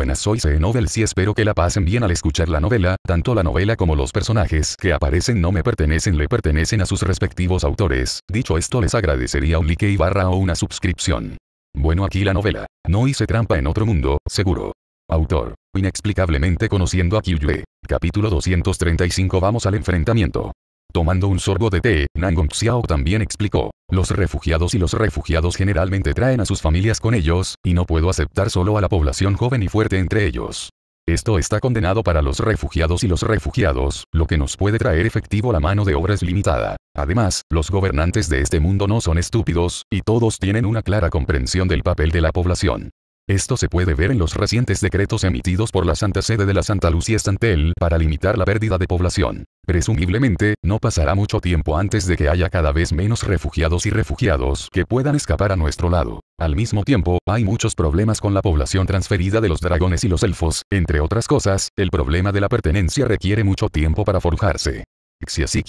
buenas soy C. Novel si espero que la pasen bien al escuchar la novela, tanto la novela como los personajes que aparecen no me pertenecen le pertenecen a sus respectivos autores, dicho esto les agradecería un like y barra o una suscripción. Bueno aquí la novela. No hice trampa en otro mundo, seguro. Autor. Inexplicablemente conociendo a Kyuyue. Capítulo 235 Vamos al enfrentamiento. Tomando un sorbo de té, Nangong Xiao también explicó, los refugiados y los refugiados generalmente traen a sus familias con ellos, y no puedo aceptar solo a la población joven y fuerte entre ellos. Esto está condenado para los refugiados y los refugiados, lo que nos puede traer efectivo la mano de obra es limitada. Además, los gobernantes de este mundo no son estúpidos, y todos tienen una clara comprensión del papel de la población. Esto se puede ver en los recientes decretos emitidos por la Santa Sede de la Santa Lucía Santel para limitar la pérdida de población. Presumiblemente, no pasará mucho tiempo antes de que haya cada vez menos refugiados y refugiados que puedan escapar a nuestro lado. Al mismo tiempo, hay muchos problemas con la población transferida de los dragones y los elfos, entre otras cosas, el problema de la pertenencia requiere mucho tiempo para forjarse. Si así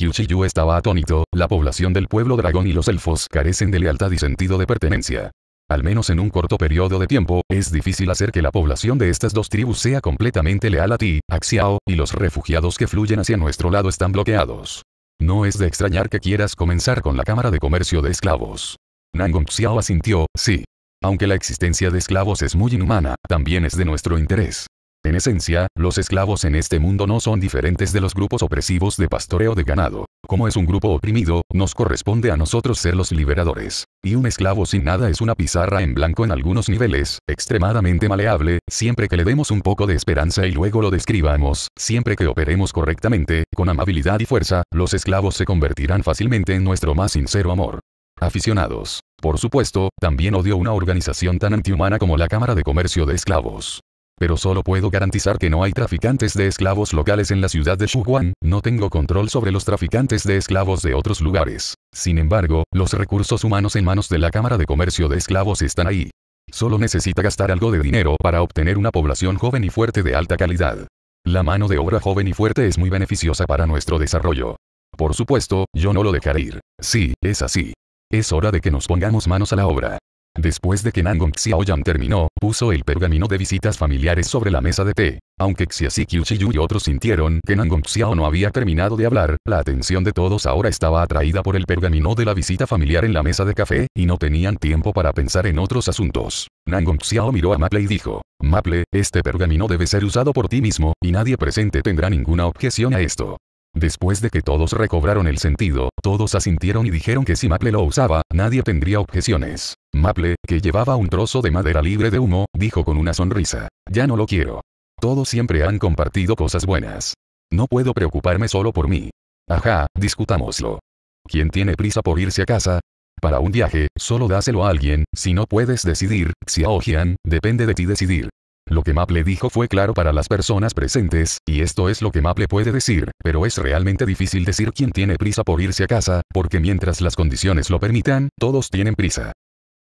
estaba atónito, la población del pueblo dragón y los elfos carecen de lealtad y sentido de pertenencia. Al menos en un corto periodo de tiempo, es difícil hacer que la población de estas dos tribus sea completamente leal a ti, Axiao, y los refugiados que fluyen hacia nuestro lado están bloqueados. No es de extrañar que quieras comenzar con la Cámara de Comercio de Esclavos. Nangong Xiao asintió, sí. Aunque la existencia de esclavos es muy inhumana, también es de nuestro interés. En esencia, los esclavos en este mundo no son diferentes de los grupos opresivos de pastoreo de ganado. Como es un grupo oprimido, nos corresponde a nosotros ser los liberadores. Y un esclavo sin nada es una pizarra en blanco en algunos niveles, extremadamente maleable, siempre que le demos un poco de esperanza y luego lo describamos, siempre que operemos correctamente, con amabilidad y fuerza, los esclavos se convertirán fácilmente en nuestro más sincero amor. Aficionados. Por supuesto, también odio una organización tan antihumana como la Cámara de Comercio de Esclavos pero solo puedo garantizar que no hay traficantes de esclavos locales en la ciudad de Shuguan, no tengo control sobre los traficantes de esclavos de otros lugares. Sin embargo, los recursos humanos en manos de la Cámara de Comercio de Esclavos están ahí. Solo necesita gastar algo de dinero para obtener una población joven y fuerte de alta calidad. La mano de obra joven y fuerte es muy beneficiosa para nuestro desarrollo. Por supuesto, yo no lo dejaré ir. Sí, es así. Es hora de que nos pongamos manos a la obra. Después de que Nangong Xiaoyan terminó, puso el pergamino de visitas familiares sobre la mesa de té. Aunque Xiaxi y otros sintieron que Nangong Xiao no había terminado de hablar, la atención de todos ahora estaba atraída por el pergamino de la visita familiar en la mesa de café, y no tenían tiempo para pensar en otros asuntos. Nangong Xiao miró a Maple y dijo, Maple, este pergamino debe ser usado por ti mismo, y nadie presente tendrá ninguna objeción a esto. Después de que todos recobraron el sentido, todos asintieron y dijeron que si Maple lo usaba, nadie tendría objeciones. Maple, que llevaba un trozo de madera libre de humo, dijo con una sonrisa. Ya no lo quiero. Todos siempre han compartido cosas buenas. No puedo preocuparme solo por mí. Ajá, discutámoslo. ¿Quién tiene prisa por irse a casa? Para un viaje, solo dáselo a alguien, si no puedes decidir, si Ojian, depende de ti decidir. Lo que Maple dijo fue claro para las personas presentes, y esto es lo que Maple puede decir, pero es realmente difícil decir quién tiene prisa por irse a casa, porque mientras las condiciones lo permitan, todos tienen prisa.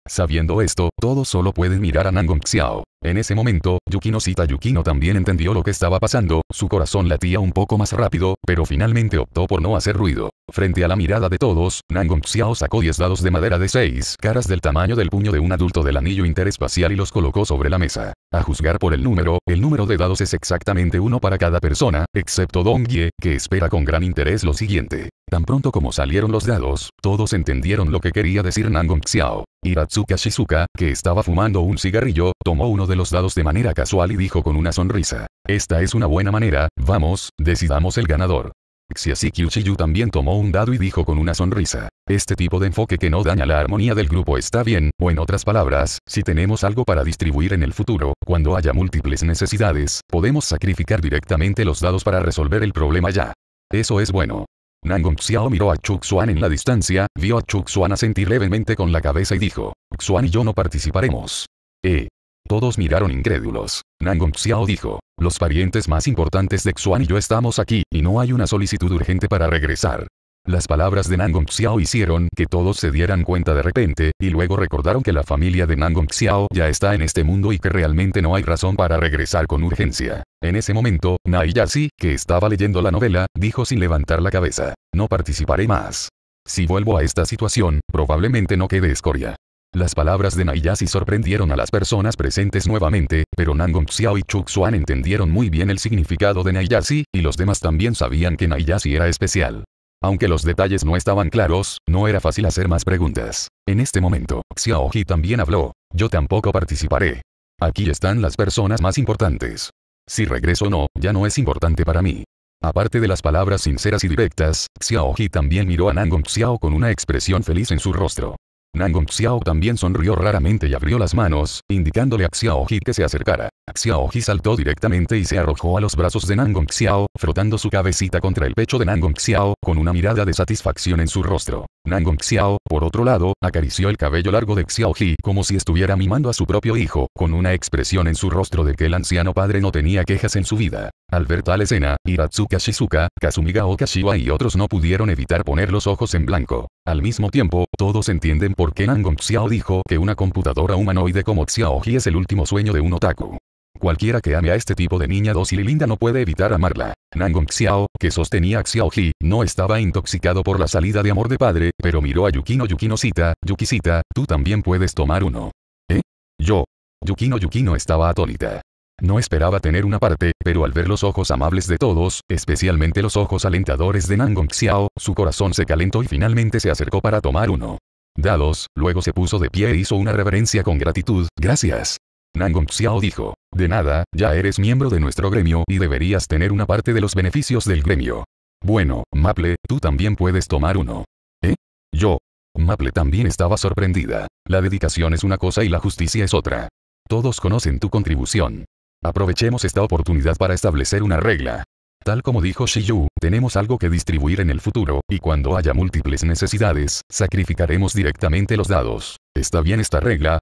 Sabiendo esto, todos solo pueden mirar a Nangong Xiao. En ese momento, Yukino Sita Yukino también entendió lo que estaba pasando, su corazón latía un poco más rápido, pero finalmente optó por no hacer ruido. Frente a la mirada de todos, Nangong Xiao sacó 10 dados de madera de 6 caras del tamaño del puño de un adulto del anillo interespacial y los colocó sobre la mesa. A juzgar por el número, el número de dados es exactamente uno para cada persona, excepto Dong que espera con gran interés lo siguiente. Tan pronto como salieron los dados, todos entendieron lo que quería decir Nangong Xiao. Hiratsuka Shizuka, que estaba fumando un cigarrillo, tomó uno de los dados de manera casual y dijo con una sonrisa. Esta es una buena manera, vamos, decidamos el ganador. Xiasiki Uchiyu también tomó un dado y dijo con una sonrisa. Este tipo de enfoque que no daña la armonía del grupo está bien, o en otras palabras, si tenemos algo para distribuir en el futuro, cuando haya múltiples necesidades, podemos sacrificar directamente los dados para resolver el problema ya. Eso es bueno. Nangong Xiao miró a Xuan en la distancia, vio a Xuan asentir levemente con la cabeza y dijo, Xuan y yo no participaremos. Eh. Todos miraron incrédulos. Nangong Xiao dijo, los parientes más importantes de Xuan y yo estamos aquí, y no hay una solicitud urgente para regresar. Las palabras de Nangong Xiao hicieron que todos se dieran cuenta de repente, y luego recordaron que la familia de Nangong Xiao ya está en este mundo y que realmente no hay razón para regresar con urgencia. En ese momento, Yasi, que estaba leyendo la novela, dijo sin levantar la cabeza, no participaré más. Si vuelvo a esta situación, probablemente no quede escoria. Las palabras de Yasi sorprendieron a las personas presentes nuevamente, pero Nangong Xiao y Chuk Xuan entendieron muy bien el significado de Yasi, y los demás también sabían que Yasi era especial. Aunque los detalles no estaban claros, no era fácil hacer más preguntas. En este momento, Xiao Ji también habló. Yo tampoco participaré. Aquí están las personas más importantes. Si regreso o no, ya no es importante para mí. Aparte de las palabras sinceras y directas, Xiao Ji también miró a Nangong Xiao con una expresión feliz en su rostro. Nangong Xiao también sonrió raramente y abrió las manos, indicándole a Xiao Ji que se acercara. Xiao Ji saltó directamente y se arrojó a los brazos de Nangong Xiao, frotando su cabecita contra el pecho de Nangong Xiao, con una mirada de satisfacción en su rostro. Nangong Xiao, por otro lado, acarició el cabello largo de Xiao como si estuviera mimando a su propio hijo, con una expresión en su rostro de que el anciano padre no tenía quejas en su vida. Al ver tal escena, Hiratsuka Shizuka, Kazumiga Okashiwa y otros no pudieron evitar poner los ojos en blanco. Al mismo tiempo, todos entienden por qué Nangong Xiao dijo que una computadora humanoide como Xiaoji es el último sueño de un otaku. Cualquiera que ame a este tipo de niña dócil y linda no puede evitar amarla. Nangong Xiao, que sostenía a Ji, no estaba intoxicado por la salida de amor de padre, pero miró a Yukino Yukinosita, Yukisita, tú también puedes tomar uno. ¿Eh? Yo. Yukino Yukino estaba atónita. No esperaba tener una parte, pero al ver los ojos amables de todos, especialmente los ojos alentadores de Nangong Xiao, su corazón se calentó y finalmente se acercó para tomar uno. Dados, luego se puso de pie e hizo una reverencia con gratitud, gracias. Nangong Xiao dijo. De nada, ya eres miembro de nuestro gremio y deberías tener una parte de los beneficios del gremio. Bueno, Maple, tú también puedes tomar uno. ¿Eh? Yo. Maple también estaba sorprendida. La dedicación es una cosa y la justicia es otra. Todos conocen tu contribución. Aprovechemos esta oportunidad para establecer una regla. Tal como dijo Shiyu, tenemos algo que distribuir en el futuro, y cuando haya múltiples necesidades, sacrificaremos directamente los dados. ¿Está bien esta regla?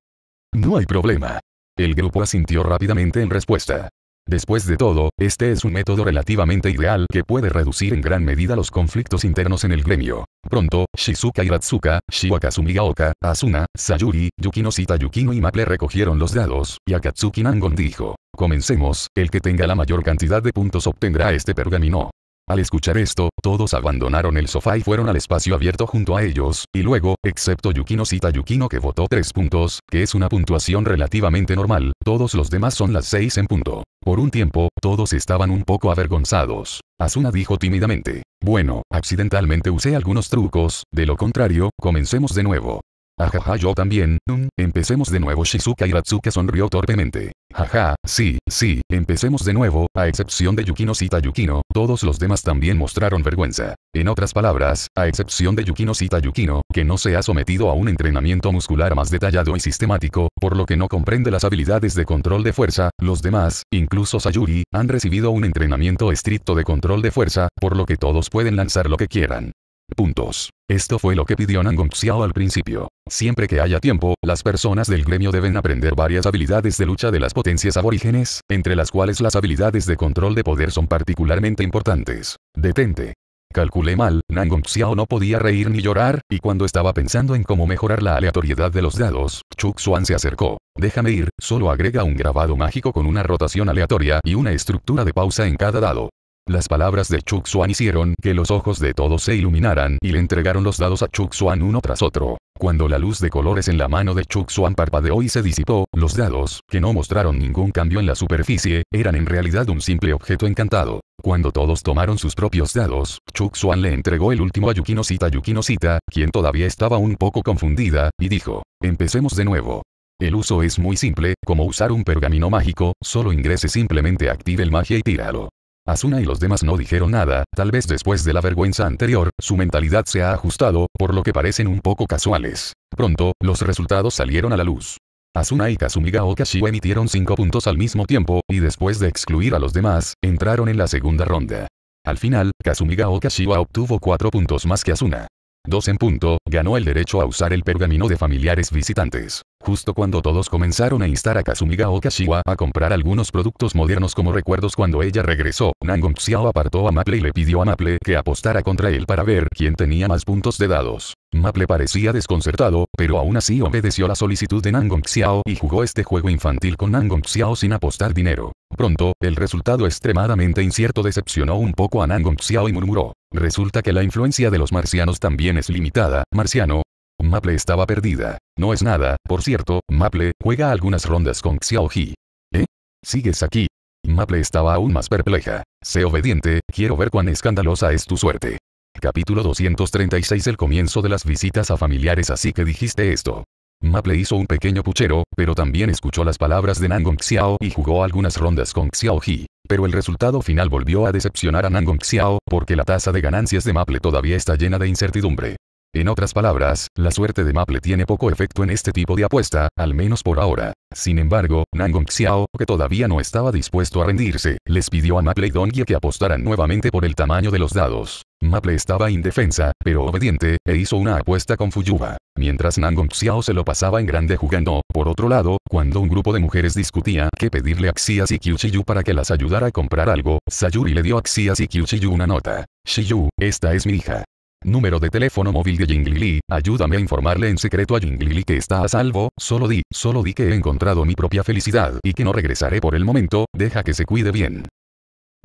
No hay problema. El grupo asintió rápidamente en respuesta. Después de todo, este es un método relativamente ideal que puede reducir en gran medida los conflictos internos en el gremio. Pronto, Shizuka Ratsuka, Shiwa Gaoka, Asuna, Sayuri, Yukinosita Yukino y Maple recogieron los dados, y Akatsuki Nangon dijo, comencemos, el que tenga la mayor cantidad de puntos obtendrá este pergamino. Al escuchar esto, todos abandonaron el sofá y fueron al espacio abierto junto a ellos, y luego, excepto Yukino cita Yukino que votó 3 puntos, que es una puntuación relativamente normal, todos los demás son las 6 en punto. Por un tiempo, todos estaban un poco avergonzados. Asuna dijo tímidamente. Bueno, accidentalmente usé algunos trucos, de lo contrario, comencemos de nuevo. Ajaja yo también, mm, empecemos de nuevo Shizuka Hiratsuka sonrió torpemente. Jaja, sí, sí, empecemos de nuevo, a excepción de Yukino Sita Yukino, todos los demás también mostraron vergüenza. En otras palabras, a excepción de Yukino Sita Yukino, que no se ha sometido a un entrenamiento muscular más detallado y sistemático, por lo que no comprende las habilidades de control de fuerza, los demás, incluso Sayuri, han recibido un entrenamiento estricto de control de fuerza, por lo que todos pueden lanzar lo que quieran. Puntos. Esto fue lo que pidió Nangong Xiao al principio. Siempre que haya tiempo, las personas del gremio deben aprender varias habilidades de lucha de las potencias aborígenes, entre las cuales las habilidades de control de poder son particularmente importantes. Detente. Calculé mal, Nangong Xiao no podía reír ni llorar, y cuando estaba pensando en cómo mejorar la aleatoriedad de los dados, Chuk Xuan se acercó. Déjame ir, solo agrega un grabado mágico con una rotación aleatoria y una estructura de pausa en cada dado. Las palabras de Chuxuan hicieron que los ojos de todos se iluminaran y le entregaron los dados a Chuxuan uno tras otro. Cuando la luz de colores en la mano de Chuxuan parpadeó y se disipó, los dados, que no mostraron ningún cambio en la superficie, eran en realidad un simple objeto encantado. Cuando todos tomaron sus propios dados, Chuxuan le entregó el último a Yukinosita Yukinosita, quien todavía estaba un poco confundida, y dijo, empecemos de nuevo. El uso es muy simple, como usar un pergamino mágico, solo ingrese simplemente active el magia y tíralo. Asuna y los demás no dijeron nada, tal vez después de la vergüenza anterior, su mentalidad se ha ajustado, por lo que parecen un poco casuales. Pronto, los resultados salieron a la luz. Asuna y Kazumiga Okashiwa emitieron 5 puntos al mismo tiempo, y después de excluir a los demás, entraron en la segunda ronda. Al final, Kazumiga Okashiwa obtuvo 4 puntos más que Asuna. 2 en punto, ganó el derecho a usar el pergamino de familiares visitantes. Justo cuando todos comenzaron a instar a Kazumiga Okashiwa a comprar algunos productos modernos como recuerdos cuando ella regresó, Nangong Xiao apartó a Maple y le pidió a Maple que apostara contra él para ver quién tenía más puntos de dados. Maple parecía desconcertado, pero aún así obedeció la solicitud de Nangong Xiao y jugó este juego infantil con Nangong Xiao sin apostar dinero. Pronto, el resultado extremadamente incierto decepcionó un poco a Nangong Xiao y murmuró. Resulta que la influencia de los marcianos también es limitada, marciano. Maple estaba perdida. No es nada, por cierto, Maple, juega algunas rondas con Xiao Ji. ¿Eh? ¿Sigues aquí? Maple estaba aún más perpleja. Sé obediente, quiero ver cuán escandalosa es tu suerte. Capítulo 236 El comienzo de las visitas a familiares Así que dijiste esto. Maple hizo un pequeño puchero, pero también escuchó las palabras de Nangong Xiao y jugó algunas rondas con Xiao Ji. Pero el resultado final volvió a decepcionar a Nangong Xiao, porque la tasa de ganancias de Maple todavía está llena de incertidumbre. En otras palabras, la suerte de Maple tiene poco efecto en este tipo de apuesta, al menos por ahora. Sin embargo, Nangong Xiao, que todavía no estaba dispuesto a rendirse, les pidió a Maple y Dongye que apostaran nuevamente por el tamaño de los dados. Maple estaba indefensa, pero obediente, e hizo una apuesta con Fuyuba. Mientras Nangong Xiao se lo pasaba en grande jugando, por otro lado, cuando un grupo de mujeres discutía que pedirle a Xias y Kyushiyu para que las ayudara a comprar algo, Sayuri le dio a Xias y Kyushiyu una nota. Shiyu, esta es mi hija. Número de teléfono móvil de Jinglili, ayúdame a informarle en secreto a Jinglili que está a salvo, solo di, solo di que he encontrado mi propia felicidad y que no regresaré por el momento, deja que se cuide bien.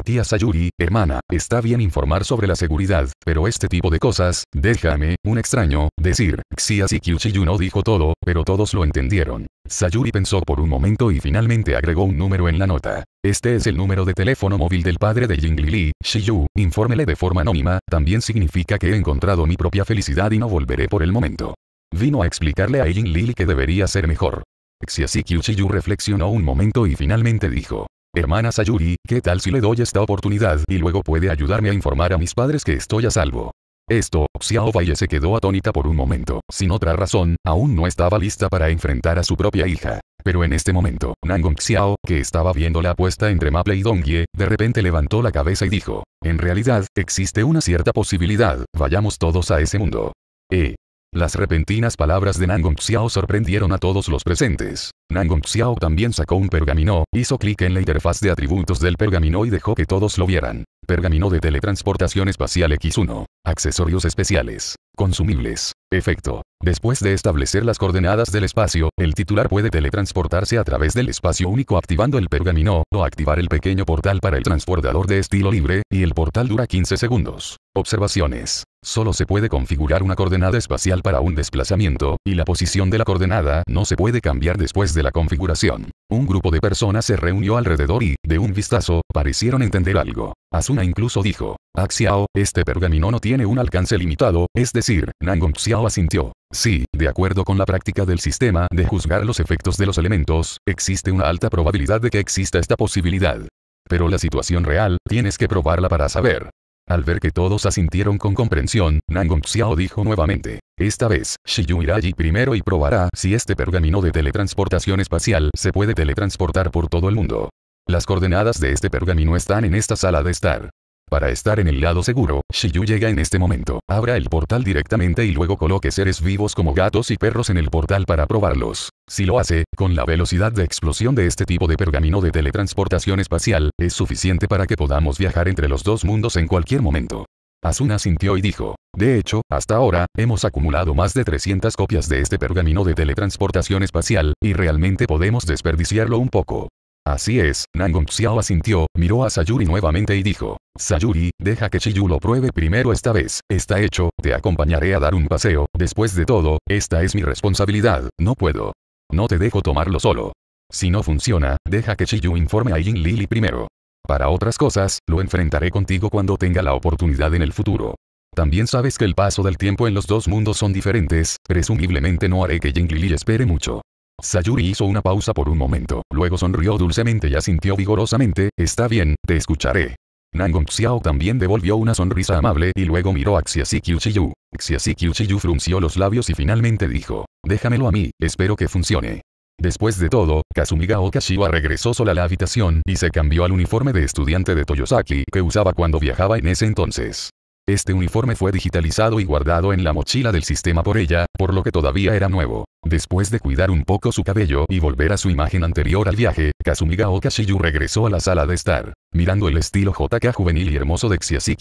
Tía Sayuri, hermana, está bien informar sobre la seguridad, pero este tipo de cosas, déjame, un extraño, decir, Xia si no dijo todo, pero todos lo entendieron. Sayuri pensó por un momento y finalmente agregó un número en la nota. Este es el número de teléfono móvil del padre de Lili. Shiyu, infórmele de forma anónima, también significa que he encontrado mi propia felicidad y no volveré por el momento. Vino a explicarle a Lili que debería ser mejor. Kyu reflexionó un momento y finalmente dijo, Hermana Sayuri, ¿qué tal si le doy esta oportunidad y luego puede ayudarme a informar a mis padres que estoy a salvo? Esto, Xiao Valle se quedó atónita por un momento, sin otra razón, aún no estaba lista para enfrentar a su propia hija. Pero en este momento, Nangong Xiao, que estaba viendo la apuesta entre Maple y Dongye, de repente levantó la cabeza y dijo, en realidad, existe una cierta posibilidad, vayamos todos a ese mundo. Eh, las repentinas palabras de Nangong Xiao sorprendieron a todos los presentes. Nangong Xiao también sacó un pergamino, hizo clic en la interfaz de atributos del pergamino y dejó que todos lo vieran. Pergamino de teletransportación espacial X1. Accesorios especiales. Consumibles. Efecto. Después de establecer las coordenadas del espacio, el titular puede teletransportarse a través del espacio único activando el pergamino, o activar el pequeño portal para el transportador de estilo libre, y el portal dura 15 segundos. Observaciones. Solo se puede configurar una coordenada espacial para un desplazamiento, y la posición de la coordenada no se puede cambiar después de la configuración. Un grupo de personas se reunió alrededor y, de un vistazo, parecieron entender algo. Asuna incluso dijo, Axiao, este pergamino no tiene un alcance limitado, es decir, Nangong Xiao asintió. Sí, de acuerdo con la práctica del sistema de juzgar los efectos de los elementos, existe una alta probabilidad de que exista esta posibilidad. Pero la situación real, tienes que probarla para saber. Al ver que todos asintieron con comprensión, Nangong Xiao dijo nuevamente. Esta vez, Shiyu irá allí primero y probará si este pergamino de teletransportación espacial se puede teletransportar por todo el mundo. Las coordenadas de este pergamino están en esta sala de estar. Para estar en el lado seguro, Shiyu llega en este momento. Abra el portal directamente y luego coloque seres vivos como gatos y perros en el portal para probarlos. Si lo hace, con la velocidad de explosión de este tipo de pergamino de teletransportación espacial, es suficiente para que podamos viajar entre los dos mundos en cualquier momento. Asuna sintió y dijo, de hecho, hasta ahora, hemos acumulado más de 300 copias de este pergamino de teletransportación espacial, y realmente podemos desperdiciarlo un poco. Así es, Nangong Xiao asintió, miró a Sayuri nuevamente y dijo, Sayuri, deja que Chiyu lo pruebe primero esta vez, está hecho, te acompañaré a dar un paseo, después de todo, esta es mi responsabilidad, no puedo. No te dejo tomarlo solo. Si no funciona, deja que Chiyu informe a Ying Lili primero. Para otras cosas, lo enfrentaré contigo cuando tenga la oportunidad en el futuro. También sabes que el paso del tiempo en los dos mundos son diferentes, presumiblemente no haré que Ying Lili espere mucho. Sayuri hizo una pausa por un momento, luego sonrió dulcemente y asintió vigorosamente, está bien, te escucharé. Nangong Xiao también devolvió una sonrisa amable y luego miró a Xiasiki Uchiyu. Chiyu frunció los labios y finalmente dijo, déjamelo a mí, espero que funcione. Después de todo, Kazumiga kashiwa regresó sola a la habitación y se cambió al uniforme de estudiante de Toyosaki que usaba cuando viajaba en ese entonces. Este uniforme fue digitalizado y guardado en la mochila del sistema por ella, por lo que todavía era nuevo. Después de cuidar un poco su cabello y volver a su imagen anterior al viaje, Kazumiga Okashiyu regresó a la sala de estar. Mirando el estilo JK juvenil y hermoso de Xiasi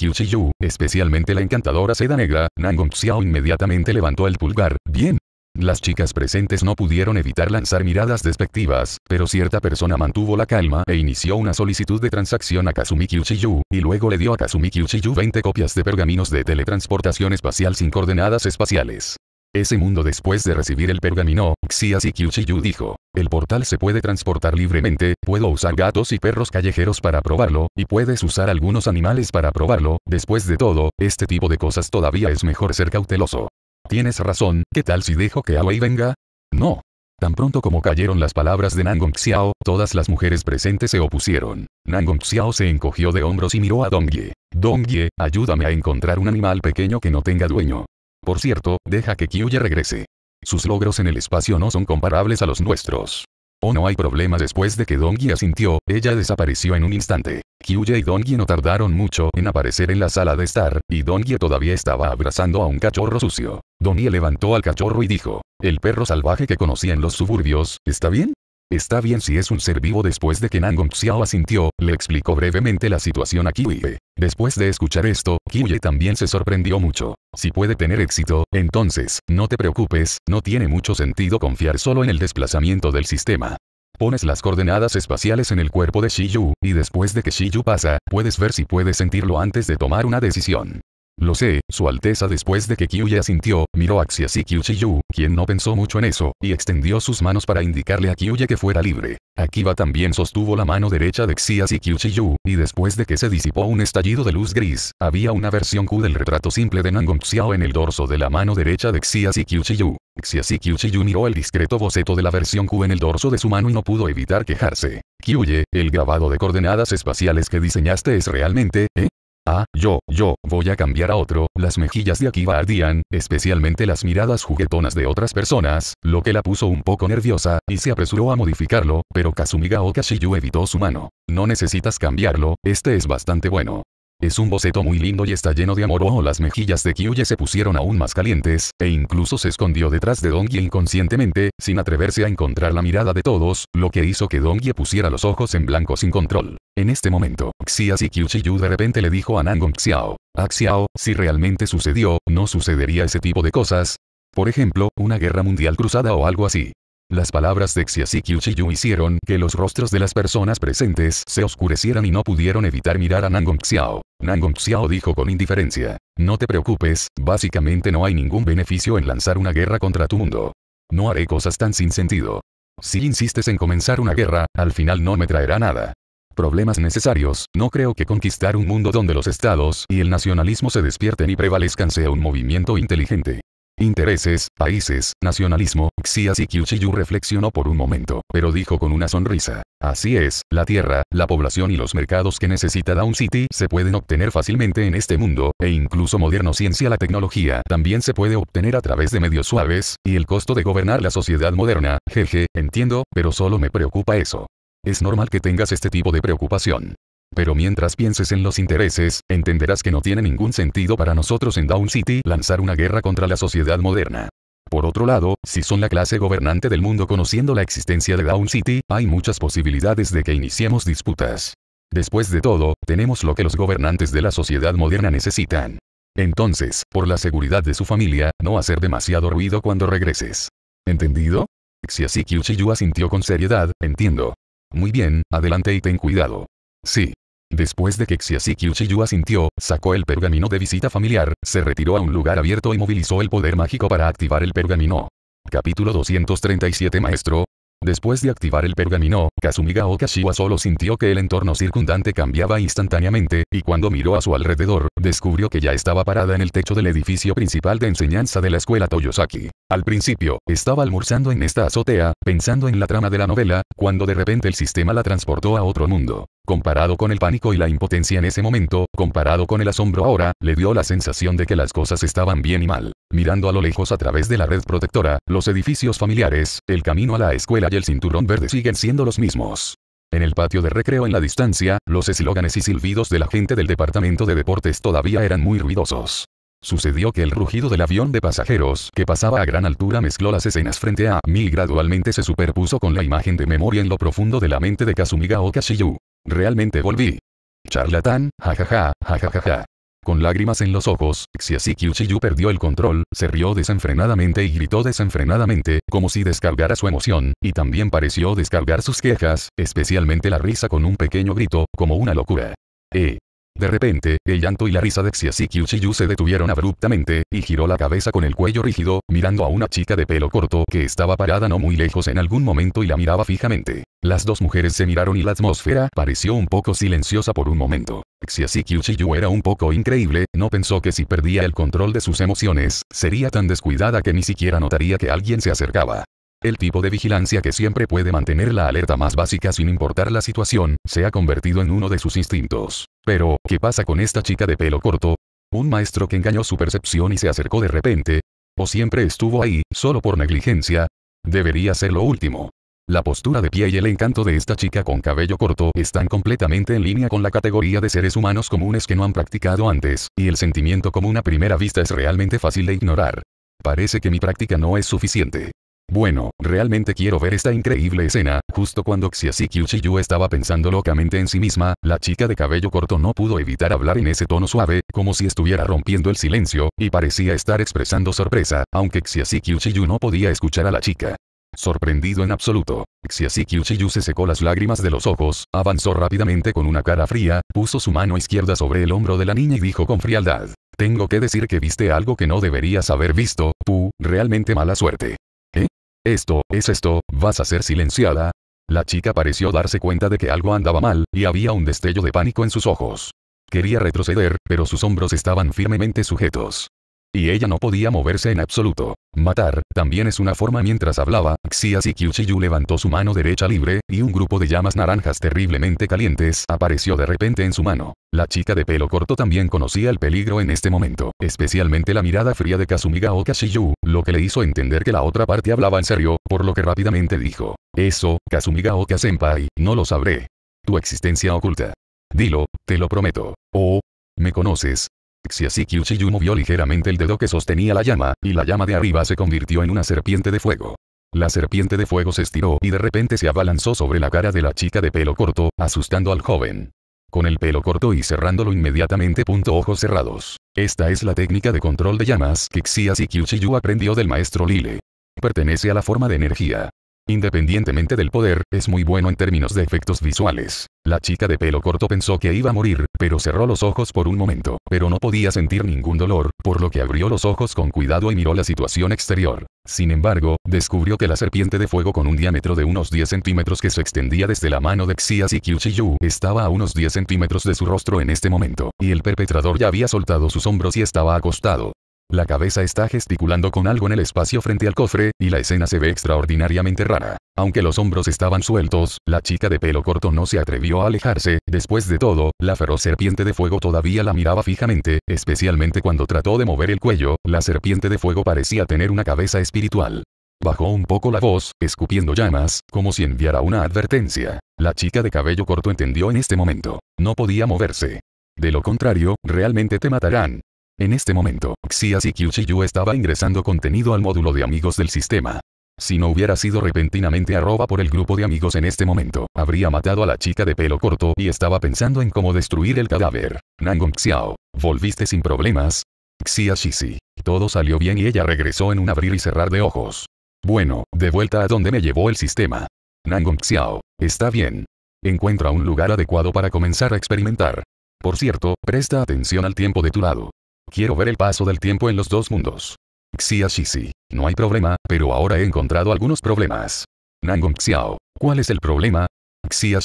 especialmente la encantadora seda negra, Nangong Xiao inmediatamente levantó el pulgar. Bien, las chicas presentes no pudieron evitar lanzar miradas despectivas, pero cierta persona mantuvo la calma e inició una solicitud de transacción a Kazumi Uchiyuu y luego le dio a Kazumi Uchiyuu 20 copias de pergaminos de teletransportación espacial sin coordenadas espaciales. Ese mundo después de recibir el pergamino, y Kyuchiyu dijo, el portal se puede transportar libremente, puedo usar gatos y perros callejeros para probarlo, y puedes usar algunos animales para probarlo, después de todo, este tipo de cosas todavía es mejor ser cauteloso. Tienes razón, ¿qué tal si dejo que Awei venga? No. Tan pronto como cayeron las palabras de Nangong Xiao, todas las mujeres presentes se opusieron. Nangong Xiao se encogió de hombros y miró a Dong Dongye, ayúdame a encontrar un animal pequeño que no tenga dueño. Por cierto, deja que Kyuya regrese. Sus logros en el espacio no son comparables a los nuestros. Oh no hay problema después de que Dongi asintió, ella desapareció en un instante. Kyuye y Dongi no tardaron mucho en aparecer en la sala de estar, y Dongi todavía estaba abrazando a un cachorro sucio. Donnie levantó al cachorro y dijo, el perro salvaje que conocí en los suburbios, ¿está bien? Está bien si es un ser vivo después de que Nangong Xiao asintió, le explicó brevemente la situación a Kiwi. Después de escuchar esto, Kiwi también se sorprendió mucho. Si puede tener éxito, entonces, no te preocupes, no tiene mucho sentido confiar solo en el desplazamiento del sistema. Pones las coordenadas espaciales en el cuerpo de Shiyu, y después de que Shiyu pasa, puedes ver si puedes sentirlo antes de tomar una decisión. Lo sé, su alteza después de que Kyuye asintió, miró hacia Kyuchiyu, quien no pensó mucho en eso, y extendió sus manos para indicarle a Kyuye que fuera libre. Akiba también sostuvo la mano derecha de Xia Chiyu, y después de que se disipó un estallido de luz gris, había una versión Q del retrato simple de Nangong Xiao en el dorso de la mano derecha de Xia y Xia Chiyu miró el discreto boceto de la versión Q en el dorso de su mano y no pudo evitar quejarse. Kyuye, el grabado de coordenadas espaciales que diseñaste es realmente, ¿eh? Ah, yo, yo, voy a cambiar a otro, las mejillas de Akiba ardían, especialmente las miradas juguetonas de otras personas, lo que la puso un poco nerviosa, y se apresuró a modificarlo, pero Kazumiga Okashiyu evitó su mano. No necesitas cambiarlo, este es bastante bueno. Es un boceto muy lindo y está lleno de amor. Oh, las mejillas de Kyuye se pusieron aún más calientes, e incluso se escondió detrás de Dongye inconscientemente, sin atreverse a encontrar la mirada de todos, lo que hizo que Dongye pusiera los ojos en blanco sin control. En este momento, Xias y Kyuchiyu de repente le dijo a Nangong Xiao, a ah, Xiao, si realmente sucedió, no sucedería ese tipo de cosas. Por ejemplo, una guerra mundial cruzada o algo así. Las palabras de Xiasiki Uchiyu hicieron que los rostros de las personas presentes se oscurecieran y no pudieron evitar mirar a Nangong Xiao. Nangong Xiao dijo con indiferencia. No te preocupes, básicamente no hay ningún beneficio en lanzar una guerra contra tu mundo. No haré cosas tan sin sentido. Si insistes en comenzar una guerra, al final no me traerá nada. Problemas necesarios, no creo que conquistar un mundo donde los estados y el nacionalismo se despierten y prevalezcan sea un movimiento inteligente intereses, países, nacionalismo, Xias y Kyuchiyu reflexionó por un momento, pero dijo con una sonrisa. Así es, la tierra, la población y los mercados que necesita Down City se pueden obtener fácilmente en este mundo, e incluso moderno ciencia la tecnología también se puede obtener a través de medios suaves, y el costo de gobernar la sociedad moderna, jeje, entiendo, pero solo me preocupa eso. Es normal que tengas este tipo de preocupación. Pero mientras pienses en los intereses, entenderás que no tiene ningún sentido para nosotros en Down City lanzar una guerra contra la sociedad moderna. Por otro lado, si son la clase gobernante del mundo conociendo la existencia de Down City, hay muchas posibilidades de que iniciemos disputas. Después de todo, tenemos lo que los gobernantes de la sociedad moderna necesitan. Entonces, por la seguridad de su familia, no hacer demasiado ruido cuando regreses. ¿Entendido? así Kyushiyu asintió con seriedad, entiendo. Muy bien, adelante y ten cuidado. Sí. Después de que Xiasiki chiyu asintió, sacó el pergamino de visita familiar, se retiró a un lugar abierto y movilizó el poder mágico para activar el pergamino. Capítulo 237 Maestro, Después de activar el pergamino, Kazumiga Okashiwa solo sintió que el entorno circundante cambiaba instantáneamente, y cuando miró a su alrededor, descubrió que ya estaba parada en el techo del edificio principal de enseñanza de la escuela Toyosaki. Al principio, estaba almorzando en esta azotea, pensando en la trama de la novela, cuando de repente el sistema la transportó a otro mundo. Comparado con el pánico y la impotencia en ese momento, comparado con el asombro ahora, le dio la sensación de que las cosas estaban bien y mal. Mirando a lo lejos a través de la red protectora, los edificios familiares, el camino a la escuela y el cinturón verde siguen siendo los mismos. En el patio de recreo en la distancia, los eslóganes y silbidos de la gente del departamento de deportes todavía eran muy ruidosos. Sucedió que el rugido del avión de pasajeros que pasaba a gran altura mezcló las escenas frente a mí y gradualmente se superpuso con la imagen de memoria en lo profundo de la mente de Kazumiga Okashiyu. Realmente volví. Charlatán, jajaja, jajajaja. Con lágrimas en los ojos, Kyu perdió el control, se rió desenfrenadamente y gritó desenfrenadamente, como si descargara su emoción, y también pareció descargar sus quejas, especialmente la risa con un pequeño grito, como una locura. Eh, de repente, el llanto y la risa de Kyu Uchiyu se detuvieron abruptamente, y giró la cabeza con el cuello rígido, mirando a una chica de pelo corto que estaba parada no muy lejos en algún momento y la miraba fijamente. Las dos mujeres se miraron y la atmósfera pareció un poco silenciosa por un momento. Kyu Chiyu era un poco increíble, no pensó que si perdía el control de sus emociones, sería tan descuidada que ni siquiera notaría que alguien se acercaba. El tipo de vigilancia que siempre puede mantener la alerta más básica sin importar la situación, se ha convertido en uno de sus instintos. Pero, ¿qué pasa con esta chica de pelo corto? Un maestro que engañó su percepción y se acercó de repente. O siempre estuvo ahí, solo por negligencia. Debería ser lo último. La postura de pie y el encanto de esta chica con cabello corto están completamente en línea con la categoría de seres humanos comunes que no han practicado antes, y el sentimiento común a primera vista es realmente fácil de ignorar. Parece que mi práctica no es suficiente. Bueno, realmente quiero ver esta increíble escena, justo cuando Kyu Yu estaba pensando locamente en sí misma, la chica de cabello corto no pudo evitar hablar en ese tono suave, como si estuviera rompiendo el silencio, y parecía estar expresando sorpresa, aunque Kyu Yu no podía escuchar a la chica. Sorprendido en absoluto, Kyu Yu se secó las lágrimas de los ojos, avanzó rápidamente con una cara fría, puso su mano izquierda sobre el hombro de la niña y dijo con frialdad. Tengo que decir que viste algo que no deberías haber visto, Pu, realmente mala suerte. ¿Eh? Esto, es esto, vas a ser silenciada. La chica pareció darse cuenta de que algo andaba mal, y había un destello de pánico en sus ojos. Quería retroceder, pero sus hombros estaban firmemente sujetos. Y ella no podía moverse en absoluto. Matar, también es una forma mientras hablaba, Xias y levantó su mano derecha libre, y un grupo de llamas naranjas terriblemente calientes apareció de repente en su mano. La chica de pelo corto también conocía el peligro en este momento, especialmente la mirada fría de Kazumiga Kashiyu lo que le hizo entender que la otra parte hablaba en serio, por lo que rápidamente dijo. Eso, Kazumiga o senpai no lo sabré. Tu existencia oculta. Dilo, te lo prometo. Oh, me conoces, Kixia yu movió ligeramente el dedo que sostenía la llama, y la llama de arriba se convirtió en una serpiente de fuego. La serpiente de fuego se estiró y de repente se abalanzó sobre la cara de la chica de pelo corto, asustando al joven. Con el pelo corto y cerrándolo inmediatamente. Punto ojos cerrados. Esta es la técnica de control de llamas que Kixia yu aprendió del maestro Lile. Pertenece a la forma de energía. Independientemente del poder, es muy bueno en términos de efectos visuales. La chica de pelo corto pensó que iba a morir, pero cerró los ojos por un momento, pero no podía sentir ningún dolor, por lo que abrió los ojos con cuidado y miró la situación exterior. Sin embargo, descubrió que la serpiente de fuego con un diámetro de unos 10 centímetros que se extendía desde la mano de Xias y Kyushiyu estaba a unos 10 centímetros de su rostro en este momento, y el perpetrador ya había soltado sus hombros y estaba acostado. La cabeza está gesticulando con algo en el espacio frente al cofre, y la escena se ve extraordinariamente rara. Aunque los hombros estaban sueltos, la chica de pelo corto no se atrevió a alejarse, después de todo, la feroz serpiente de fuego todavía la miraba fijamente, especialmente cuando trató de mover el cuello, la serpiente de fuego parecía tener una cabeza espiritual. Bajó un poco la voz, escupiendo llamas, como si enviara una advertencia. La chica de cabello corto entendió en este momento. No podía moverse. De lo contrario, realmente te matarán. En este momento, Xias y Kyushiyu estaba ingresando contenido al módulo de amigos del sistema. Si no hubiera sido repentinamente arroba por el grupo de amigos en este momento, habría matado a la chica de pelo corto y estaba pensando en cómo destruir el cadáver. Nangong Xiao, ¿volviste sin problemas? Xia Todo salió bien y ella regresó en un abrir y cerrar de ojos. Bueno, de vuelta a donde me llevó el sistema. Nangong Xiao. Está bien. Encuentra un lugar adecuado para comenzar a experimentar. Por cierto, presta atención al tiempo de tu lado. Quiero ver el paso del tiempo en los dos mundos. Xia no hay problema, pero ahora he encontrado algunos problemas. Nangong Xiao, ¿cuál es el problema? Xia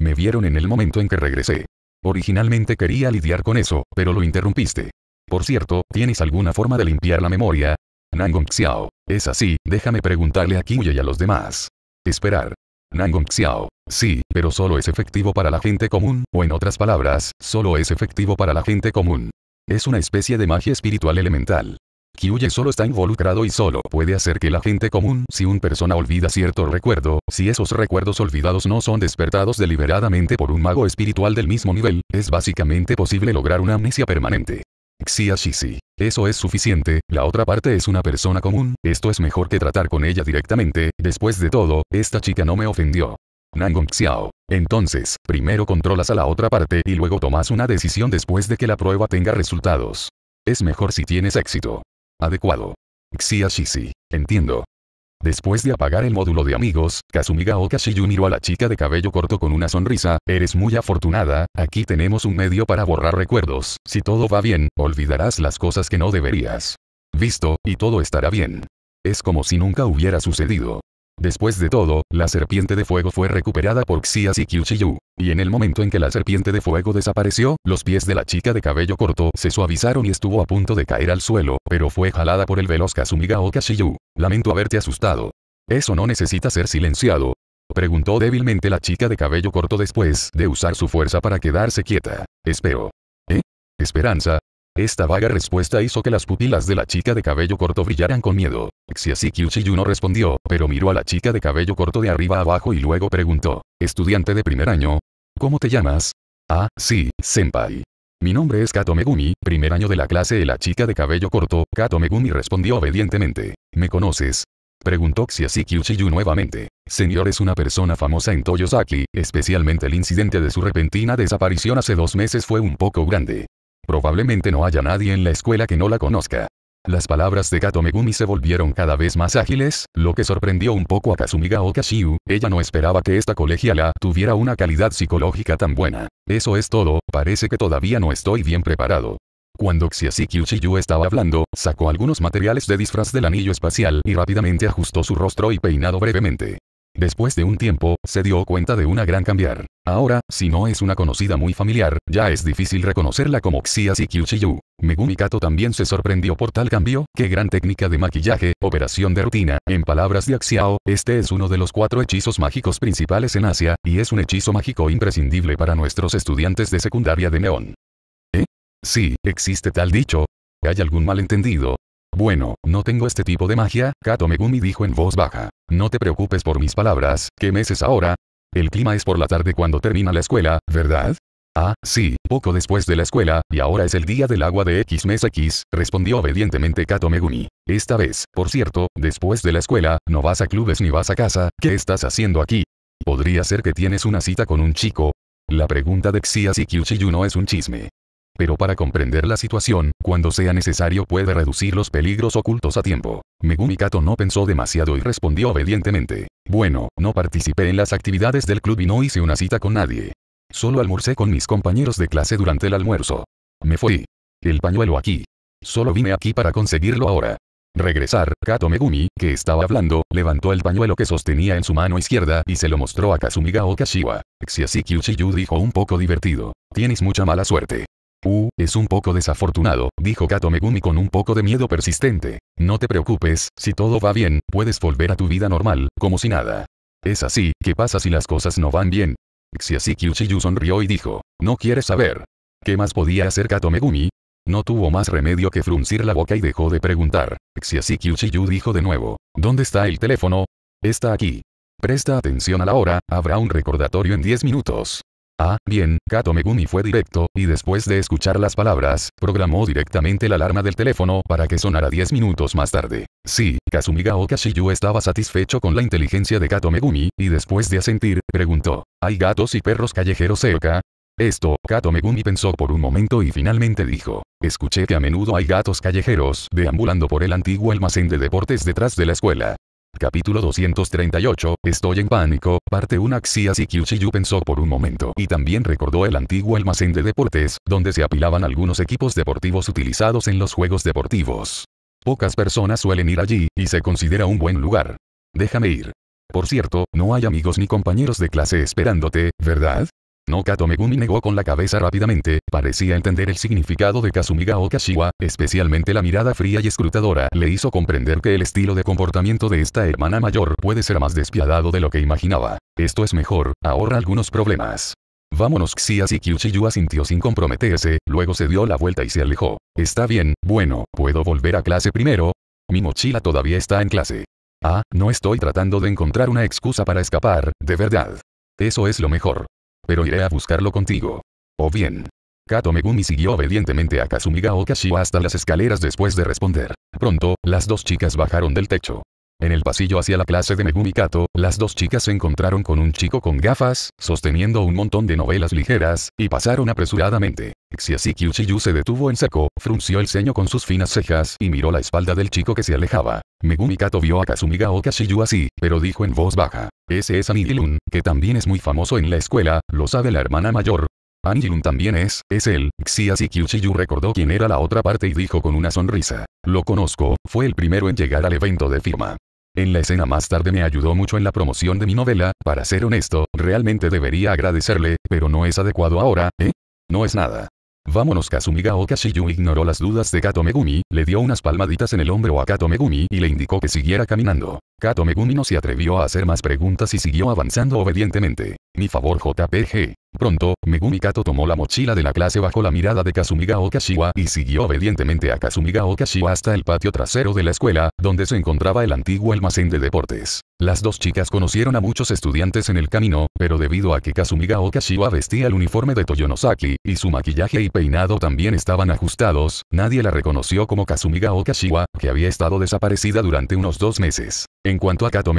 me vieron en el momento en que regresé. Originalmente quería lidiar con eso, pero lo interrumpiste. Por cierto, ¿tienes alguna forma de limpiar la memoria? Nangong Xiao, es así, déjame preguntarle a Kiyue y a los demás. Esperar. Nangong Xiao, sí, pero solo es efectivo para la gente común, o en otras palabras, solo es efectivo para la gente común. Es una especie de magia espiritual elemental. Kyuye solo está involucrado y solo puede hacer que la gente común, si una persona olvida cierto recuerdo, si esos recuerdos olvidados no son despertados deliberadamente por un mago espiritual del mismo nivel, es básicamente posible lograr una amnesia permanente. Xia Shishi. Eso es suficiente, la otra parte es una persona común, esto es mejor que tratar con ella directamente, después de todo, esta chica no me ofendió. Nangong Xiao. Entonces, primero controlas a la otra parte y luego tomas una decisión después de que la prueba tenga resultados. Es mejor si tienes éxito. Adecuado. Xia Entiendo. Después de apagar el módulo de amigos, Kazumiga Shiyu miró a la chica de cabello corto con una sonrisa, eres muy afortunada, aquí tenemos un medio para borrar recuerdos, si todo va bien, olvidarás las cosas que no deberías. Visto, y todo estará bien. Es como si nunca hubiera sucedido. Después de todo, la serpiente de fuego fue recuperada por Xias y Kyuchiyu. Y en el momento en que la serpiente de fuego desapareció, los pies de la chica de cabello corto se suavizaron y estuvo a punto de caer al suelo, pero fue jalada por el veloz Kazumiga Okashiyu. Lamento haberte asustado. Eso no necesita ser silenciado. Preguntó débilmente la chica de cabello corto después de usar su fuerza para quedarse quieta. Espero. ¿Eh? Esperanza, esta vaga respuesta hizo que las pupilas de la chica de cabello corto brillaran con miedo. Xiasikyuchi no respondió, pero miró a la chica de cabello corto de arriba abajo y luego preguntó, estudiante de primer año, ¿cómo te llamas? Ah, sí, senpai. Mi nombre es Kato Megumi, primer año de la clase de la chica de cabello corto, Kato Megumi respondió obedientemente. ¿Me conoces? Preguntó Kyu nuevamente. Señor es una persona famosa en Toyosaki, especialmente el incidente de su repentina desaparición hace dos meses fue un poco grande. Probablemente no haya nadie en la escuela que no la conozca. Las palabras de Kato Megumi se volvieron cada vez más ágiles, lo que sorprendió un poco a Kazumiga Okashiu, ella no esperaba que esta colegiala tuviera una calidad psicológica tan buena. Eso es todo, parece que todavía no estoy bien preparado. Cuando Xiaxi Uchiyu estaba hablando, sacó algunos materiales de disfraz del anillo espacial y rápidamente ajustó su rostro y peinado brevemente. Después de un tiempo, se dio cuenta de una gran cambiar. Ahora, si no es una conocida muy familiar, ya es difícil reconocerla como Xias y Kyushiyu. Megumi Kato también se sorprendió por tal cambio, qué gran técnica de maquillaje, operación de rutina. En palabras de Axiao, este es uno de los cuatro hechizos mágicos principales en Asia, y es un hechizo mágico imprescindible para nuestros estudiantes de secundaria de Neón. ¿Eh? Sí, existe tal dicho. ¿Hay algún malentendido? Bueno, no tengo este tipo de magia, Kato Megumi dijo en voz baja. No te preocupes por mis palabras, ¿qué meses ahora? El clima es por la tarde cuando termina la escuela, ¿verdad? Ah, sí, poco después de la escuela, y ahora es el día del agua de X mes X, respondió obedientemente Kato Megumi. Esta vez, por cierto, después de la escuela, no vas a clubes ni vas a casa, ¿qué estás haciendo aquí? Podría ser que tienes una cita con un chico. La pregunta de Xia Sikyuchi no es un chisme. Pero para comprender la situación, cuando sea necesario puede reducir los peligros ocultos a tiempo. Megumi Kato no pensó demasiado y respondió obedientemente. Bueno, no participé en las actividades del club y no hice una cita con nadie. Solo almorcé con mis compañeros de clase durante el almuerzo. Me fui. El pañuelo aquí. Solo vine aquí para conseguirlo ahora. Regresar, Kato Megumi, que estaba hablando, levantó el pañuelo que sostenía en su mano izquierda y se lo mostró a Kazumiga Okashiwa. Xiasiki dijo un poco divertido. Tienes mucha mala suerte. Uh, es un poco desafortunado, dijo Kato Megumi con un poco de miedo persistente. No te preocupes, si todo va bien, puedes volver a tu vida normal, como si nada. Es así, ¿qué pasa si las cosas no van bien? Xiasiki sonrió y dijo, no quieres saber. ¿Qué más podía hacer Kato Megumi? No tuvo más remedio que fruncir la boca y dejó de preguntar. Xiasiki dijo de nuevo, ¿dónde está el teléfono? Está aquí. Presta atención a la hora, habrá un recordatorio en 10 minutos. Ah, bien, Kato Megumi fue directo, y después de escuchar las palabras, programó directamente la alarma del teléfono para que sonara 10 minutos más tarde. Sí, Kazumiga Okashiyu estaba satisfecho con la inteligencia de Kato Megumi, y después de asentir, preguntó, ¿hay gatos y perros callejeros cerca? Esto, Kato Megumi pensó por un momento y finalmente dijo. Escuché que a menudo hay gatos callejeros deambulando por el antiguo almacén de deportes detrás de la escuela. Capítulo 238, Estoy en pánico, parte 1 Axias Kyuchiyu pensó por un momento y también recordó el antiguo almacén de deportes, donde se apilaban algunos equipos deportivos utilizados en los juegos deportivos. Pocas personas suelen ir allí, y se considera un buen lugar. Déjame ir. Por cierto, no hay amigos ni compañeros de clase esperándote, ¿verdad? No Kato Megumi negó con la cabeza rápidamente, parecía entender el significado de Kazumiga Okashiwa, especialmente la mirada fría y escrutadora le hizo comprender que el estilo de comportamiento de esta hermana mayor puede ser más despiadado de lo que imaginaba. Esto es mejor, ahorra algunos problemas. Vámonos Xias y Kyuchiyua sintió sin comprometerse, luego se dio la vuelta y se alejó. Está bien, bueno, ¿puedo volver a clase primero? Mi mochila todavía está en clase. Ah, no estoy tratando de encontrar una excusa para escapar, de verdad. Eso es lo mejor pero iré a buscarlo contigo. O bien. Kato Megumi siguió obedientemente a Kazumiga Okashi hasta las escaleras después de responder. Pronto, las dos chicas bajaron del techo. En el pasillo hacia la clase de Megumi Kato, las dos chicas se encontraron con un chico con gafas, sosteniendo un montón de novelas ligeras, y pasaron apresuradamente. Xiasiki Uchiyu se detuvo en seco, frunció el ceño con sus finas cejas y miró la espalda del chico que se alejaba. Megumi Kato vio a Kazumiga Okashiyu así, pero dijo en voz baja. Ese es Anidilun, que también es muy famoso en la escuela, lo sabe la hermana mayor, Anjilun también es, es él. Xiasi Kyushiyu recordó quién era la otra parte y dijo con una sonrisa. Lo conozco, fue el primero en llegar al evento de firma. En la escena más tarde me ayudó mucho en la promoción de mi novela, para ser honesto, realmente debería agradecerle, pero no es adecuado ahora, ¿eh? No es nada. Vámonos Kazumiga Kashiyu ignoró las dudas de Kato Megumi, le dio unas palmaditas en el hombro a Kato Megumi y le indicó que siguiera caminando. Kato Megumi no se atrevió a hacer más preguntas y siguió avanzando obedientemente. Mi favor JPG. Pronto, Megumi Kato tomó la mochila de la clase bajo la mirada de Kazumiga Okashiwa y siguió obedientemente a Kazumiga Okashiwa hasta el patio trasero de la escuela, donde se encontraba el antiguo almacén de deportes. Las dos chicas conocieron a muchos estudiantes en el camino, pero debido a que Kazumiga Okashiwa vestía el uniforme de Toyonosaki, y su maquillaje y peinado también estaban ajustados, nadie la reconoció como Kazumiga Okashiwa, que había estado desaparecida durante unos dos meses. En cuanto a Kato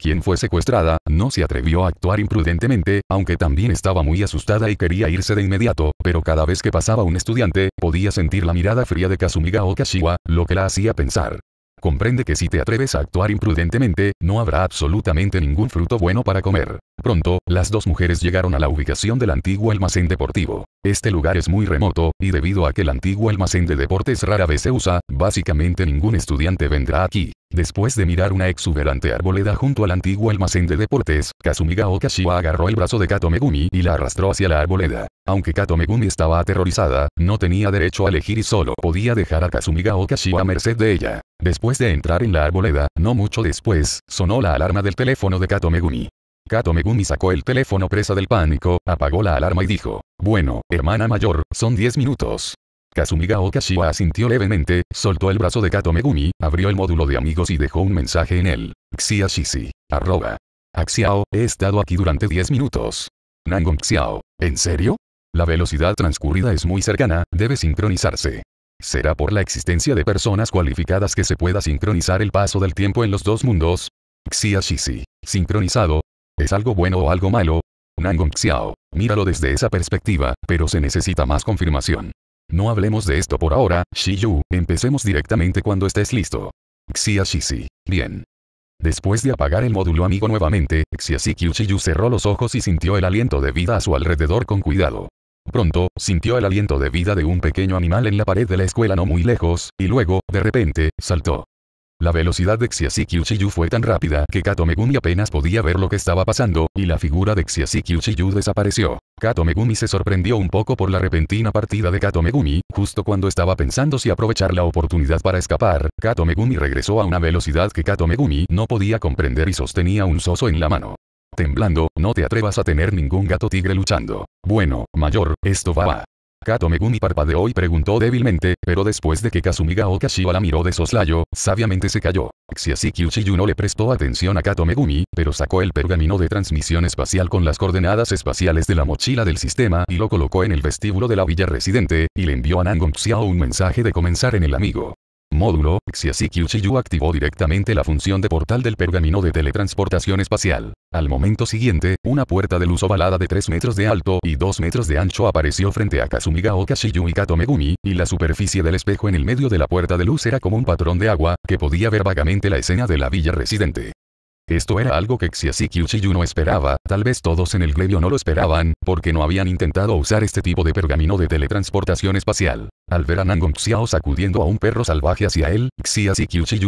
quien fue secuestrada, no se atrevió a actuar imprudentemente, aunque también estaba muy asustada y quería irse de inmediato, pero cada vez que pasaba un estudiante, podía sentir la mirada fría de Kazumiga o Kashiwa, lo que la hacía pensar. Comprende que si te atreves a actuar imprudentemente, no habrá absolutamente ningún fruto bueno para comer. Pronto, las dos mujeres llegaron a la ubicación del antiguo almacén deportivo. Este lugar es muy remoto, y debido a que el antiguo almacén de deportes rara vez se usa, básicamente ningún estudiante vendrá aquí. Después de mirar una exuberante arboleda junto al antiguo almacén de deportes, Kazumiga Okashiwa agarró el brazo de Kato Megumi y la arrastró hacia la arboleda. Aunque Kato Megumi estaba aterrorizada, no tenía derecho a elegir y solo podía dejar a Kazumiga Okashiwa a merced de ella. Después de entrar en la arboleda, no mucho después, sonó la alarma del teléfono de Kato Megumi. Kato Megumi sacó el teléfono presa del pánico, apagó la alarma y dijo, bueno, hermana mayor, son 10 minutos. Kazumiga Okashiwa asintió levemente, soltó el brazo de Kato Megumi, abrió el módulo de amigos y dejó un mensaje en él. Xia Shishi. Arroba. Axiao, he estado aquí durante 10 minutos. Nangong Xiao. ¿En serio? La velocidad transcurrida es muy cercana, debe sincronizarse. ¿Será por la existencia de personas cualificadas que se pueda sincronizar el paso del tiempo en los dos mundos? Xia Shishi. Sincronizado, ¿Es algo bueno o algo malo? Nangong Xiao, míralo desde esa perspectiva, pero se necesita más confirmación. No hablemos de esto por ahora, Shiyu, empecemos directamente cuando estés listo. Xia Shishi. Bien. Después de apagar el módulo amigo nuevamente, Xi Shiyu cerró los ojos y sintió el aliento de vida a su alrededor con cuidado. Pronto, sintió el aliento de vida de un pequeño animal en la pared de la escuela no muy lejos, y luego, de repente, saltó. La velocidad de Xiasiki fue tan rápida que Kato Megumi apenas podía ver lo que estaba pasando, y la figura de Xiasiki desapareció. Kato Megumi se sorprendió un poco por la repentina partida de Kato Megumi, justo cuando estaba pensando si aprovechar la oportunidad para escapar, Kato Megumi regresó a una velocidad que Kato Megumi no podía comprender y sostenía un soso en la mano. Temblando, no te atrevas a tener ningún gato tigre luchando. Bueno, mayor, esto va. Katomegumi parpadeó y preguntó débilmente, pero después de que Kazumiga Kashiwa la miró de soslayo, sabiamente se calló. Xiasiki no le prestó atención a Katomegumi, pero sacó el pergamino de transmisión espacial con las coordenadas espaciales de la mochila del sistema y lo colocó en el vestíbulo de la villa residente, y le envió a Nangong Xiao un mensaje de comenzar en el amigo módulo, Xiasikyushiyu activó directamente la función de portal del pergamino de teletransportación espacial. Al momento siguiente, una puerta de luz ovalada de 3 metros de alto y 2 metros de ancho apareció frente a Kazumiga Okashiyu y Katomegumi, y la superficie del espejo en el medio de la puerta de luz era como un patrón de agua, que podía ver vagamente la escena de la villa residente. Esto era algo que Xiasi no esperaba, tal vez todos en el gremio no lo esperaban, porque no habían intentado usar este tipo de pergamino de teletransportación espacial. Al ver a Nangong Xiao sacudiendo a un perro salvaje hacia él, Xiasi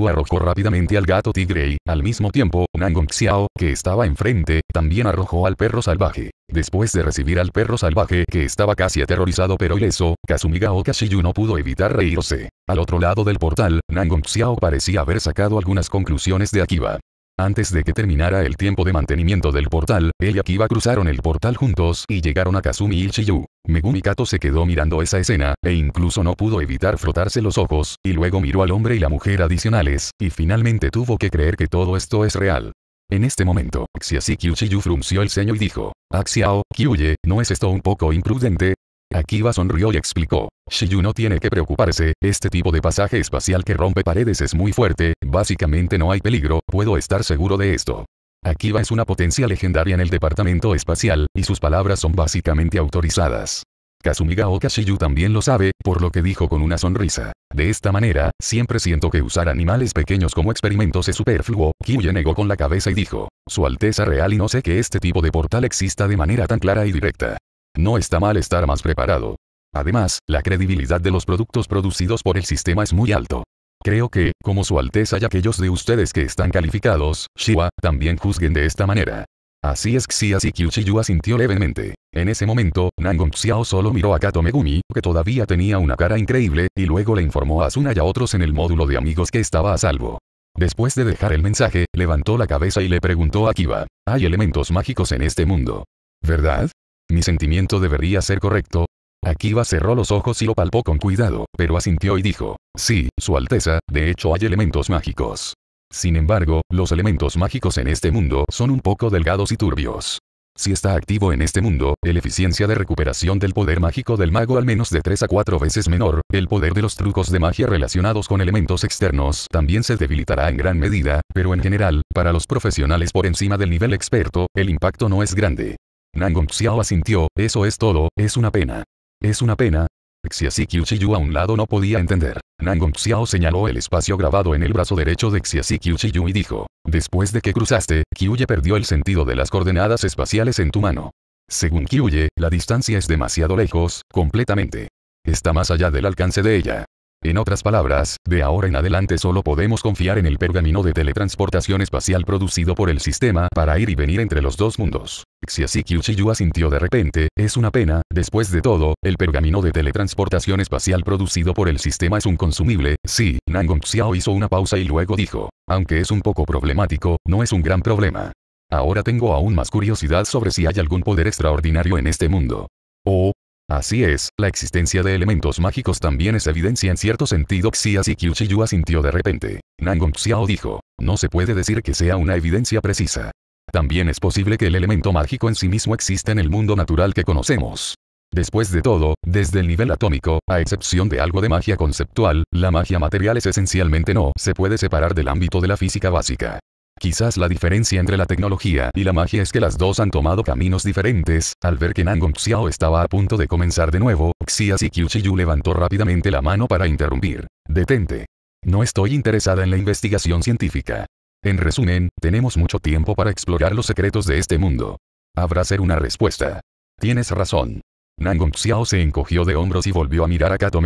arrojó rápidamente al gato tigre y, al mismo tiempo, Nangong Xiao, que estaba enfrente, también arrojó al perro salvaje. Después de recibir al perro salvaje que estaba casi aterrorizado pero ileso, Kazumiga Kashiyu no pudo evitar reírse. Al otro lado del portal, Nangong Xiao parecía haber sacado algunas conclusiones de Akiba. Antes de que terminara el tiempo de mantenimiento del portal, él y Akiba cruzaron el portal juntos y llegaron a Kazumi y Chiyu. Megumi Kato se quedó mirando esa escena, e incluso no pudo evitar frotarse los ojos, y luego miró al hombre y la mujer adicionales, y finalmente tuvo que creer que todo esto es real. En este momento, Kyu Chiyu frunció el ceño y dijo, Axiao, oh, Kyuye, ¿no es esto un poco imprudente? Akiba sonrió y explicó. Shiyu no tiene que preocuparse, este tipo de pasaje espacial que rompe paredes es muy fuerte, básicamente no hay peligro, puedo estar seguro de esto. Akiba es una potencia legendaria en el departamento espacial, y sus palabras son básicamente autorizadas. Kazumiga Shiyu también lo sabe, por lo que dijo con una sonrisa. De esta manera, siempre siento que usar animales pequeños como experimentos es superfluo, Kyuye negó con la cabeza y dijo, Su Alteza Real y no sé que este tipo de portal exista de manera tan clara y directa. No está mal estar más preparado. Además, la credibilidad de los productos producidos por el sistema es muy alto. Creo que, como Su Alteza y aquellos de ustedes que están calificados, Shiva, también juzguen de esta manera. Así es Xia y Kyuchiyu asintió levemente. En ese momento, Nangong Xiao solo miró a Kato Megumi, que todavía tenía una cara increíble, y luego le informó a Asuna y a otros en el módulo de amigos que estaba a salvo. Después de dejar el mensaje, levantó la cabeza y le preguntó a Kiba, ¿hay elementos mágicos en este mundo? ¿Verdad? Mi sentimiento debería ser correcto. Akiva cerró los ojos y lo palpó con cuidado, pero asintió y dijo, sí, Su Alteza, de hecho hay elementos mágicos. Sin embargo, los elementos mágicos en este mundo son un poco delgados y turbios. Si está activo en este mundo, la eficiencia de recuperación del poder mágico del mago al menos de 3 a 4 veces menor, el poder de los trucos de magia relacionados con elementos externos también se debilitará en gran medida, pero en general, para los profesionales por encima del nivel experto, el impacto no es grande. Nangong Xiao asintió, eso es todo, es una pena. Es una pena. Kyu Yu a un lado no podía entender. Nangong Xiao señaló el espacio grabado en el brazo derecho de Kyu Yu y dijo, después de que cruzaste, Kyuye perdió el sentido de las coordenadas espaciales en tu mano. Según Kyuye, la distancia es demasiado lejos, completamente. Está más allá del alcance de ella. En otras palabras, de ahora en adelante solo podemos confiar en el pergamino de teletransportación espacial producido por el sistema para ir y venir entre los dos mundos. chi yua asintió de repente, es una pena, después de todo, el pergamino de teletransportación espacial producido por el sistema es un consumible, sí, Nangong Xiao hizo una pausa y luego dijo, aunque es un poco problemático, no es un gran problema. Ahora tengo aún más curiosidad sobre si hay algún poder extraordinario en este mundo. Oh, Así es, la existencia de elementos mágicos también es evidencia en cierto sentido Xias y Kyushiyu asintió de repente. Nangong Xiao dijo, no se puede decir que sea una evidencia precisa. También es posible que el elemento mágico en sí mismo exista en el mundo natural que conocemos. Después de todo, desde el nivel atómico, a excepción de algo de magia conceptual, la magia material es esencialmente no se puede separar del ámbito de la física básica. Quizás la diferencia entre la tecnología y la magia es que las dos han tomado caminos diferentes, al ver que Nangong Xiao estaba a punto de comenzar de nuevo, Xia y yu levantó rápidamente la mano para interrumpir. Detente. No estoy interesada en la investigación científica. En resumen, tenemos mucho tiempo para explorar los secretos de este mundo. Habrá ser una respuesta. Tienes razón. Nangong Xiao se encogió de hombros y volvió a mirar a Kato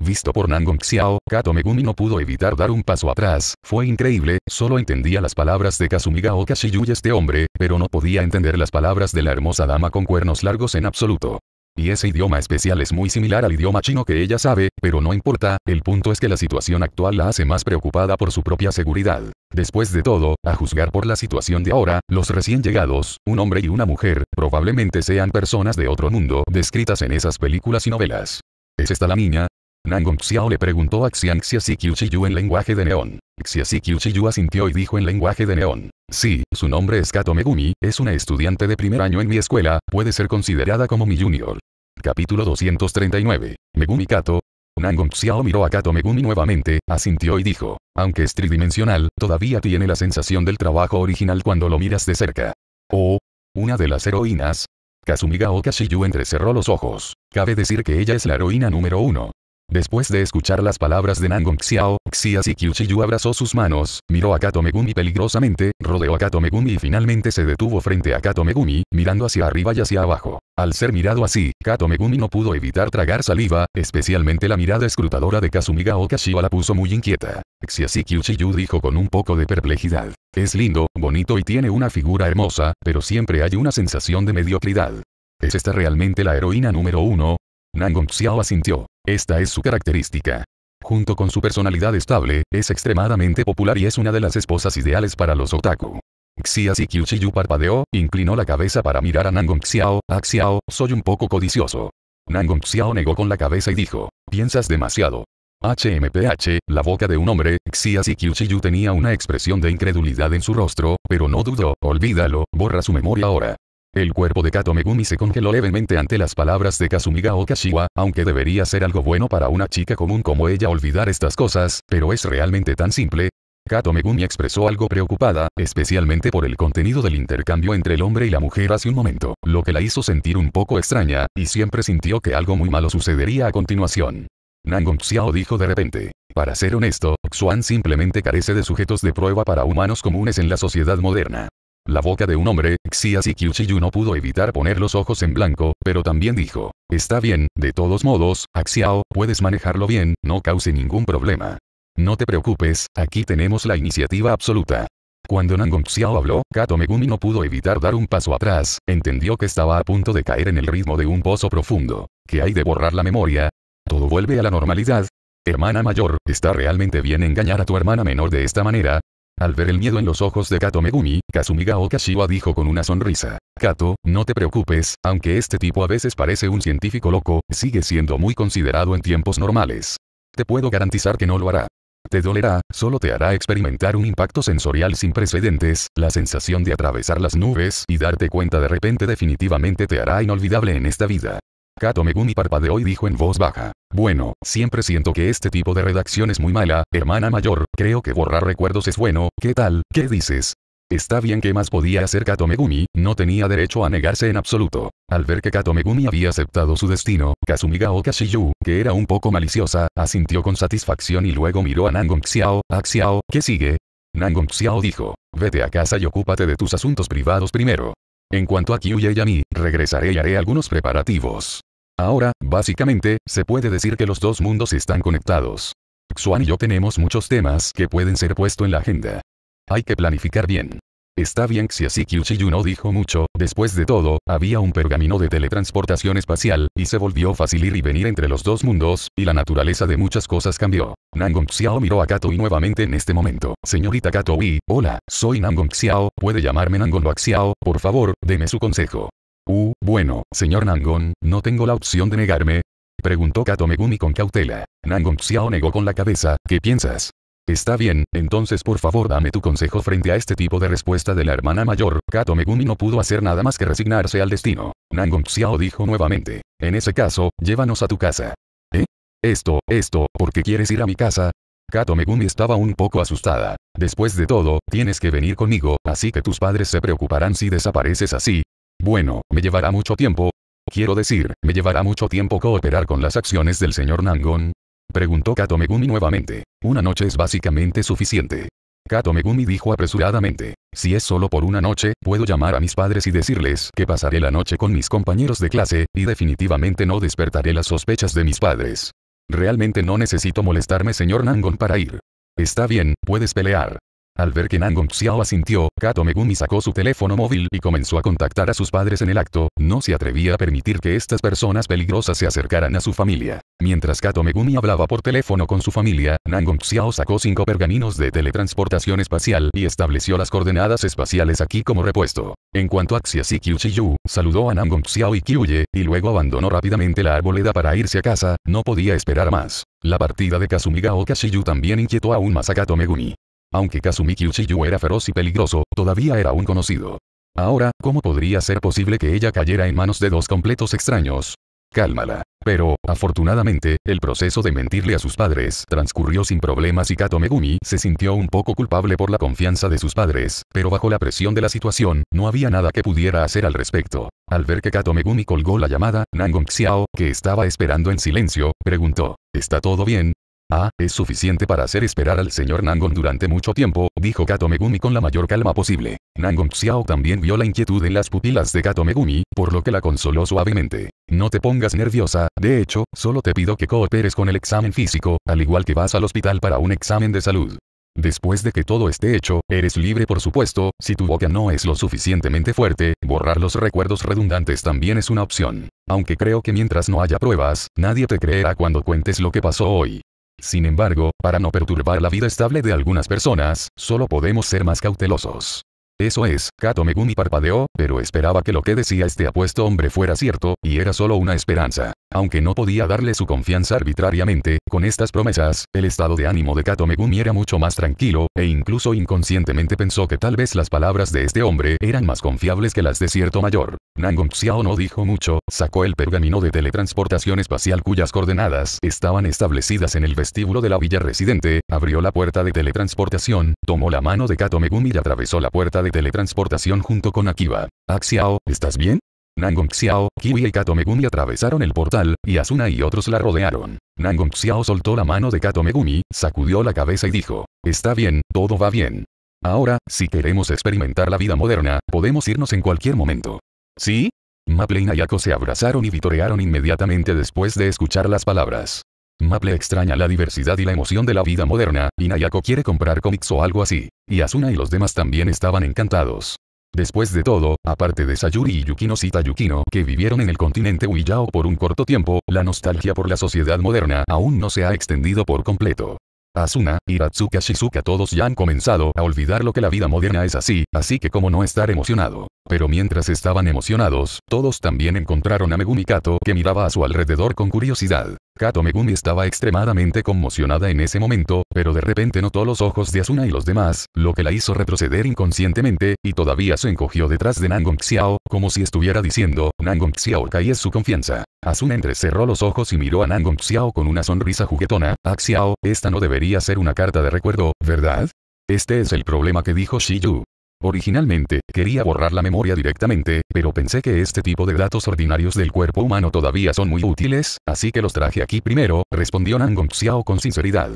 Visto por Nangong Xiao, Kato Megumi no pudo evitar dar un paso atrás, fue increíble, solo entendía las palabras de Kazumiga o este hombre, pero no podía entender las palabras de la hermosa dama con cuernos largos en absoluto. Y ese idioma especial es muy similar al idioma chino que ella sabe, pero no importa, el punto es que la situación actual la hace más preocupada por su propia seguridad. Después de todo, a juzgar por la situación de ahora, los recién llegados, un hombre y una mujer, probablemente sean personas de otro mundo descritas en esas películas y novelas. ¿Es esta la niña? Nangong Xiao le preguntó a Xiang Xiaxiqiu en lenguaje de neón. Xiaxiqiu asintió y dijo en lenguaje de neón. Sí, su nombre es Kato Megumi, es una estudiante de primer año en mi escuela, puede ser considerada como mi junior. Capítulo 239. Megumi Kato. Nangong Xiao miró a Kato Megumi nuevamente, asintió y dijo. Aunque es tridimensional, todavía tiene la sensación del trabajo original cuando lo miras de cerca. oh, una de las heroínas, Kazumiga Okashiyu entrecerró los ojos. Cabe decir que ella es la heroína número uno. Después de escuchar las palabras de Nangong Xiao, Xias y abrazó sus manos, miró a Kato Megumi peligrosamente, rodeó a Kato Megumi y finalmente se detuvo frente a Kato Megumi, mirando hacia arriba y hacia abajo. Al ser mirado así, Kato Megumi no pudo evitar tragar saliva, especialmente la mirada escrutadora de Kazumiga Okashiba la puso muy inquieta. si y dijo con un poco de perplejidad. Es lindo, bonito y tiene una figura hermosa, pero siempre hay una sensación de mediocridad. ¿Es esta realmente la heroína número uno? Nangong Xiao asintió. Esta es su característica. Junto con su personalidad estable, es extremadamente popular y es una de las esposas ideales para los otaku. Xia Chiyu parpadeó, inclinó la cabeza para mirar a Nangong Xiao, a ah, Xiao, soy un poco codicioso. Nangong Xiao negó con la cabeza y dijo, piensas demasiado. HMPH, la boca de un hombre, Xia Chiyu tenía una expresión de incredulidad en su rostro, pero no dudó, olvídalo, borra su memoria ahora. El cuerpo de Kato Megumi se congeló levemente ante las palabras de Kazumiga Kashiwa, aunque debería ser algo bueno para una chica común como ella olvidar estas cosas, pero es realmente tan simple. Kato Megumi expresó algo preocupada, especialmente por el contenido del intercambio entre el hombre y la mujer hace un momento, lo que la hizo sentir un poco extraña, y siempre sintió que algo muy malo sucedería a continuación. Nangong Xiao dijo de repente. Para ser honesto, Xuan simplemente carece de sujetos de prueba para humanos comunes en la sociedad moderna la boca de un hombre, Xias y no pudo evitar poner los ojos en blanco, pero también dijo, está bien, de todos modos, Axiao, puedes manejarlo bien, no cause ningún problema. No te preocupes, aquí tenemos la iniciativa absoluta. Cuando Nangong Xiao habló, Kato Megumi no pudo evitar dar un paso atrás, entendió que estaba a punto de caer en el ritmo de un pozo profundo. que hay de borrar la memoria? ¿Todo vuelve a la normalidad? Hermana mayor, está realmente bien engañar a tu hermana menor de esta manera, al ver el miedo en los ojos de Kato Megumi, Kazumiga Okashiwa dijo con una sonrisa. Kato, no te preocupes, aunque este tipo a veces parece un científico loco, sigue siendo muy considerado en tiempos normales. Te puedo garantizar que no lo hará. Te dolerá, solo te hará experimentar un impacto sensorial sin precedentes, la sensación de atravesar las nubes y darte cuenta de repente definitivamente te hará inolvidable en esta vida. Kato Megumi parpadeó y dijo en voz baja. Bueno, siempre siento que este tipo de redacción es muy mala, hermana mayor, creo que borrar recuerdos es bueno, ¿qué tal? ¿Qué dices? Está bien que más podía hacer Kato Megumi, no tenía derecho a negarse en absoluto. Al ver que Kato Megumi había aceptado su destino, Kazumiga Kashiyu, que era un poco maliciosa, asintió con satisfacción y luego miró a Nangong Xiao, a ah, Xiao, ¿qué sigue? Nangong Xiao dijo, vete a casa y ocúpate de tus asuntos privados primero. En cuanto a Kyuya y a mí, regresaré y haré algunos preparativos. Ahora, básicamente, se puede decir que los dos mundos están conectados. Xuan y yo tenemos muchos temas que pueden ser puestos en la agenda. Hay que planificar bien. Está bien Si Yu no dijo mucho, después de todo, había un pergamino de teletransportación espacial, y se volvió fácil ir y venir entre los dos mundos, y la naturaleza de muchas cosas cambió. Nangong Xiao miró a y nuevamente en este momento. Señorita Katoi, hola, soy Nangong Xiao, puede llamarme Nangong Xiao, por favor, deme su consejo. Uh, bueno, señor Nangong, no tengo la opción de negarme. Preguntó Kato Megumi con cautela. Nangong Xiao negó con la cabeza, ¿qué piensas? Está bien, entonces por favor dame tu consejo frente a este tipo de respuesta de la hermana mayor, Kato Megumi no pudo hacer nada más que resignarse al destino. Nangong Xiao dijo nuevamente. En ese caso, llévanos a tu casa. ¿Eh? Esto, esto, ¿por qué quieres ir a mi casa? Kato Megumi estaba un poco asustada. Después de todo, tienes que venir conmigo, así que tus padres se preocuparán si desapareces así. Bueno, me llevará mucho tiempo. Quiero decir, me llevará mucho tiempo cooperar con las acciones del señor Nangon, Preguntó Kato Megumi nuevamente. Una noche es básicamente suficiente. Kato Megumi dijo apresuradamente. Si es solo por una noche, puedo llamar a mis padres y decirles que pasaré la noche con mis compañeros de clase, y definitivamente no despertaré las sospechas de mis padres. Realmente no necesito molestarme señor Nangon para ir. Está bien, puedes pelear. Al ver que Nangong Xiao asintió, Kato Megumi sacó su teléfono móvil y comenzó a contactar a sus padres en el acto, no se atrevía a permitir que estas personas peligrosas se acercaran a su familia. Mientras Kato Megumi hablaba por teléfono con su familia, Nangong Xiao sacó cinco pergaminos de teletransportación espacial y estableció las coordenadas espaciales aquí como repuesto. En cuanto a Xiasi Kyuchiyu, saludó a Nangong Xiao y Kyuye, y luego abandonó rápidamente la arboleda para irse a casa, no podía esperar más. La partida de Kazumiga Kashiyu también inquietó aún más a Kato Megumi. Aunque Kazumiki Uchiyu era feroz y peligroso, todavía era un conocido. Ahora, ¿cómo podría ser posible que ella cayera en manos de dos completos extraños? Cálmala. Pero, afortunadamente, el proceso de mentirle a sus padres transcurrió sin problemas y Kato Megumi se sintió un poco culpable por la confianza de sus padres, pero bajo la presión de la situación, no había nada que pudiera hacer al respecto. Al ver que Kato Megumi colgó la llamada, Nangong Xiao, que estaba esperando en silencio, preguntó, ¿Está todo bien? Ah, es suficiente para hacer esperar al señor Nangon durante mucho tiempo, dijo Kato Megumi con la mayor calma posible. Nangon Xiao también vio la inquietud en las pupilas de Kato Megumi, por lo que la consoló suavemente. No te pongas nerviosa, de hecho, solo te pido que cooperes con el examen físico, al igual que vas al hospital para un examen de salud. Después de que todo esté hecho, eres libre por supuesto, si tu boca no es lo suficientemente fuerte, borrar los recuerdos redundantes también es una opción. Aunque creo que mientras no haya pruebas, nadie te creerá cuando cuentes lo que pasó hoy. Sin embargo, para no perturbar la vida estable de algunas personas, solo podemos ser más cautelosos. Eso es, Kato Megumi parpadeó, pero esperaba que lo que decía este apuesto hombre fuera cierto, y era solo una esperanza. Aunque no podía darle su confianza arbitrariamente, con estas promesas, el estado de ánimo de Kato Megumi era mucho más tranquilo, e incluso inconscientemente pensó que tal vez las palabras de este hombre eran más confiables que las de cierto mayor. Nangong Xiao no dijo mucho, sacó el pergamino de teletransportación espacial cuyas coordenadas estaban establecidas en el vestíbulo de la villa residente, abrió la puerta de teletransportación, tomó la mano de Kato Megumi y atravesó la puerta de teletransportación junto con Akiba. Axiao, ¿estás bien? Nangong Xiao, Kiwi y Kato Megumi atravesaron el portal, y Asuna y otros la rodearon. Nangong Xiao soltó la mano de Kato Megumi, sacudió la cabeza y dijo, Está bien, todo va bien. Ahora, si queremos experimentar la vida moderna, podemos irnos en cualquier momento. ¿Sí? Maple y Nayako se abrazaron y vitorearon inmediatamente después de escuchar las palabras. Maple extraña la diversidad y la emoción de la vida moderna, y Nayako quiere comprar cómics o algo así, y Asuna y los demás también estaban encantados. Después de todo, aparte de Sayuri y Yukino Sita Yukino que vivieron en el continente Huillao por un corto tiempo, la nostalgia por la sociedad moderna aún no se ha extendido por completo. Asuna, Hiratsuka Shizuka todos ya han comenzado a olvidar lo que la vida moderna es así, así que como no estar emocionado. Pero mientras estaban emocionados, todos también encontraron a Megumi Kato que miraba a su alrededor con curiosidad. Kato Megumi estaba extremadamente conmocionada en ese momento, pero de repente notó los ojos de Asuna y los demás, lo que la hizo retroceder inconscientemente, y todavía se encogió detrás de Nangong Xiao, como si estuviera diciendo, Nangong Xiao caí es su confianza. Asuna entrecerró los ojos y miró a Nangong Xiao con una sonrisa juguetona, a ah, Xiao, esta no debería ser una carta de recuerdo, ¿verdad? Este es el problema que dijo Shiyu. Originalmente, quería borrar la memoria directamente, pero pensé que este tipo de datos ordinarios del cuerpo humano todavía son muy útiles, así que los traje aquí primero, respondió Nangong Xiao con sinceridad.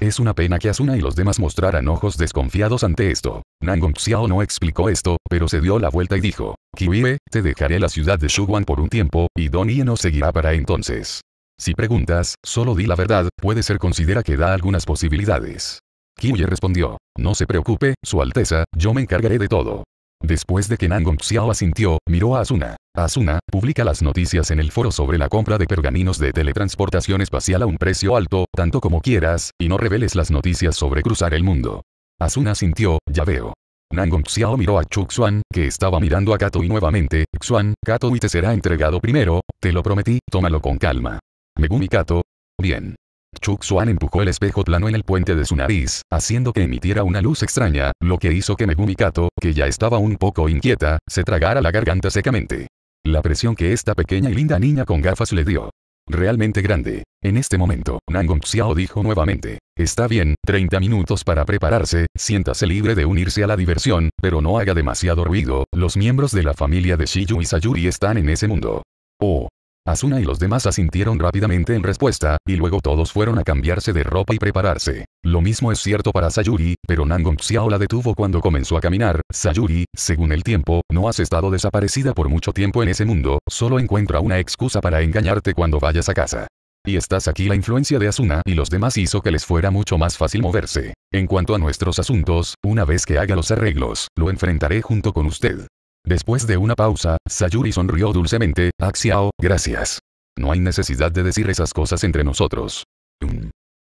Es una pena que Asuna y los demás mostraran ojos desconfiados ante esto. Nangong Xiao no explicó esto, pero se dio la vuelta y dijo, Kiwi, te dejaré la ciudad de Shuguan por un tiempo, y Donnie no seguirá para entonces. Si preguntas, solo di la verdad, puede ser considera que da algunas posibilidades. Kiye respondió, no se preocupe, su alteza, yo me encargaré de todo. Después de que Nangong Xiao asintió, miró a Asuna. Asuna, publica las noticias en el foro sobre la compra de pergaminos de teletransportación espacial a un precio alto, tanto como quieras, y no reveles las noticias sobre cruzar el mundo. Asuna sintió, ya veo. Nangong Xiao miró a Chu Xuan, que estaba mirando a Kato y nuevamente, Xuan, y te será entregado primero, te lo prometí, tómalo con calma. Megumi Kato. Bien. Chuck Swan empujó el espejo plano en el puente de su nariz, haciendo que emitiera una luz extraña, lo que hizo que Megumi Kato, que ya estaba un poco inquieta, se tragara la garganta secamente. La presión que esta pequeña y linda niña con gafas le dio. Realmente grande. En este momento, Nangong Xiao dijo nuevamente. Está bien, 30 minutos para prepararse, siéntase libre de unirse a la diversión, pero no haga demasiado ruido, los miembros de la familia de Shiyu y Sayuri están en ese mundo. Oh, Asuna y los demás asintieron rápidamente en respuesta, y luego todos fueron a cambiarse de ropa y prepararse. Lo mismo es cierto para Sayuri, pero Nangong Xiao la detuvo cuando comenzó a caminar. Sayuri, según el tiempo, no has estado desaparecida por mucho tiempo en ese mundo, solo encuentra una excusa para engañarte cuando vayas a casa. Y estás aquí la influencia de Asuna y los demás hizo que les fuera mucho más fácil moverse. En cuanto a nuestros asuntos, una vez que haga los arreglos, lo enfrentaré junto con usted. Después de una pausa, Sayuri sonrió dulcemente, Axiao, gracias. No hay necesidad de decir esas cosas entre nosotros.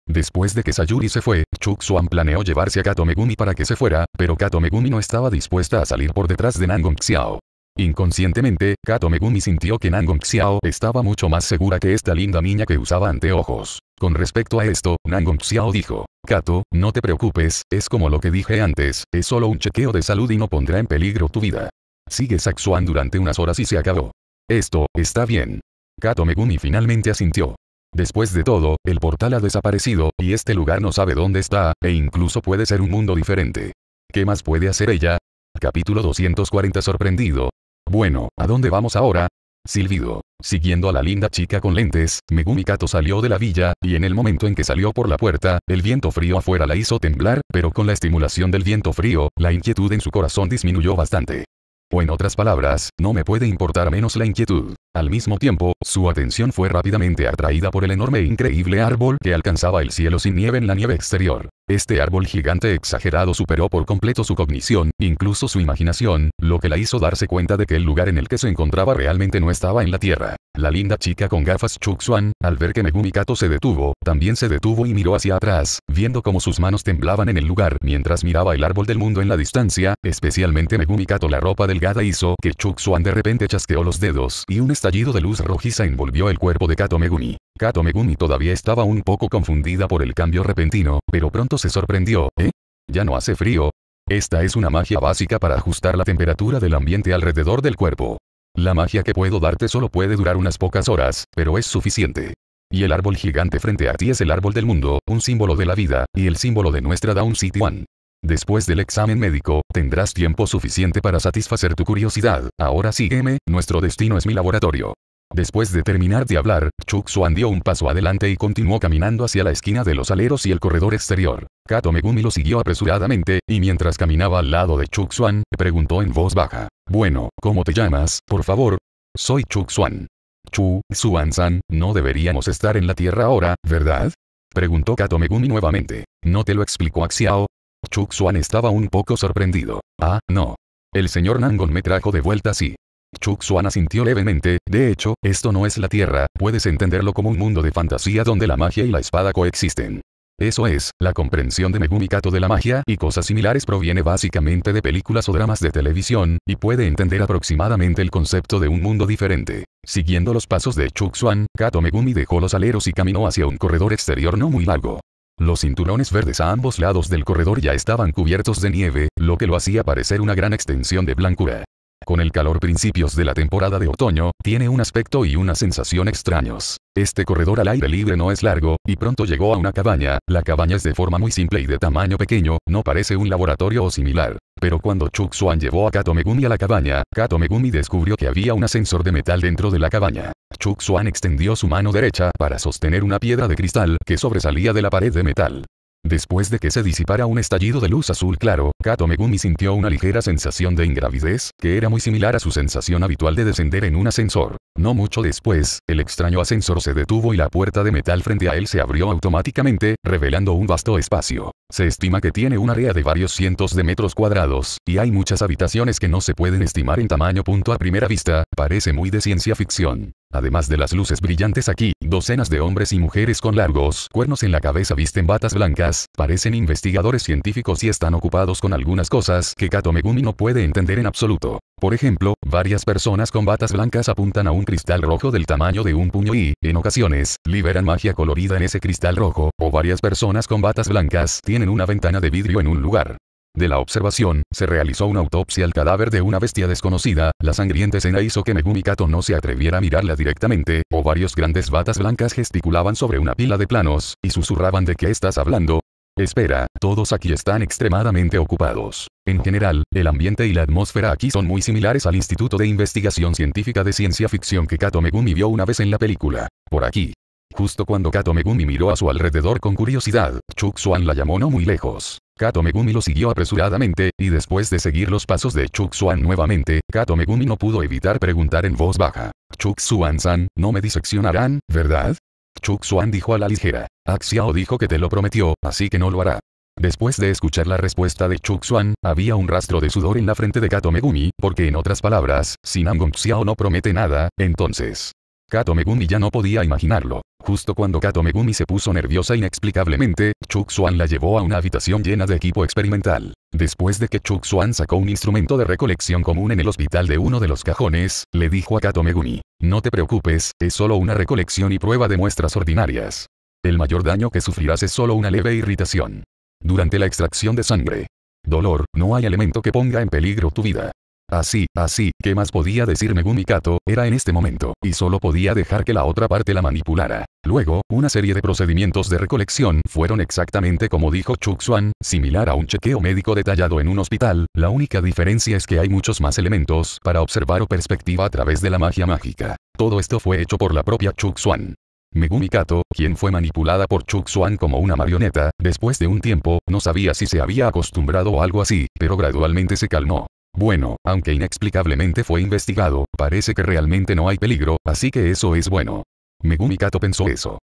Después de que Sayuri se fue, Chuxuan planeó llevarse a Kato Megumi para que se fuera, pero Kato Megumi no estaba dispuesta a salir por detrás de Nangong Xiao. Inconscientemente, Kato Megumi sintió que Nangong Xiao estaba mucho más segura que esta linda niña que usaba anteojos. Con respecto a esto, Nangong Xiao dijo, Kato, no te preocupes, es como lo que dije antes, es solo un chequeo de salud y no pondrá en peligro tu vida. Sigue Saxuan durante unas horas y se acabó. Esto, está bien. Kato Megumi finalmente asintió. Después de todo, el portal ha desaparecido, y este lugar no sabe dónde está, e incluso puede ser un mundo diferente. ¿Qué más puede hacer ella? Capítulo 240 Sorprendido. Bueno, ¿a dónde vamos ahora? Silbido. Siguiendo a la linda chica con lentes, Megumi Kato salió de la villa, y en el momento en que salió por la puerta, el viento frío afuera la hizo temblar, pero con la estimulación del viento frío, la inquietud en su corazón disminuyó bastante. O en otras palabras, no me puede importar menos la inquietud. Al mismo tiempo, su atención fue rápidamente atraída por el enorme e increíble árbol que alcanzaba el cielo sin nieve en la nieve exterior. Este árbol gigante exagerado superó por completo su cognición, incluso su imaginación, lo que la hizo darse cuenta de que el lugar en el que se encontraba realmente no estaba en la Tierra. La linda chica con gafas Chuxuan, al ver que Megumi Kato se detuvo, también se detuvo y miró hacia atrás, viendo cómo sus manos temblaban en el lugar mientras miraba el árbol del mundo en la distancia, especialmente Megumi Kato la ropa delgada hizo que Chuxuan de repente chasqueó los dedos y un estallido de luz rojiza envolvió el cuerpo de Kato Megumi. Kato Megumi todavía estaba un poco confundida por el cambio repentino, pero pronto se sorprendió, ¿eh? ¿Ya no hace frío? Esta es una magia básica para ajustar la temperatura del ambiente alrededor del cuerpo. La magia que puedo darte solo puede durar unas pocas horas, pero es suficiente. Y el árbol gigante frente a ti es el árbol del mundo, un símbolo de la vida, y el símbolo de nuestra Down City One. Después del examen médico, tendrás tiempo suficiente para satisfacer tu curiosidad. Ahora sígueme, nuestro destino es mi laboratorio. Después de terminar de hablar, Chuk Swan dio un paso adelante y continuó caminando hacia la esquina de los aleros y el corredor exterior. Kato Megumi lo siguió apresuradamente, y mientras caminaba al lado de Chuk Swan, preguntó en voz baja. Bueno, ¿cómo te llamas, por favor? Soy Chuk Swan. Chu, Suan-san, no deberíamos estar en la Tierra ahora, ¿verdad? Preguntó Kato Megumi nuevamente. ¿No te lo explicó Axiao? Chuk Swan estaba un poco sorprendido. Ah, no. El señor Nangon me trajo de vuelta así. Chuxuan asintió levemente, de hecho, esto no es la Tierra, puedes entenderlo como un mundo de fantasía donde la magia y la espada coexisten. Eso es, la comprensión de Megumi Kato de la magia y cosas similares proviene básicamente de películas o dramas de televisión, y puede entender aproximadamente el concepto de un mundo diferente. Siguiendo los pasos de Swan, Kato Megumi dejó los aleros y caminó hacia un corredor exterior no muy largo. Los cinturones verdes a ambos lados del corredor ya estaban cubiertos de nieve, lo que lo hacía parecer una gran extensión de blancura. Con el calor principios de la temporada de otoño, tiene un aspecto y una sensación extraños. Este corredor al aire libre no es largo, y pronto llegó a una cabaña, la cabaña es de forma muy simple y de tamaño pequeño, no parece un laboratorio o similar. Pero cuando Chuk llevó a Katomegumi a la cabaña, Katomegumi descubrió que había un ascensor de metal dentro de la cabaña. Chuk Swan extendió su mano derecha para sostener una piedra de cristal que sobresalía de la pared de metal. Después de que se disipara un estallido de luz azul claro, Kato Megumi sintió una ligera sensación de ingravidez, que era muy similar a su sensación habitual de descender en un ascensor. No mucho después, el extraño ascensor se detuvo y la puerta de metal frente a él se abrió automáticamente, revelando un vasto espacio. Se estima que tiene un área de varios cientos de metros cuadrados, y hay muchas habitaciones que no se pueden estimar en tamaño. Punto a primera vista, parece muy de ciencia ficción. Además de las luces brillantes aquí, docenas de hombres y mujeres con largos cuernos en la cabeza visten batas blancas, parecen investigadores científicos y están ocupados con algunas cosas que Kato Megumi no puede entender en absoluto. Por ejemplo, varias personas con batas blancas apuntan a un cristal rojo del tamaño de un puño y, en ocasiones, liberan magia colorida en ese cristal rojo, o varias personas con batas blancas tienen una ventana de vidrio en un lugar de la observación, se realizó una autopsia al cadáver de una bestia desconocida, la sangrienta escena hizo que Megumi Kato no se atreviera a mirarla directamente, o varios grandes batas blancas gesticulaban sobre una pila de planos, y susurraban de qué estás hablando. Espera, todos aquí están extremadamente ocupados. En general, el ambiente y la atmósfera aquí son muy similares al Instituto de Investigación Científica de Ciencia Ficción que Kato Megumi vio una vez en la película. Por aquí, Justo cuando Kato Megumi miró a su alrededor con curiosidad, Chuxuan la llamó no muy lejos. Kato Megumi lo siguió apresuradamente, y después de seguir los pasos de Chuxuan nuevamente, Kato Megumi no pudo evitar preguntar en voz baja. Chuxuan-san, no me diseccionarán, ¿verdad? Chuxuan dijo a la ligera. Axiao ah, dijo que te lo prometió, así que no lo hará. Después de escuchar la respuesta de Chuxuan, había un rastro de sudor en la frente de Kato Megumi, porque en otras palabras, si Namgong Xiao no promete nada, entonces, Kato Megumi ya no podía imaginarlo. Justo cuando Kato Megumi se puso nerviosa inexplicablemente, Chuk la llevó a una habitación llena de equipo experimental. Después de que Chuk sacó un instrumento de recolección común en el hospital de uno de los cajones, le dijo a Kato Megumi, no te preocupes, es solo una recolección y prueba de muestras ordinarias. El mayor daño que sufrirás es solo una leve irritación. Durante la extracción de sangre, dolor, no hay elemento que ponga en peligro tu vida. Así, así, ¿qué más podía decir Megumi Kato? Era en este momento, y solo podía dejar que la otra parte la manipulara. Luego, una serie de procedimientos de recolección fueron exactamente como dijo Swan, similar a un chequeo médico detallado en un hospital, la única diferencia es que hay muchos más elementos para observar o perspectiva a través de la magia mágica. Todo esto fue hecho por la propia Swan. Megumi Kato, quien fue manipulada por Chuck Swan como una marioneta, después de un tiempo, no sabía si se había acostumbrado o algo así, pero gradualmente se calmó. Bueno, aunque inexplicablemente fue investigado, parece que realmente no hay peligro, así que eso es bueno. Megumi Kato pensó eso.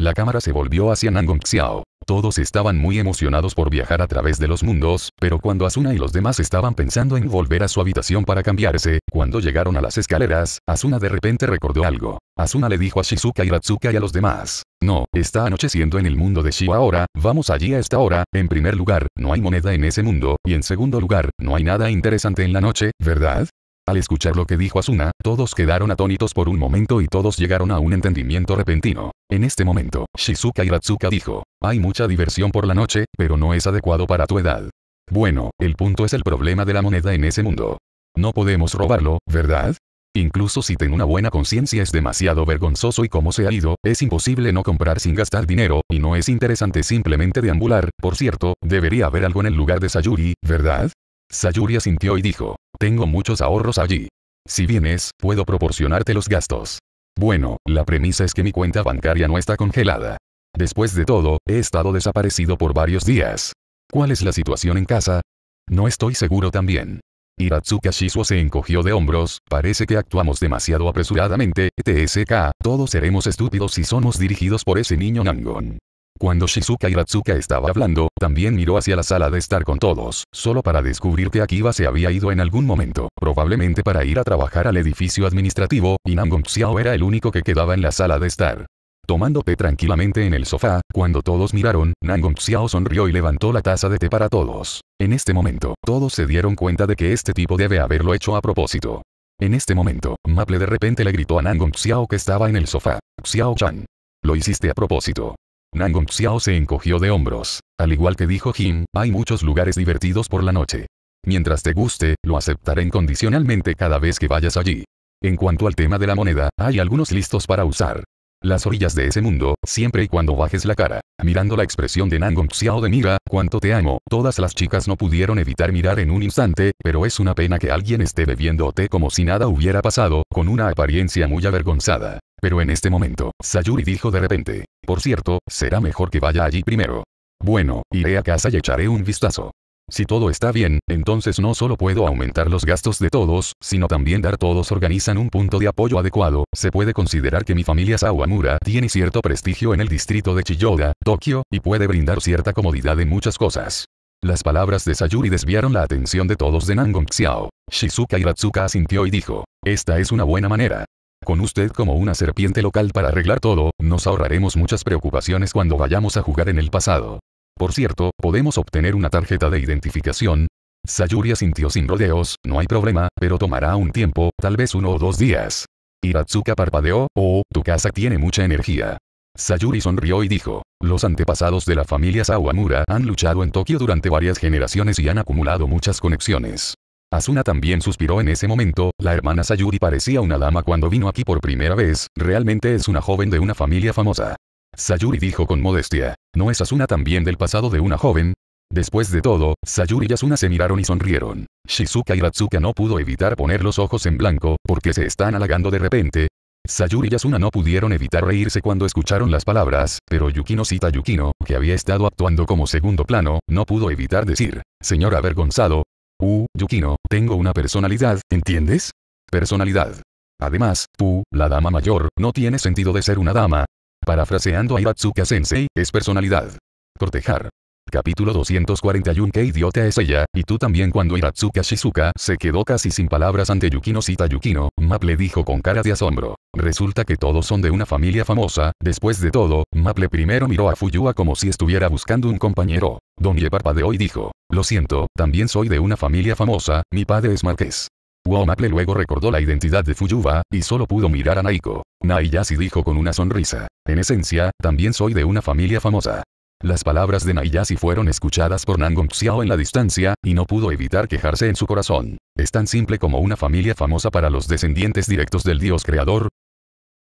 La cámara se volvió hacia Nangong Xiao. Todos estaban muy emocionados por viajar a través de los mundos, pero cuando Asuna y los demás estaban pensando en volver a su habitación para cambiarse, cuando llegaron a las escaleras, Asuna de repente recordó algo. Asuna le dijo a Shizuka y Ratsuka y a los demás. No, está anocheciendo en el mundo de Shiva ahora, vamos allí a esta hora, en primer lugar, no hay moneda en ese mundo, y en segundo lugar, no hay nada interesante en la noche, ¿verdad? Al escuchar lo que dijo Asuna, todos quedaron atónitos por un momento y todos llegaron a un entendimiento repentino. En este momento, Shizuka Ratsuka dijo, hay mucha diversión por la noche, pero no es adecuado para tu edad. Bueno, el punto es el problema de la moneda en ese mundo. No podemos robarlo, ¿verdad? Incluso si ten una buena conciencia es demasiado vergonzoso y como se ha ido, es imposible no comprar sin gastar dinero, y no es interesante simplemente deambular, por cierto, debería haber algo en el lugar de Sayuri, ¿verdad? Sayuri asintió y dijo, tengo muchos ahorros allí. Si vienes, puedo proporcionarte los gastos. Bueno, la premisa es que mi cuenta bancaria no está congelada. Después de todo, he estado desaparecido por varios días. ¿Cuál es la situación en casa? No estoy seguro también. Hiratsuka Shizuo se encogió de hombros, parece que actuamos demasiado apresuradamente, TSK, todos seremos estúpidos si somos dirigidos por ese niño Nangon. Cuando Shizuka Ratsuka estaba hablando, también miró hacia la sala de estar con todos, solo para descubrir que Akiba se había ido en algún momento, probablemente para ir a trabajar al edificio administrativo, y Nangong Xiao era el único que quedaba en la sala de estar. Tomando té tranquilamente en el sofá, cuando todos miraron, Nangong Xiao sonrió y levantó la taza de té para todos. En este momento, todos se dieron cuenta de que este tipo debe haberlo hecho a propósito. En este momento, Maple de repente le gritó a Nangong Xiao que estaba en el sofá. Xiao-chan. Lo hiciste a propósito. Nangong Xiao se encogió de hombros. Al igual que dijo Jim, hay muchos lugares divertidos por la noche. Mientras te guste, lo aceptaré incondicionalmente cada vez que vayas allí. En cuanto al tema de la moneda, hay algunos listos para usar. Las orillas de ese mundo, siempre y cuando bajes la cara. Mirando la expresión de Nangong Xiao de Mira, cuánto te amo, todas las chicas no pudieron evitar mirar en un instante, pero es una pena que alguien esté bebiendo té como si nada hubiera pasado, con una apariencia muy avergonzada. Pero en este momento, Sayuri dijo de repente, por cierto, será mejor que vaya allí primero. Bueno, iré a casa y echaré un vistazo. Si todo está bien, entonces no solo puedo aumentar los gastos de todos, sino también dar todos organizan un punto de apoyo adecuado, se puede considerar que mi familia Sawamura tiene cierto prestigio en el distrito de Chiyoda, Tokio, y puede brindar cierta comodidad en muchas cosas. Las palabras de Sayuri desviaron la atención de todos de Nangong Xiao. Shizuka Ratsuka asintió y dijo, esta es una buena manera con usted como una serpiente local para arreglar todo, nos ahorraremos muchas preocupaciones cuando vayamos a jugar en el pasado. Por cierto, podemos obtener una tarjeta de identificación. Sayuri asintió sin rodeos, no hay problema, pero tomará un tiempo, tal vez uno o dos días. Iratsuka parpadeó, oh, tu casa tiene mucha energía. Sayuri sonrió y dijo, los antepasados de la familia Sawamura han luchado en Tokio durante varias generaciones y han acumulado muchas conexiones. Asuna también suspiró en ese momento, la hermana Sayuri parecía una dama cuando vino aquí por primera vez, realmente es una joven de una familia famosa. Sayuri dijo con modestia, ¿no es Asuna también del pasado de una joven? Después de todo, Sayuri y Asuna se miraron y sonrieron. Shizuka y Ratsuka no pudo evitar poner los ojos en blanco, porque se están halagando de repente, Sayuri y Asuna no pudieron evitar reírse cuando escucharon las palabras, pero Yukino cita Yukino, que había estado actuando como segundo plano, no pudo evitar decir, señor avergonzado, Uh, Yukino, tengo una personalidad, ¿entiendes? Personalidad. Además, tú, la dama mayor, no tiene sentido de ser una dama. Parafraseando a Hiratsuka Sensei, es personalidad. Cortejar. Capítulo 241 Qué idiota es ella, y tú también cuando Hiratsuka Shizuka se quedó casi sin palabras ante Yukino Sita Yukino, maple dijo con cara de asombro. Resulta que todos son de una familia famosa, después de todo, Maple primero miró a Fuyua como si estuviera buscando un compañero. donie de y dijo, lo siento, también soy de una familia famosa, mi padre es marqués. Wow Maple luego recordó la identidad de Fuyuba, y solo pudo mirar a Naiko. Naiyasi dijo con una sonrisa. En esencia, también soy de una familia famosa. Las palabras de Nayasi fueron escuchadas por Nangong Xiao en la distancia, y no pudo evitar quejarse en su corazón. ¿Es tan simple como una familia famosa para los descendientes directos del dios creador?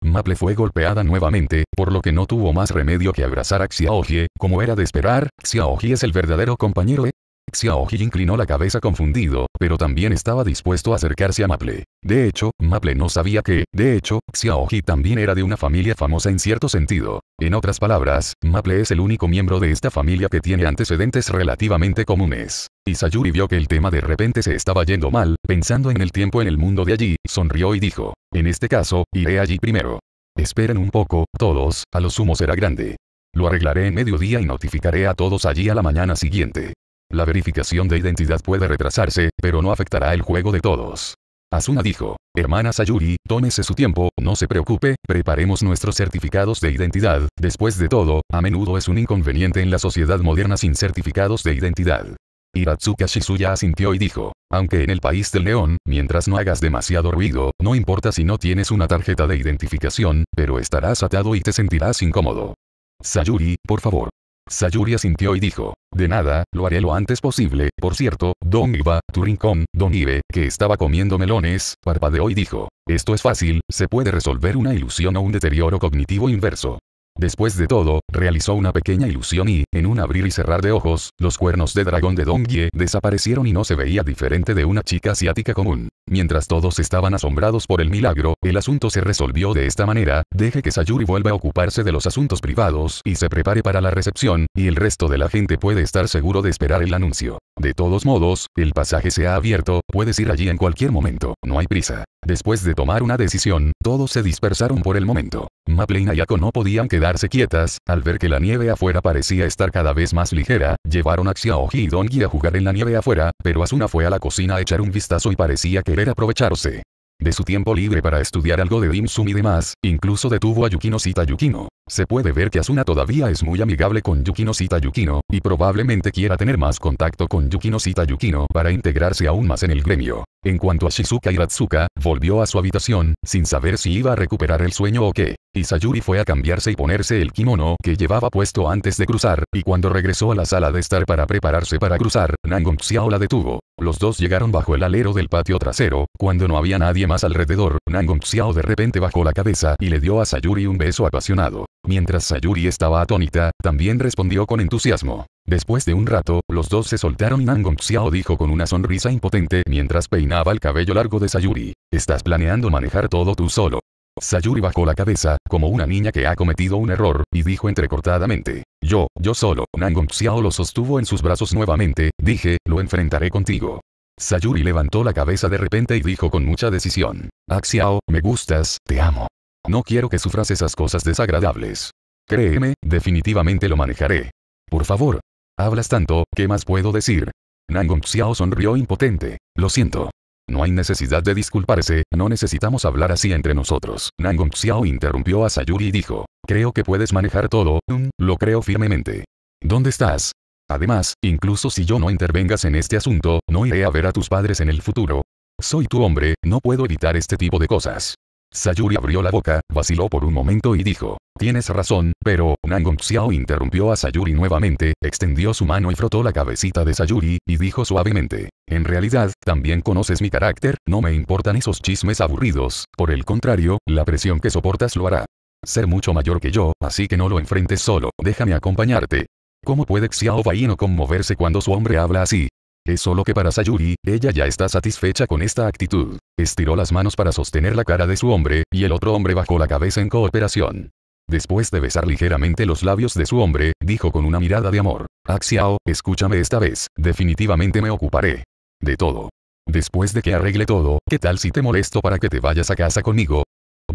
Maple fue golpeada nuevamente, por lo que no tuvo más remedio que abrazar a Xiaohie, como era de esperar, Xiaohie es el verdadero compañero, ¿eh? Xiaoji inclinó la cabeza confundido, pero también estaba dispuesto a acercarse a Maple. De hecho, Maple no sabía que, de hecho, Xiaoji también era de una familia famosa en cierto sentido. En otras palabras, Maple es el único miembro de esta familia que tiene antecedentes relativamente comunes. Y vio que el tema de repente se estaba yendo mal, pensando en el tiempo en el mundo de allí, sonrió y dijo, en este caso, iré allí primero. Esperen un poco, todos, a lo sumo será grande. Lo arreglaré en mediodía y notificaré a todos allí a la mañana siguiente. La verificación de identidad puede retrasarse, pero no afectará el juego de todos. Asuna dijo, hermana Sayuri, tómese su tiempo, no se preocupe, preparemos nuestros certificados de identidad, después de todo, a menudo es un inconveniente en la sociedad moderna sin certificados de identidad. Hiratsuka Shizuya asintió y dijo, aunque en el país del león, mientras no hagas demasiado ruido, no importa si no tienes una tarjeta de identificación, pero estarás atado y te sentirás incómodo. Sayuri, por favor, Sayuri sintió y dijo, de nada, lo haré lo antes posible, por cierto, Don Iba, tu rincón, Don Ibe, que estaba comiendo melones, parpadeó y dijo, esto es fácil, se puede resolver una ilusión o un deterioro cognitivo inverso. Después de todo, realizó una pequeña ilusión y, en un abrir y cerrar de ojos, los cuernos de dragón de Dongye desaparecieron y no se veía diferente de una chica asiática común. Mientras todos estaban asombrados por el milagro, el asunto se resolvió de esta manera, deje que Sayuri vuelva a ocuparse de los asuntos privados y se prepare para la recepción, y el resto de la gente puede estar seguro de esperar el anuncio. De todos modos, el pasaje se ha abierto, puedes ir allí en cualquier momento, no hay prisa. Después de tomar una decisión, todos se dispersaron por el momento. Mapleina y Ako no podían quedarse quietas, al ver que la nieve afuera parecía estar cada vez más ligera, llevaron a Xiaoji y Dongi a jugar en la nieve afuera, pero Asuna fue a la cocina a echar un vistazo y parecía querer aprovecharse de su tiempo libre para estudiar algo de Dim Sum y demás, incluso detuvo a Yukino Sita Yukino. Se puede ver que Asuna todavía es muy amigable con Yukino Yukino, y probablemente quiera tener más contacto con Yukino Yukino para integrarse aún más en el gremio. En cuanto a Shizuka y Ratsuka, volvió a su habitación, sin saber si iba a recuperar el sueño o qué. Y Sayuri fue a cambiarse y ponerse el kimono que llevaba puesto antes de cruzar, y cuando regresó a la sala de estar para prepararse para cruzar, Nangong Xiao la detuvo. Los dos llegaron bajo el alero del patio trasero, cuando no había nadie más alrededor, Nangong Xiao de repente bajó la cabeza y le dio a Sayuri un beso apasionado. Mientras Sayuri estaba atónita, también respondió con entusiasmo. Después de un rato, los dos se soltaron y Nangong Xiao dijo con una sonrisa impotente mientras peinaba el cabello largo de Sayuri. Estás planeando manejar todo tú solo. Sayuri bajó la cabeza, como una niña que ha cometido un error, y dijo entrecortadamente. Yo, yo solo. Nangong Xiao lo sostuvo en sus brazos nuevamente, dije, lo enfrentaré contigo. Sayuri levantó la cabeza de repente y dijo con mucha decisión. Axiao, ah, me gustas, te amo. No quiero que sufras esas cosas desagradables. Créeme, definitivamente lo manejaré. Por favor. Hablas tanto, ¿qué más puedo decir? Nangong Xiao sonrió impotente. Lo siento. No hay necesidad de disculparse, no necesitamos hablar así entre nosotros. Nangong Xiao interrumpió a Sayuri y dijo, creo que puedes manejar todo, mm, lo creo firmemente. ¿Dónde estás? Además, incluso si yo no intervengas en este asunto, no iré a ver a tus padres en el futuro. Soy tu hombre, no puedo evitar este tipo de cosas. Sayuri abrió la boca, vaciló por un momento y dijo, tienes razón, pero, Nangong Xiao interrumpió a Sayuri nuevamente, extendió su mano y frotó la cabecita de Sayuri, y dijo suavemente, en realidad, también conoces mi carácter, no me importan esos chismes aburridos, por el contrario, la presión que soportas lo hará. Ser mucho mayor que yo, así que no lo enfrentes solo, déjame acompañarte. ¿Cómo puede Xiao no conmoverse cuando su hombre habla así? Es solo que para Sayuri, ella ya está satisfecha con esta actitud. Estiró las manos para sostener la cara de su hombre, y el otro hombre bajó la cabeza en cooperación. Después de besar ligeramente los labios de su hombre, dijo con una mirada de amor. Axiao, ah, escúchame esta vez, definitivamente me ocuparé. De todo. Después de que arregle todo, ¿qué tal si te molesto para que te vayas a casa conmigo?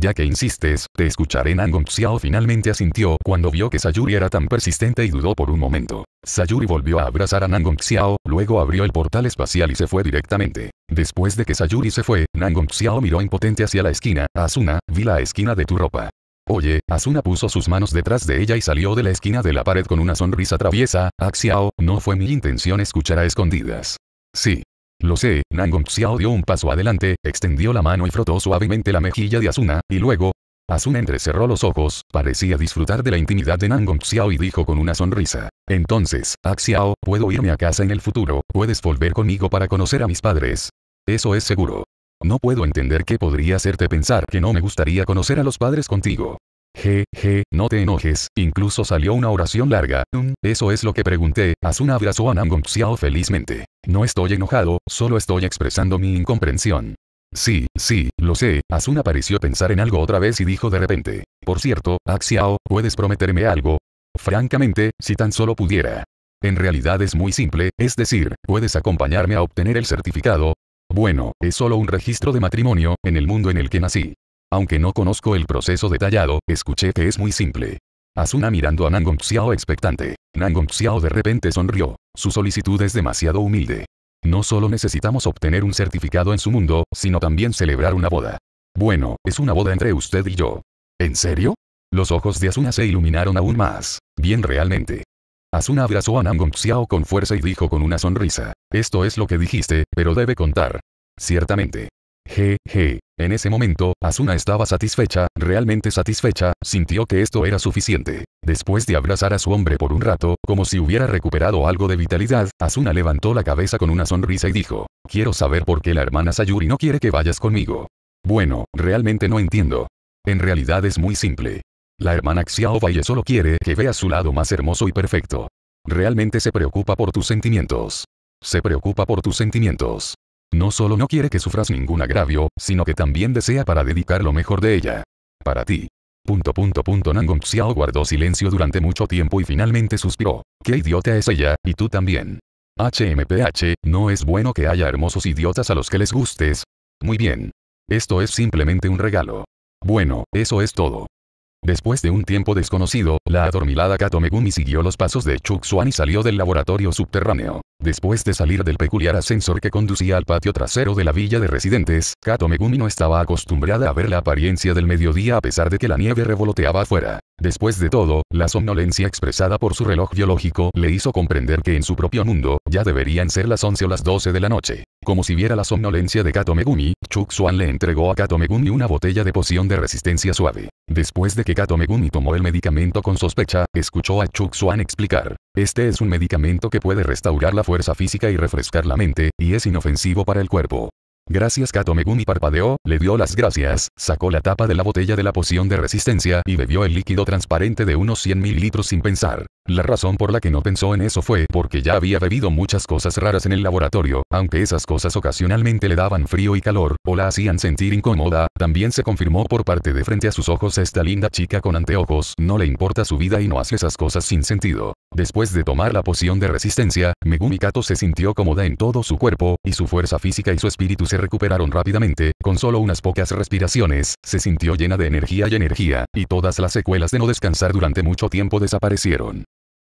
Ya que insistes, te escucharé Nangong Xiao finalmente asintió cuando vio que Sayuri era tan persistente y dudó por un momento. Sayuri volvió a abrazar a Nangong Xiao, luego abrió el portal espacial y se fue directamente. Después de que Sayuri se fue, Nangong Xiao miró impotente hacia la esquina, Asuna, vi la esquina de tu ropa. Oye, Asuna puso sus manos detrás de ella y salió de la esquina de la pared con una sonrisa traviesa, Axiao, ah, no fue mi intención escuchar a escondidas. Sí, lo sé, Nangong Xiao dio un paso adelante, extendió la mano y frotó suavemente la mejilla de Asuna, y luego, Asuna entrecerró los ojos, parecía disfrutar de la intimidad de Nangong Xiao y dijo con una sonrisa. Entonces, Axiao, puedo irme a casa en el futuro, puedes volver conmigo para conocer a mis padres. Eso es seguro. No puedo entender qué podría hacerte pensar que no me gustaría conocer a los padres contigo je, no te enojes, incluso salió una oración larga. Mm, eso es lo que pregunté, Asuna abrazó a Namgong Xiao felizmente. No estoy enojado, solo estoy expresando mi incomprensión. Sí, sí, lo sé, Asuna pareció pensar en algo otra vez y dijo de repente. Por cierto, Axiao, ah, ¿puedes prometerme algo? Francamente, si tan solo pudiera. En realidad es muy simple, es decir, ¿puedes acompañarme a obtener el certificado? Bueno, es solo un registro de matrimonio, en el mundo en el que nací. Aunque no conozco el proceso detallado, escuché que es muy simple. Asuna mirando a Nangong Xiao expectante. Nangong Xiao de repente sonrió. Su solicitud es demasiado humilde. No solo necesitamos obtener un certificado en su mundo, sino también celebrar una boda. Bueno, es una boda entre usted y yo. ¿En serio? Los ojos de Asuna se iluminaron aún más. Bien realmente. Asuna abrazó a Nangong Xiao con fuerza y dijo con una sonrisa. Esto es lo que dijiste, pero debe contar. Ciertamente je. En ese momento, Asuna estaba satisfecha, realmente satisfecha, sintió que esto era suficiente. Después de abrazar a su hombre por un rato, como si hubiera recuperado algo de vitalidad, Asuna levantó la cabeza con una sonrisa y dijo, quiero saber por qué la hermana Sayuri no quiere que vayas conmigo. Bueno, realmente no entiendo. En realidad es muy simple. La hermana Xiao Valle solo quiere que veas su lado más hermoso y perfecto. Realmente se preocupa por tus sentimientos. Se preocupa por tus sentimientos. No solo no quiere que sufras ningún agravio, sino que también desea para dedicar lo mejor de ella. Para ti. Punto Nangong Xiao guardó silencio durante mucho tiempo y finalmente suspiró. Qué idiota es ella, y tú también. HMPH, no es bueno que haya hermosos idiotas a los que les gustes. Muy bien. Esto es simplemente un regalo. Bueno, eso es todo. Después de un tiempo desconocido, la adormilada Kato Megumi siguió los pasos de Chuxuan y salió del laboratorio subterráneo. Después de salir del peculiar ascensor que conducía al patio trasero de la villa de residentes, Kato Megumi no estaba acostumbrada a ver la apariencia del mediodía a pesar de que la nieve revoloteaba afuera. Después de todo, la somnolencia expresada por su reloj biológico le hizo comprender que en su propio mundo, ya deberían ser las 11 o las 12 de la noche. Como si viera la somnolencia de Kato Megumi, Chuk Swan le entregó a Kato Megumi una botella de poción de resistencia suave. Después de que Kato Megumi tomó el medicamento con sospecha, escuchó a Chuk Swan explicar. Este es un medicamento que puede restaurar la fuerza física y refrescar la mente, y es inofensivo para el cuerpo. Gracias Kato Megumi parpadeó, le dio las gracias, sacó la tapa de la botella de la poción de resistencia y bebió el líquido transparente de unos 100 mililitros sin pensar. La razón por la que no pensó en eso fue porque ya había bebido muchas cosas raras en el laboratorio, aunque esas cosas ocasionalmente le daban frío y calor, o la hacían sentir incómoda, también se confirmó por parte de frente a sus ojos esta linda chica con anteojos, no le importa su vida y no hace esas cosas sin sentido. Después de tomar la poción de resistencia, Megumi Kato se sintió cómoda en todo su cuerpo, y su fuerza física y su espíritu se recuperaron rápidamente, con solo unas pocas respiraciones, se sintió llena de energía y energía, y todas las secuelas de no descansar durante mucho tiempo desaparecieron.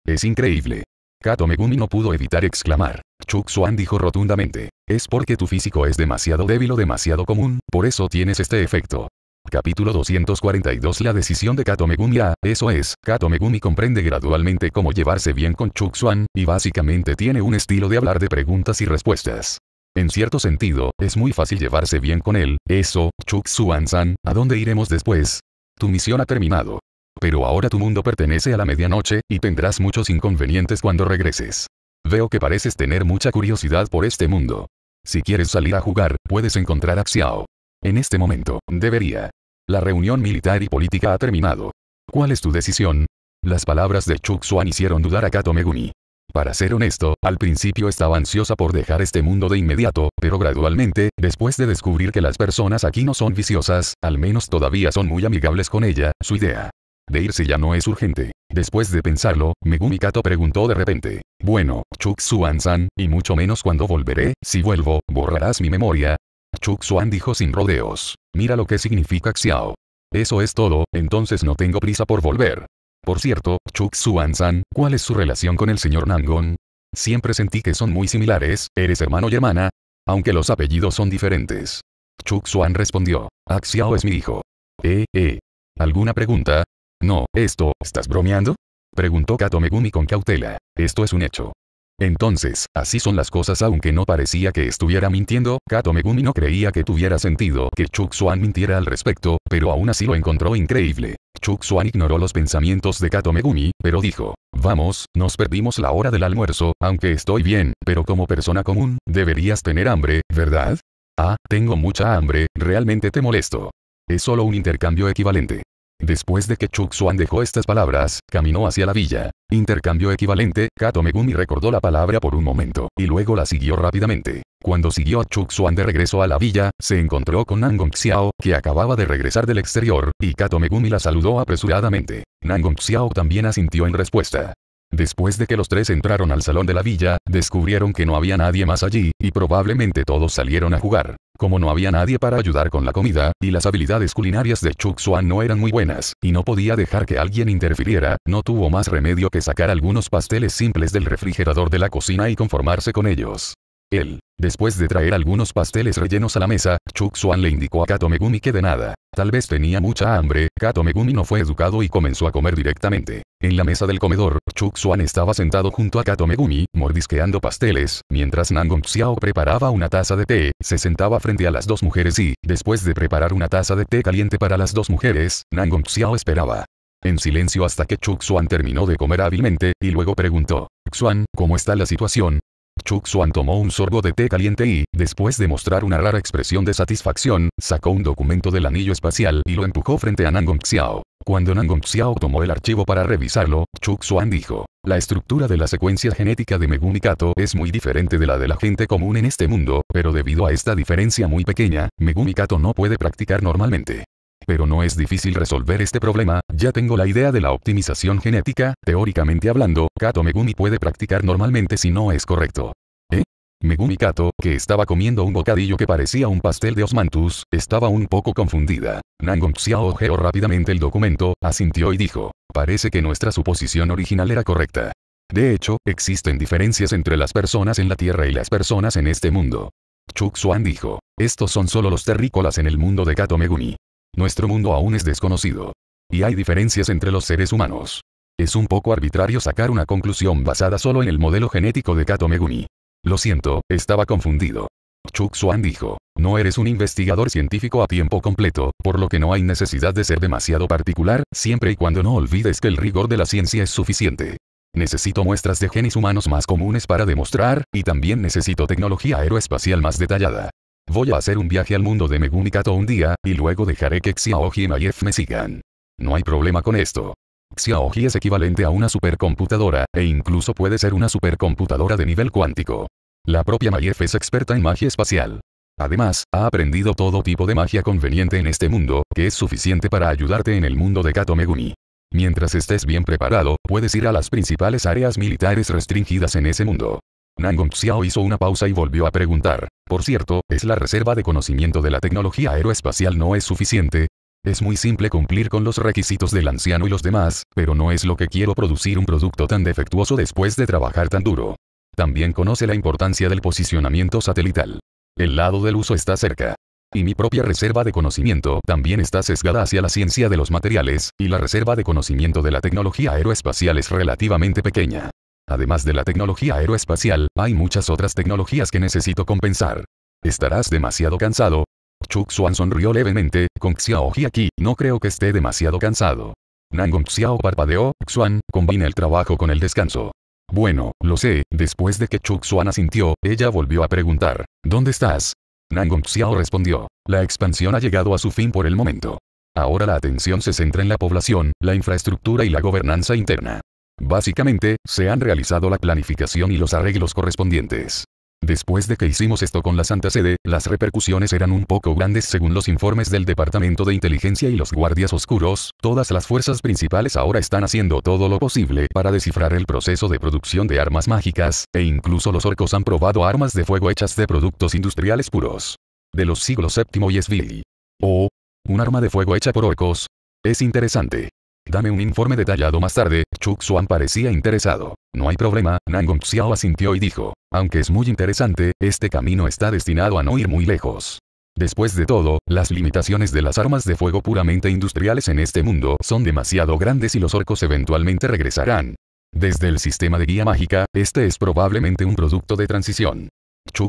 Es increíble. Kato Megumi no pudo evitar exclamar. Chuk dijo rotundamente. Es porque tu físico es demasiado débil o demasiado común, por eso tienes este efecto. Capítulo 242 La decisión de Kato Megumi ah, eso es, Kato Megumi comprende gradualmente cómo llevarse bien con Chuk y básicamente tiene un estilo de hablar de preguntas y respuestas. En cierto sentido, es muy fácil llevarse bien con él, eso, Chuk san ¿a dónde iremos después? Tu misión ha terminado pero ahora tu mundo pertenece a la medianoche, y tendrás muchos inconvenientes cuando regreses. Veo que pareces tener mucha curiosidad por este mundo. Si quieres salir a jugar, puedes encontrar a Xiao. En este momento, debería. La reunión militar y política ha terminado. ¿Cuál es tu decisión? Las palabras de Chuk Xuan hicieron dudar a Kato Megumi. Para ser honesto, al principio estaba ansiosa por dejar este mundo de inmediato, pero gradualmente, después de descubrir que las personas aquí no son viciosas, al menos todavía son muy amigables con ella, su idea de irse ya no es urgente. Después de pensarlo, Megumi Kato preguntó de repente. Bueno, Chuxuan-san, y mucho menos cuando volveré, si vuelvo, borrarás mi memoria. Chuxuan dijo sin rodeos. Mira lo que significa Xiao. Eso es todo, entonces no tengo prisa por volver. Por cierto, Chuxuan-san, ¿cuál es su relación con el señor Nangon? Siempre sentí que son muy similares, eres hermano y hermana. Aunque los apellidos son diferentes. Chuxuan respondió. Xiao es mi hijo. Eh, eh. ¿Alguna pregunta? No, esto, ¿estás bromeando? Preguntó Kato Megumi con cautela. Esto es un hecho. Entonces, así son las cosas aunque no parecía que estuviera mintiendo, Kato Megumi no creía que tuviera sentido que Chuk mintiera al respecto, pero aún así lo encontró increíble. Chuk ignoró los pensamientos de Kato Megumi, pero dijo, vamos, nos perdimos la hora del almuerzo, aunque estoy bien, pero como persona común, deberías tener hambre, ¿verdad? Ah, tengo mucha hambre, realmente te molesto. Es solo un intercambio equivalente. Después de que Chuxuan dejó estas palabras, caminó hacia la villa. Intercambio equivalente, Kato Megumi recordó la palabra por un momento, y luego la siguió rápidamente. Cuando siguió a Chuxuan de regreso a la villa, se encontró con Nangong Xiao, que acababa de regresar del exterior, y Kato Megumi la saludó apresuradamente. Nangong Xiao también asintió en respuesta. Después de que los tres entraron al salón de la villa, descubrieron que no había nadie más allí, y probablemente todos salieron a jugar. Como no había nadie para ayudar con la comida, y las habilidades culinarias de Chuk Xuan no eran muy buenas, y no podía dejar que alguien interfiriera, no tuvo más remedio que sacar algunos pasteles simples del refrigerador de la cocina y conformarse con ellos. Él, después de traer algunos pasteles rellenos a la mesa, chuk Xuan le indicó a Kato Megumi que de nada. Tal vez tenía mucha hambre, Kato Megumi no fue educado y comenzó a comer directamente. En la mesa del comedor, chuk Xuan estaba sentado junto a Kato Megumi, mordisqueando pasteles, mientras Nangong Xiao preparaba una taza de té, se sentaba frente a las dos mujeres y, después de preparar una taza de té caliente para las dos mujeres, Nangong Xiao esperaba. En silencio hasta que chuk Xuan terminó de comer hábilmente, y luego preguntó, Xuan, ¿cómo está la situación? Xuan tomó un sorbo de té caliente y, después de mostrar una rara expresión de satisfacción, sacó un documento del anillo espacial y lo empujó frente a Nangong Xiao. Cuando Nangong Xiao tomó el archivo para revisarlo, Xuan dijo, la estructura de la secuencia genética de Megumi Kato es muy diferente de la de la gente común en este mundo, pero debido a esta diferencia muy pequeña, Megumi Kato no puede practicar normalmente pero no es difícil resolver este problema, ya tengo la idea de la optimización genética, teóricamente hablando, Kato Megumi puede practicar normalmente si no es correcto. ¿Eh? Megumi Kato, que estaba comiendo un bocadillo que parecía un pastel de osmantus, estaba un poco confundida. Nangong Xiao ojeó rápidamente el documento, asintió y dijo, parece que nuestra suposición original era correcta. De hecho, existen diferencias entre las personas en la Tierra y las personas en este mundo. Chuk Xuan dijo, estos son solo los terrícolas en el mundo de Kato Megumi. Nuestro mundo aún es desconocido. Y hay diferencias entre los seres humanos. Es un poco arbitrario sacar una conclusión basada solo en el modelo genético de Kato Megumi. Lo siento, estaba confundido. Chuk Swan dijo, no eres un investigador científico a tiempo completo, por lo que no hay necesidad de ser demasiado particular, siempre y cuando no olvides que el rigor de la ciencia es suficiente. Necesito muestras de genes humanos más comunes para demostrar, y también necesito tecnología aeroespacial más detallada. Voy a hacer un viaje al mundo de Megumi Kato un día, y luego dejaré que Xiaoji y Mayef me sigan. No hay problema con esto. Xiaoji es equivalente a una supercomputadora, e incluso puede ser una supercomputadora de nivel cuántico. La propia Mayef es experta en magia espacial. Además, ha aprendido todo tipo de magia conveniente en este mundo, que es suficiente para ayudarte en el mundo de Kato Megumi. Mientras estés bien preparado, puedes ir a las principales áreas militares restringidas en ese mundo. Nangong Xiao hizo una pausa y volvió a preguntar. Por cierto, es la reserva de conocimiento de la tecnología aeroespacial no es suficiente. Es muy simple cumplir con los requisitos del anciano y los demás, pero no es lo que quiero producir un producto tan defectuoso después de trabajar tan duro. También conoce la importancia del posicionamiento satelital. El lado del uso está cerca. Y mi propia reserva de conocimiento también está sesgada hacia la ciencia de los materiales, y la reserva de conocimiento de la tecnología aeroespacial es relativamente pequeña. Además de la tecnología aeroespacial, hay muchas otras tecnologías que necesito compensar. Estarás demasiado cansado. Chuck Xuan sonrió levemente, con Xiao aquí, no creo que esté demasiado cansado. Nangong Xiao parpadeó, Xuan, combina el trabajo con el descanso. Bueno, lo sé, después de que Chuck Xuan asintió, ella volvió a preguntar, ¿dónde estás? Nangong Xiao respondió, la expansión ha llegado a su fin por el momento. Ahora la atención se centra en la población, la infraestructura y la gobernanza interna. Básicamente, se han realizado la planificación y los arreglos correspondientes. Después de que hicimos esto con la Santa Sede, las repercusiones eran un poco grandes según los informes del Departamento de Inteligencia y los guardias oscuros, todas las fuerzas principales ahora están haciendo todo lo posible para descifrar el proceso de producción de armas mágicas, e incluso los orcos han probado armas de fuego hechas de productos industriales puros. De los siglos VII y SVI. O. Oh, un arma de fuego hecha por orcos. Es interesante. Dame un informe detallado más tarde, Chuk Xuan parecía interesado. No hay problema, Nangong Xiao asintió y dijo. Aunque es muy interesante, este camino está destinado a no ir muy lejos. Después de todo, las limitaciones de las armas de fuego puramente industriales en este mundo son demasiado grandes y los orcos eventualmente regresarán. Desde el sistema de guía mágica, este es probablemente un producto de transición.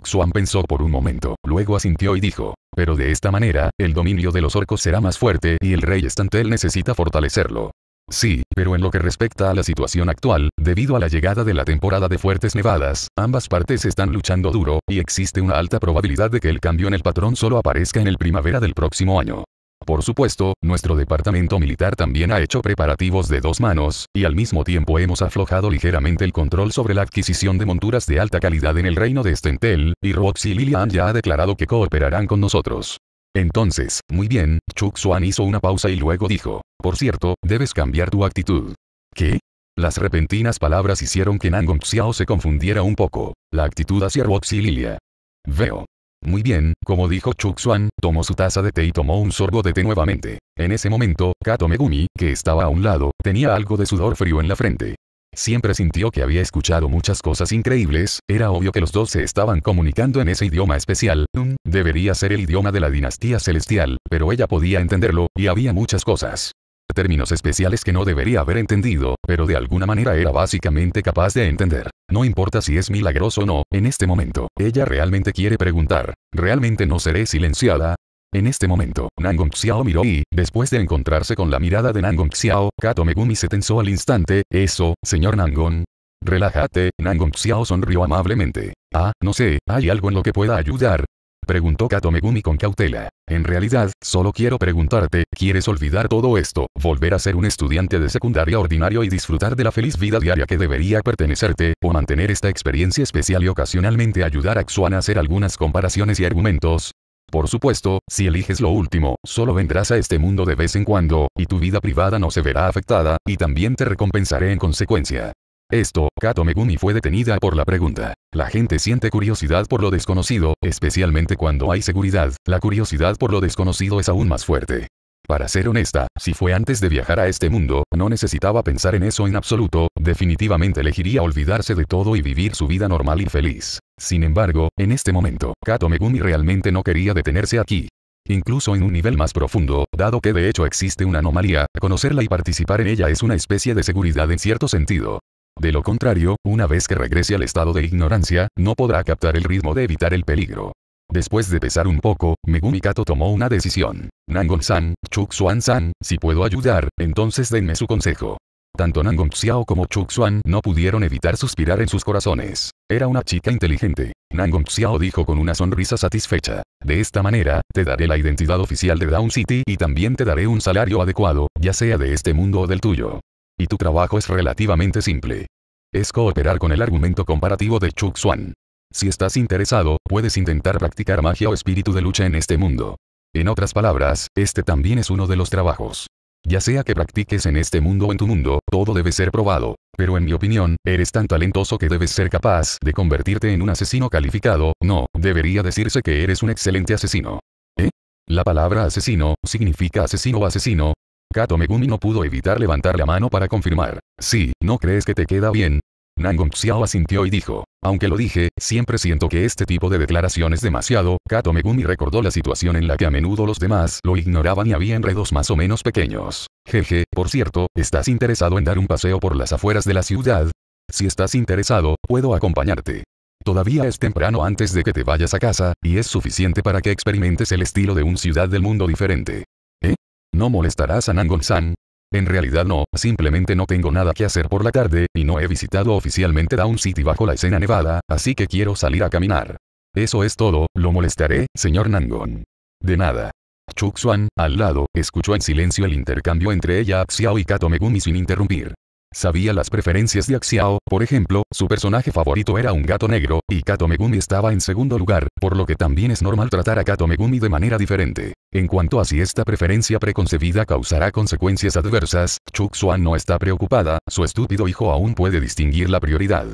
Xuan pensó por un momento, luego asintió y dijo, pero de esta manera, el dominio de los orcos será más fuerte y el rey estantel necesita fortalecerlo. Sí, pero en lo que respecta a la situación actual, debido a la llegada de la temporada de fuertes nevadas, ambas partes están luchando duro, y existe una alta probabilidad de que el cambio en el patrón solo aparezca en el primavera del próximo año. Por supuesto, nuestro departamento militar también ha hecho preparativos de dos manos, y al mismo tiempo hemos aflojado ligeramente el control sobre la adquisición de monturas de alta calidad en el reino de Stentel, y Roxy y Lilian ya ha declarado que cooperarán con nosotros. Entonces, muy bien, Chuck Xuan hizo una pausa y luego dijo, por cierto, debes cambiar tu actitud. ¿Qué? Las repentinas palabras hicieron que Nangong Xiao se confundiera un poco. La actitud hacia Roxy Lilia. Veo. Muy bien, como dijo Chuxuan, tomó su taza de té y tomó un sorbo de té nuevamente. En ese momento, Kato Megumi, que estaba a un lado, tenía algo de sudor frío en la frente. Siempre sintió que había escuchado muchas cosas increíbles, era obvio que los dos se estaban comunicando en ese idioma especial, mm, debería ser el idioma de la dinastía celestial, pero ella podía entenderlo, y había muchas cosas términos especiales que no debería haber entendido, pero de alguna manera era básicamente capaz de entender. No importa si es milagroso o no, en este momento, ella realmente quiere preguntar, ¿realmente no seré silenciada? En este momento, Nangong Xiao miró y, después de encontrarse con la mirada de Nangong Xiao, Kato se tensó al instante, eso, señor Nangong. Relájate, Nangong Xiao sonrió amablemente. Ah, no sé, hay algo en lo que pueda ayudar, preguntó Kato con cautela. En realidad, solo quiero preguntarte, ¿quieres olvidar todo esto, volver a ser un estudiante de secundaria ordinario y disfrutar de la feliz vida diaria que debería pertenecerte, o mantener esta experiencia especial y ocasionalmente ayudar a Xuan a hacer algunas comparaciones y argumentos? Por supuesto, si eliges lo último, solo vendrás a este mundo de vez en cuando, y tu vida privada no se verá afectada, y también te recompensaré en consecuencia. Esto, Kato Megumi fue detenida por la pregunta. La gente siente curiosidad por lo desconocido, especialmente cuando hay seguridad, la curiosidad por lo desconocido es aún más fuerte. Para ser honesta, si fue antes de viajar a este mundo, no necesitaba pensar en eso en absoluto, definitivamente elegiría olvidarse de todo y vivir su vida normal y feliz. Sin embargo, en este momento, Kato Megumi realmente no quería detenerse aquí. Incluso en un nivel más profundo, dado que de hecho existe una anomalía, conocerla y participar en ella es una especie de seguridad en cierto sentido. De lo contrario, una vez que regrese al estado de ignorancia, no podrá captar el ritmo de evitar el peligro. Después de pesar un poco, Megumi Kato tomó una decisión. nangong san chuk san si puedo ayudar, entonces denme su consejo. Tanto Nangong Xiao como Chuk Xuan no pudieron evitar suspirar en sus corazones. Era una chica inteligente. Nangong Xiao dijo con una sonrisa satisfecha. De esta manera, te daré la identidad oficial de Down City y también te daré un salario adecuado, ya sea de este mundo o del tuyo. Y tu trabajo es relativamente simple. Es cooperar con el argumento comparativo de Chuck Swan. Si estás interesado, puedes intentar practicar magia o espíritu de lucha en este mundo. En otras palabras, este también es uno de los trabajos. Ya sea que practiques en este mundo o en tu mundo, todo debe ser probado. Pero en mi opinión, eres tan talentoso que debes ser capaz de convertirte en un asesino calificado, no, debería decirse que eres un excelente asesino. ¿Eh? La palabra asesino, significa asesino o asesino, Kato Megumi no pudo evitar levantar la mano para confirmar. Sí, ¿no crees que te queda bien? Nangong Xiao asintió y dijo. Aunque lo dije, siempre siento que este tipo de declaración es demasiado, Kato Megumi recordó la situación en la que a menudo los demás lo ignoraban y había enredos más o menos pequeños. Jeje, por cierto, ¿estás interesado en dar un paseo por las afueras de la ciudad? Si estás interesado, puedo acompañarte. Todavía es temprano antes de que te vayas a casa, y es suficiente para que experimentes el estilo de un ciudad del mundo diferente. ¿No molestarás a Nangon-san? En realidad no, simplemente no tengo nada que hacer por la tarde, y no he visitado oficialmente Down City bajo la escena nevada, así que quiero salir a caminar. Eso es todo, lo molestaré, señor Nangon. De nada. Chuxuan, al lado, escuchó en silencio el intercambio entre ella Xiao y Kato Megumi sin interrumpir. Sabía las preferencias de Axiao, por ejemplo, su personaje favorito era un gato negro, y Kato Megumi estaba en segundo lugar, por lo que también es normal tratar a Kato Megumi de manera diferente. En cuanto a si esta preferencia preconcebida causará consecuencias adversas, Chuk Xuan no está preocupada, su estúpido hijo aún puede distinguir la prioridad.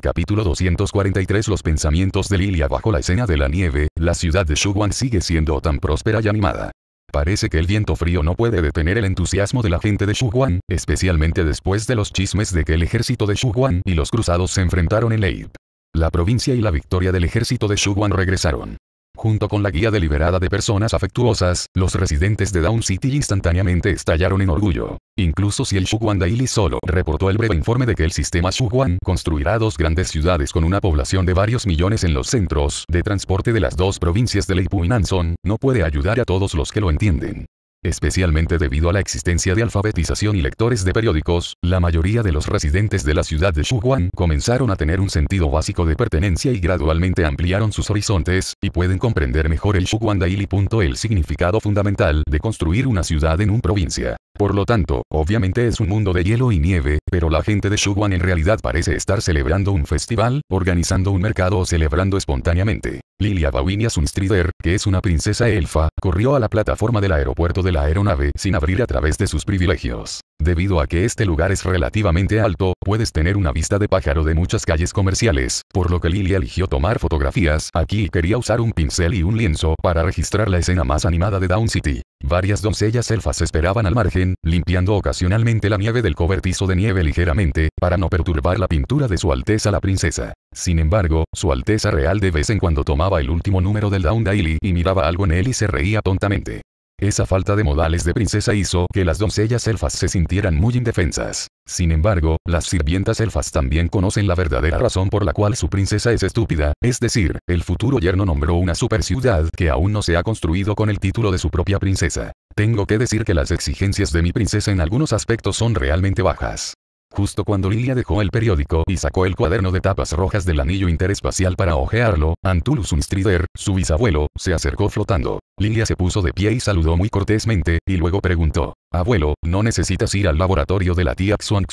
Capítulo 243 Los pensamientos de Lilia bajo la escena de la nieve, la ciudad de Shuguan sigue siendo tan próspera y animada. Parece que el viento frío no puede detener el entusiasmo de la gente de Shuguan, especialmente después de los chismes de que el ejército de Shuguan y los cruzados se enfrentaron en Leib. La provincia y la victoria del ejército de Shuguan regresaron. Junto con la guía deliberada de personas afectuosas, los residentes de Down City instantáneamente estallaron en orgullo. Incluso si el Shuguan Daily solo reportó el breve informe de que el sistema Shuguan construirá dos grandes ciudades con una población de varios millones en los centros de transporte de las dos provincias de Leipu y no puede ayudar a todos los que lo entienden. Especialmente debido a la existencia de alfabetización y lectores de periódicos, la mayoría de los residentes de la ciudad de Shuguan comenzaron a tener un sentido básico de pertenencia y gradualmente ampliaron sus horizontes, y pueden comprender mejor el Shuguan Daily. El significado fundamental de construir una ciudad en un provincia. Por lo tanto, obviamente es un mundo de hielo y nieve, pero la gente de Shuguan en realidad parece estar celebrando un festival, organizando un mercado o celebrando espontáneamente. Lilia Bawinia Sunstrider, que es una princesa elfa, corrió a la plataforma del aeropuerto de la aeronave sin abrir a través de sus privilegios. Debido a que este lugar es relativamente alto, puedes tener una vista de pájaro de muchas calles comerciales, por lo que Lily eligió tomar fotografías aquí y quería usar un pincel y un lienzo para registrar la escena más animada de Down City. Varias doncellas elfas esperaban al margen, limpiando ocasionalmente la nieve del cobertizo de nieve ligeramente, para no perturbar la pintura de su Alteza la Princesa. Sin embargo, su Alteza Real de vez en cuando tomaba el último número del Down Daily y miraba algo en él y se reía tontamente. Esa falta de modales de princesa hizo que las doncellas elfas se sintieran muy indefensas. Sin embargo, las sirvientas elfas también conocen la verdadera razón por la cual su princesa es estúpida, es decir, el futuro yerno nombró una super ciudad que aún no se ha construido con el título de su propia princesa. Tengo que decir que las exigencias de mi princesa en algunos aspectos son realmente bajas. Justo cuando Lilia dejó el periódico y sacó el cuaderno de tapas rojas del anillo interespacial para ojearlo, Antulus Unstrider, su bisabuelo, se acercó flotando. Lilia se puso de pie y saludó muy cortésmente, y luego preguntó, Abuelo, ¿no necesitas ir al laboratorio de la tía Xuan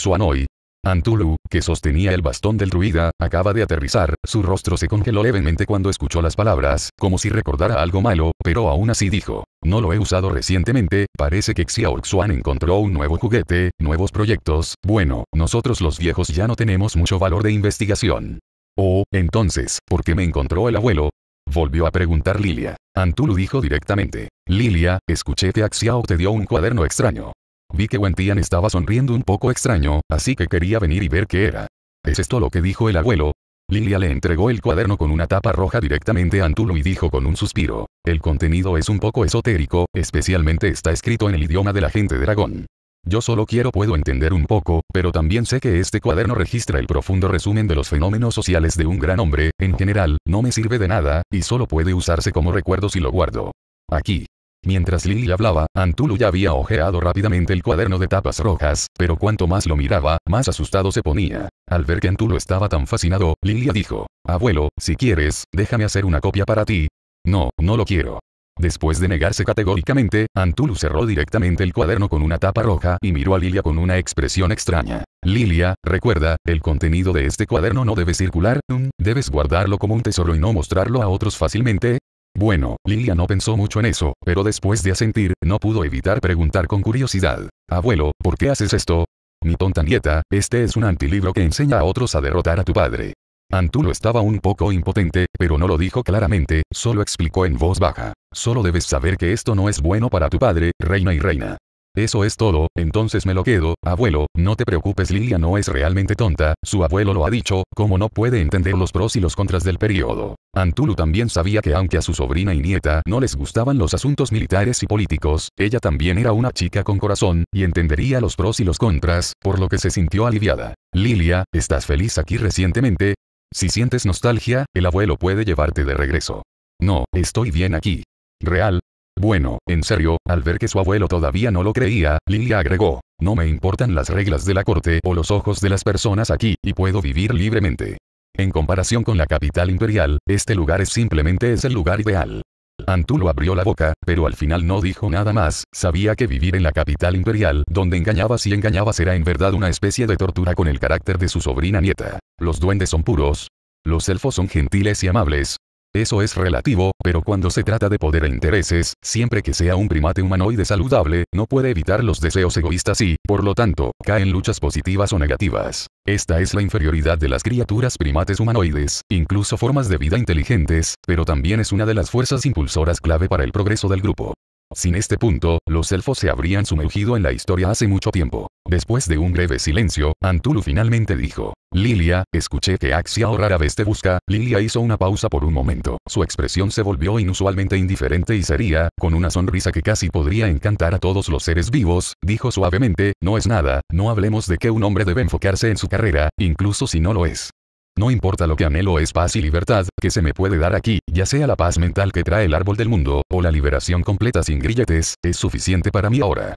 Antulu, que sostenía el bastón del druida, acaba de aterrizar, su rostro se congeló levemente cuando escuchó las palabras, como si recordara algo malo, pero aún así dijo. No lo he usado recientemente, parece que Xiaoxuan encontró un nuevo juguete, nuevos proyectos, bueno, nosotros los viejos ya no tenemos mucho valor de investigación. Oh, entonces, ¿por qué me encontró el abuelo? Volvió a preguntar Lilia. Antulu dijo directamente. Lilia, escuché que Xiao te dio un cuaderno extraño. Vi que Wentian estaba sonriendo un poco extraño, así que quería venir y ver qué era. ¿Es esto lo que dijo el abuelo? Lilia le entregó el cuaderno con una tapa roja directamente a Antulo y dijo con un suspiro. El contenido es un poco esotérico, especialmente está escrito en el idioma de la gente dragón. Yo solo quiero puedo entender un poco, pero también sé que este cuaderno registra el profundo resumen de los fenómenos sociales de un gran hombre, en general, no me sirve de nada, y solo puede usarse como recuerdo si lo guardo. Aquí. Mientras Lilia hablaba, Antulu ya había ojeado rápidamente el cuaderno de tapas rojas, pero cuanto más lo miraba, más asustado se ponía. Al ver que Antulu estaba tan fascinado, Lilia dijo, Abuelo, si quieres, déjame hacer una copia para ti. No, no lo quiero. Después de negarse categóricamente, Antulu cerró directamente el cuaderno con una tapa roja y miró a Lilia con una expresión extraña. Lilia, recuerda, el contenido de este cuaderno no debe circular, mm, debes guardarlo como un tesoro y no mostrarlo a otros fácilmente, bueno, Lilia no pensó mucho en eso, pero después de asentir, no pudo evitar preguntar con curiosidad. Abuelo, ¿por qué haces esto? Mi tonta nieta, este es un antilibro que enseña a otros a derrotar a tu padre. Antulo estaba un poco impotente, pero no lo dijo claramente, solo explicó en voz baja. Solo debes saber que esto no es bueno para tu padre, reina y reina. Eso es todo, entonces me lo quedo, abuelo, no te preocupes Lilia no es realmente tonta, su abuelo lo ha dicho, como no puede entender los pros y los contras del periodo. Antulu también sabía que aunque a su sobrina y nieta no les gustaban los asuntos militares y políticos, ella también era una chica con corazón, y entendería los pros y los contras, por lo que se sintió aliviada. Lilia, ¿estás feliz aquí recientemente? Si sientes nostalgia, el abuelo puede llevarte de regreso. No, estoy bien aquí. Real, bueno, en serio, al ver que su abuelo todavía no lo creía, Lilia agregó. No me importan las reglas de la corte o los ojos de las personas aquí, y puedo vivir libremente. En comparación con la capital imperial, este lugar es simplemente es el lugar ideal. Antulo abrió la boca, pero al final no dijo nada más, sabía que vivir en la capital imperial, donde engañabas y engañabas era en verdad una especie de tortura con el carácter de su sobrina nieta. Los duendes son puros. Los elfos son gentiles y amables, eso es relativo, pero cuando se trata de poder e intereses, siempre que sea un primate humanoide saludable, no puede evitar los deseos egoístas y, por lo tanto, cae en luchas positivas o negativas. Esta es la inferioridad de las criaturas primates humanoides, incluso formas de vida inteligentes, pero también es una de las fuerzas impulsoras clave para el progreso del grupo. Sin este punto, los elfos se habrían sumergido en la historia hace mucho tiempo. Después de un breve silencio, Antulu finalmente dijo, Lilia, escuché que Axia o rara vez te busca, Lilia hizo una pausa por un momento. Su expresión se volvió inusualmente indiferente y sería, con una sonrisa que casi podría encantar a todos los seres vivos, dijo suavemente, no es nada, no hablemos de que un hombre debe enfocarse en su carrera, incluso si no lo es. No importa lo que anhelo es paz y libertad, que se me puede dar aquí, ya sea la paz mental que trae el árbol del mundo, o la liberación completa sin grilletes, es suficiente para mí ahora.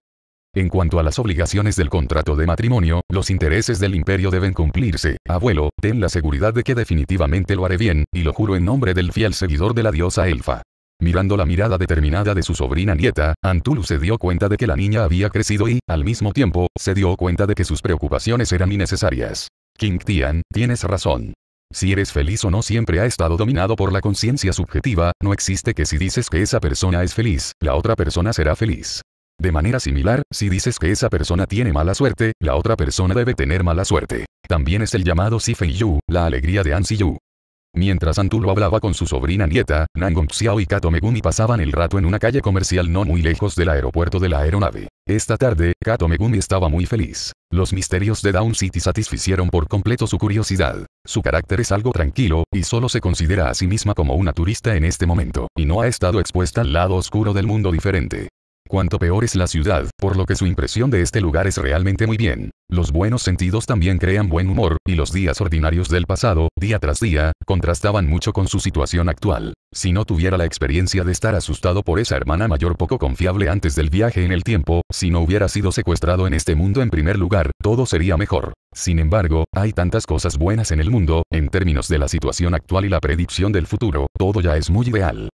En cuanto a las obligaciones del contrato de matrimonio, los intereses del imperio deben cumplirse, abuelo, ten la seguridad de que definitivamente lo haré bien, y lo juro en nombre del fiel seguidor de la diosa Elfa. Mirando la mirada determinada de su sobrina nieta, Antulu se dio cuenta de que la niña había crecido y, al mismo tiempo, se dio cuenta de que sus preocupaciones eran innecesarias. King Tian, tienes razón. Si eres feliz o no siempre ha estado dominado por la conciencia subjetiva, no existe que si dices que esa persona es feliz, la otra persona será feliz. De manera similar, si dices que esa persona tiene mala suerte, la otra persona debe tener mala suerte. También es el llamado Si Fei Yu, la alegría de An Si Yu. Mientras Antulo hablaba con su sobrina nieta, Nangong Xiao y Kato Megumi pasaban el rato en una calle comercial no muy lejos del aeropuerto de la aeronave. Esta tarde, Kato Megumi estaba muy feliz. Los misterios de Down City satisficieron por completo su curiosidad. Su carácter es algo tranquilo, y solo se considera a sí misma como una turista en este momento, y no ha estado expuesta al lado oscuro del mundo diferente cuanto peor es la ciudad, por lo que su impresión de este lugar es realmente muy bien. Los buenos sentidos también crean buen humor, y los días ordinarios del pasado, día tras día, contrastaban mucho con su situación actual. Si no tuviera la experiencia de estar asustado por esa hermana mayor poco confiable antes del viaje en el tiempo, si no hubiera sido secuestrado en este mundo en primer lugar, todo sería mejor. Sin embargo, hay tantas cosas buenas en el mundo, en términos de la situación actual y la predicción del futuro, todo ya es muy ideal.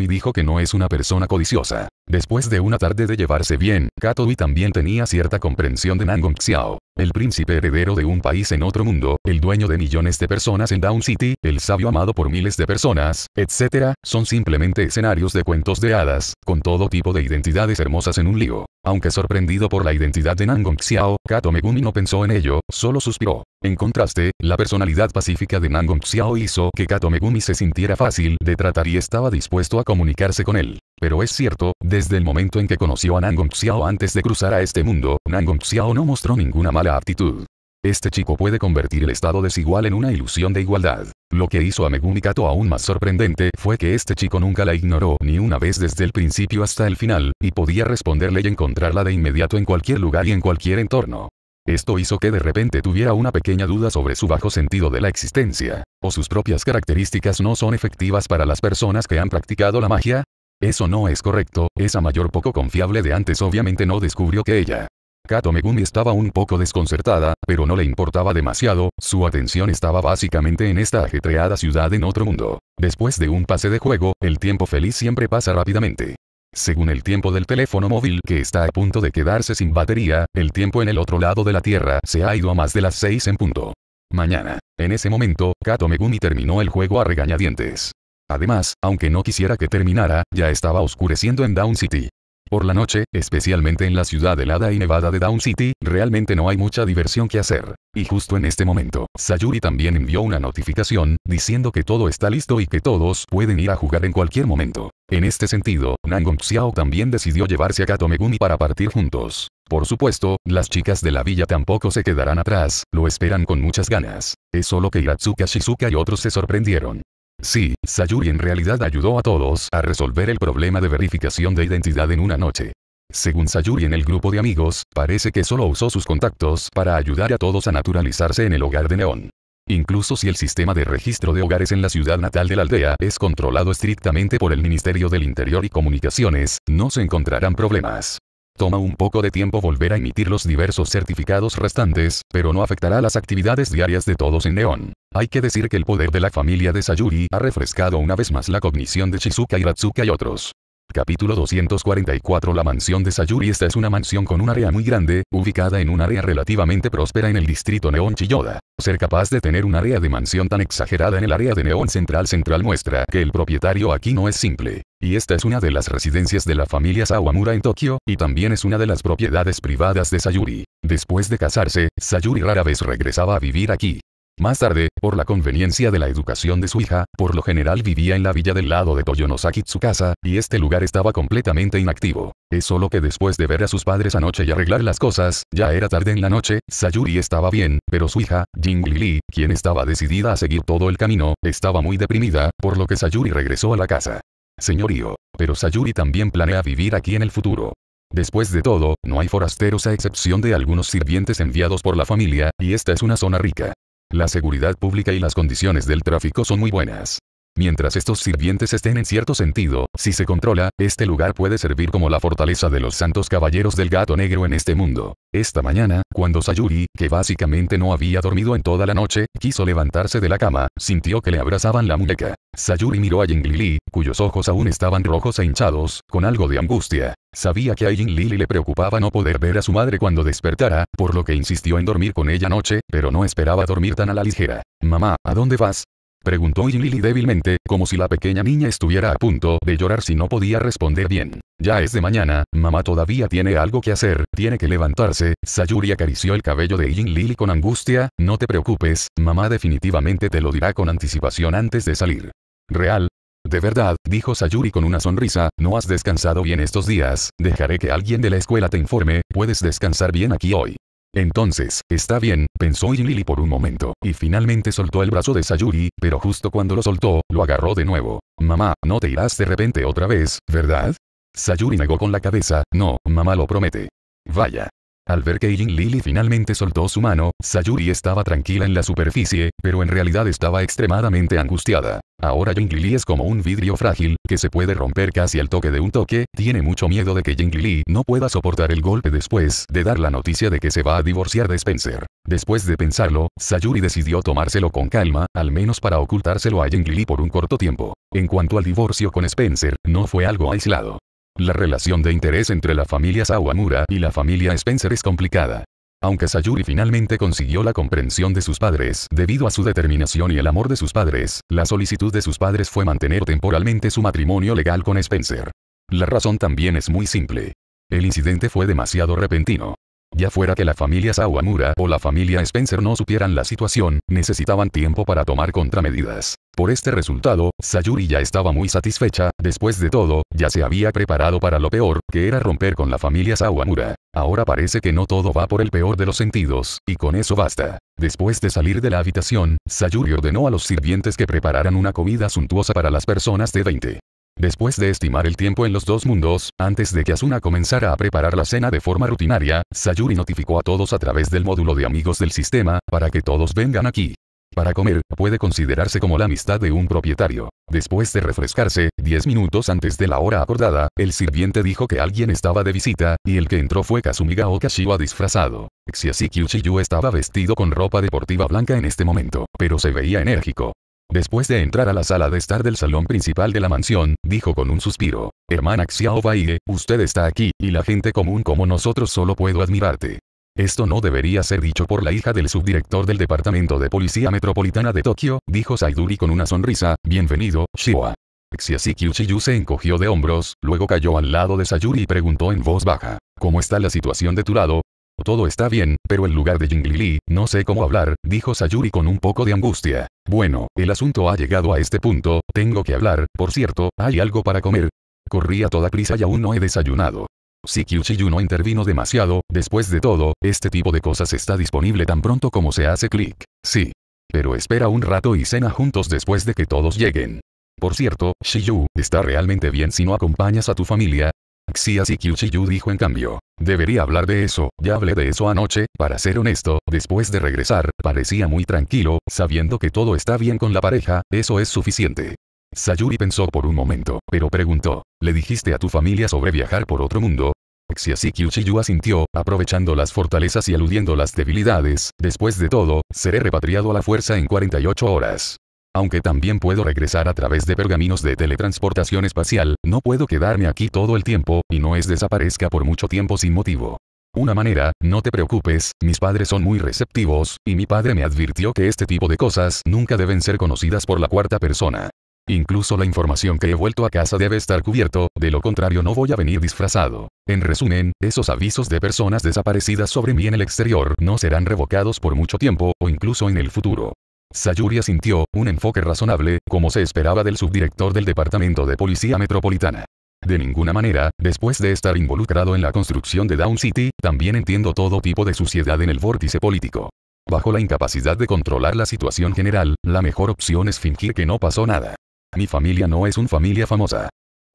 y dijo que no es una persona codiciosa. Después de una tarde de llevarse bien, Katoi también tenía cierta comprensión de Nangong Xiao el príncipe heredero de un país en otro mundo, el dueño de millones de personas en Down City, el sabio amado por miles de personas, etc., son simplemente escenarios de cuentos de hadas, con todo tipo de identidades hermosas en un lío. Aunque sorprendido por la identidad de Nangong Xiao, Kato Megumi no pensó en ello, solo suspiró. En contraste, la personalidad pacífica de Nangong Xiao hizo que Kato Megumi se sintiera fácil de tratar y estaba dispuesto a comunicarse con él. Pero es cierto, desde el momento en que conoció a Nangong Xiao antes de cruzar a este mundo, Nangong Xiao no mostró ninguna mala aptitud. Este chico puede convertir el estado desigual en una ilusión de igualdad. Lo que hizo a Megumi Kato aún más sorprendente fue que este chico nunca la ignoró ni una vez desde el principio hasta el final, y podía responderle y encontrarla de inmediato en cualquier lugar y en cualquier entorno. Esto hizo que de repente tuviera una pequeña duda sobre su bajo sentido de la existencia, o sus propias características no son efectivas para las personas que han practicado la magia, eso no es correcto, esa mayor poco confiable de antes obviamente no descubrió que ella. Kato Megumi estaba un poco desconcertada, pero no le importaba demasiado, su atención estaba básicamente en esta ajetreada ciudad en otro mundo. Después de un pase de juego, el tiempo feliz siempre pasa rápidamente. Según el tiempo del teléfono móvil que está a punto de quedarse sin batería, el tiempo en el otro lado de la Tierra se ha ido a más de las 6 en punto. Mañana. En ese momento, Kato Megumi terminó el juego a regañadientes. Además, aunque no quisiera que terminara, ya estaba oscureciendo en Down City. Por la noche, especialmente en la ciudad helada y nevada de Down City, realmente no hay mucha diversión que hacer. Y justo en este momento, Sayuri también envió una notificación, diciendo que todo está listo y que todos pueden ir a jugar en cualquier momento. En este sentido, Nangon Xiao también decidió llevarse a Katomeguni para partir juntos. Por supuesto, las chicas de la villa tampoco se quedarán atrás, lo esperan con muchas ganas. Es solo que Hiratsuka Shizuka y otros se sorprendieron. Sí, Sayuri en realidad ayudó a todos a resolver el problema de verificación de identidad en una noche. Según Sayuri en el grupo de amigos, parece que solo usó sus contactos para ayudar a todos a naturalizarse en el hogar de Neón. Incluso si el sistema de registro de hogares en la ciudad natal de la aldea es controlado estrictamente por el Ministerio del Interior y Comunicaciones, no se encontrarán problemas. Toma un poco de tiempo volver a emitir los diversos certificados restantes, pero no afectará las actividades diarias de todos en Neón. Hay que decir que el poder de la familia de Sayuri ha refrescado una vez más la cognición de Shizuka Ratsuka y otros. Capítulo 244 La mansión de Sayuri Esta es una mansión con un área muy grande, ubicada en un área relativamente próspera en el distrito Neón Chiyoda. Ser capaz de tener un área de mansión tan exagerada en el área de Neón Central Central muestra que el propietario aquí no es simple. Y esta es una de las residencias de la familia Sawamura en Tokio, y también es una de las propiedades privadas de Sayuri. Después de casarse, Sayuri rara vez regresaba a vivir aquí. Más tarde, por la conveniencia de la educación de su hija, por lo general vivía en la villa del lado de Toyonosaki casa, y este lugar estaba completamente inactivo. Es solo que después de ver a sus padres anoche y arreglar las cosas, ya era tarde en la noche, Sayuri estaba bien, pero su hija, Jinglili, quien estaba decidida a seguir todo el camino, estaba muy deprimida, por lo que Sayuri regresó a la casa. Señorío. Pero Sayuri también planea vivir aquí en el futuro. Después de todo, no hay forasteros a excepción de algunos sirvientes enviados por la familia, y esta es una zona rica. La seguridad pública y las condiciones del tráfico son muy buenas. Mientras estos sirvientes estén en cierto sentido, si se controla, este lugar puede servir como la fortaleza de los santos caballeros del gato negro en este mundo. Esta mañana, cuando Sayuri, que básicamente no había dormido en toda la noche, quiso levantarse de la cama, sintió que le abrazaban la muñeca. Sayuri miró a ying Lili, cuyos ojos aún estaban rojos e hinchados, con algo de angustia. Sabía que a Jingli Lili le preocupaba no poder ver a su madre cuando despertara, por lo que insistió en dormir con ella anoche, pero no esperaba dormir tan a la ligera. Mamá, ¿a dónde vas? Preguntó Lili débilmente, como si la pequeña niña estuviera a punto de llorar si no podía responder bien. Ya es de mañana, mamá todavía tiene algo que hacer, tiene que levantarse. Sayuri acarició el cabello de Jin Lili con angustia, no te preocupes, mamá definitivamente te lo dirá con anticipación antes de salir. Real, de verdad, dijo Sayuri con una sonrisa, no has descansado bien estos días, dejaré que alguien de la escuela te informe, puedes descansar bien aquí hoy. Entonces, está bien, pensó Lily por un momento, y finalmente soltó el brazo de Sayuri, pero justo cuando lo soltó, lo agarró de nuevo. Mamá, no te irás de repente otra vez, ¿verdad? Sayuri negó con la cabeza, no, mamá lo promete. Vaya. Al ver que Jin Lily finalmente soltó su mano, Sayuri estaba tranquila en la superficie, pero en realidad estaba extremadamente angustiada. Ahora Jin es como un vidrio frágil, que se puede romper casi al toque de un toque, tiene mucho miedo de que Jin no pueda soportar el golpe después de dar la noticia de que se va a divorciar de Spencer. Después de pensarlo, Sayuri decidió tomárselo con calma, al menos para ocultárselo a Jin por un corto tiempo. En cuanto al divorcio con Spencer, no fue algo aislado. La relación de interés entre la familia Sawamura y la familia Spencer es complicada. Aunque Sayuri finalmente consiguió la comprensión de sus padres debido a su determinación y el amor de sus padres, la solicitud de sus padres fue mantener temporalmente su matrimonio legal con Spencer. La razón también es muy simple. El incidente fue demasiado repentino. Ya fuera que la familia Sawamura o la familia Spencer no supieran la situación, necesitaban tiempo para tomar contramedidas. Por este resultado, Sayuri ya estaba muy satisfecha, después de todo, ya se había preparado para lo peor, que era romper con la familia Sawamura. Ahora parece que no todo va por el peor de los sentidos, y con eso basta. Después de salir de la habitación, Sayuri ordenó a los sirvientes que prepararan una comida suntuosa para las personas de 20. Después de estimar el tiempo en los dos mundos, antes de que Asuna comenzara a preparar la cena de forma rutinaria, Sayuri notificó a todos a través del módulo de amigos del sistema, para que todos vengan aquí. Para comer, puede considerarse como la amistad de un propietario. Después de refrescarse, 10 minutos antes de la hora acordada, el sirviente dijo que alguien estaba de visita, y el que entró fue Kazumiga Okashiwa disfrazado. Xiasi Uchiyu estaba vestido con ropa deportiva blanca en este momento, pero se veía enérgico. Después de entrar a la sala de estar del salón principal de la mansión, dijo con un suspiro. Hermana Xiao usted está aquí, y la gente común como nosotros solo puedo admirarte. Esto no debería ser dicho por la hija del subdirector del Departamento de Policía Metropolitana de Tokio, dijo Saiduri con una sonrisa, bienvenido, Shiwa. Xiasiki Uchiyu se encogió de hombros, luego cayó al lado de Sayuri y preguntó en voz baja, ¿cómo está la situación de tu lado, todo está bien, pero en lugar de Jinglili, no sé cómo hablar, dijo Sayuri con un poco de angustia. Bueno, el asunto ha llegado a este punto, tengo que hablar, por cierto, ¿hay algo para comer? Corrí a toda prisa y aún no he desayunado. Si Kyushiyu no intervino demasiado, después de todo, este tipo de cosas está disponible tan pronto como se hace clic. Sí. Pero espera un rato y cena juntos después de que todos lleguen. Por cierto, Shiyu, está realmente bien si no acompañas a tu familia, Xiasi Kyushiyu dijo en cambio. Debería hablar de eso, ya hablé de eso anoche, para ser honesto, después de regresar, parecía muy tranquilo, sabiendo que todo está bien con la pareja, eso es suficiente. Sayuri pensó por un momento, pero preguntó, ¿le dijiste a tu familia sobre viajar por otro mundo? Xiasiki asintió, aprovechando las fortalezas y aludiendo las debilidades, después de todo, seré repatriado a la fuerza en 48 horas aunque también puedo regresar a través de pergaminos de teletransportación espacial, no puedo quedarme aquí todo el tiempo, y no es desaparezca por mucho tiempo sin motivo. Una manera, no te preocupes, mis padres son muy receptivos, y mi padre me advirtió que este tipo de cosas nunca deben ser conocidas por la cuarta persona. Incluso la información que he vuelto a casa debe estar cubierto, de lo contrario no voy a venir disfrazado. En resumen, esos avisos de personas desaparecidas sobre mí en el exterior no serán revocados por mucho tiempo, o incluso en el futuro. Sayuri sintió un enfoque razonable, como se esperaba del subdirector del Departamento de Policía Metropolitana. De ninguna manera, después de estar involucrado en la construcción de Down City, también entiendo todo tipo de suciedad en el vórtice político. Bajo la incapacidad de controlar la situación general, la mejor opción es fingir que no pasó nada. Mi familia no es una familia famosa.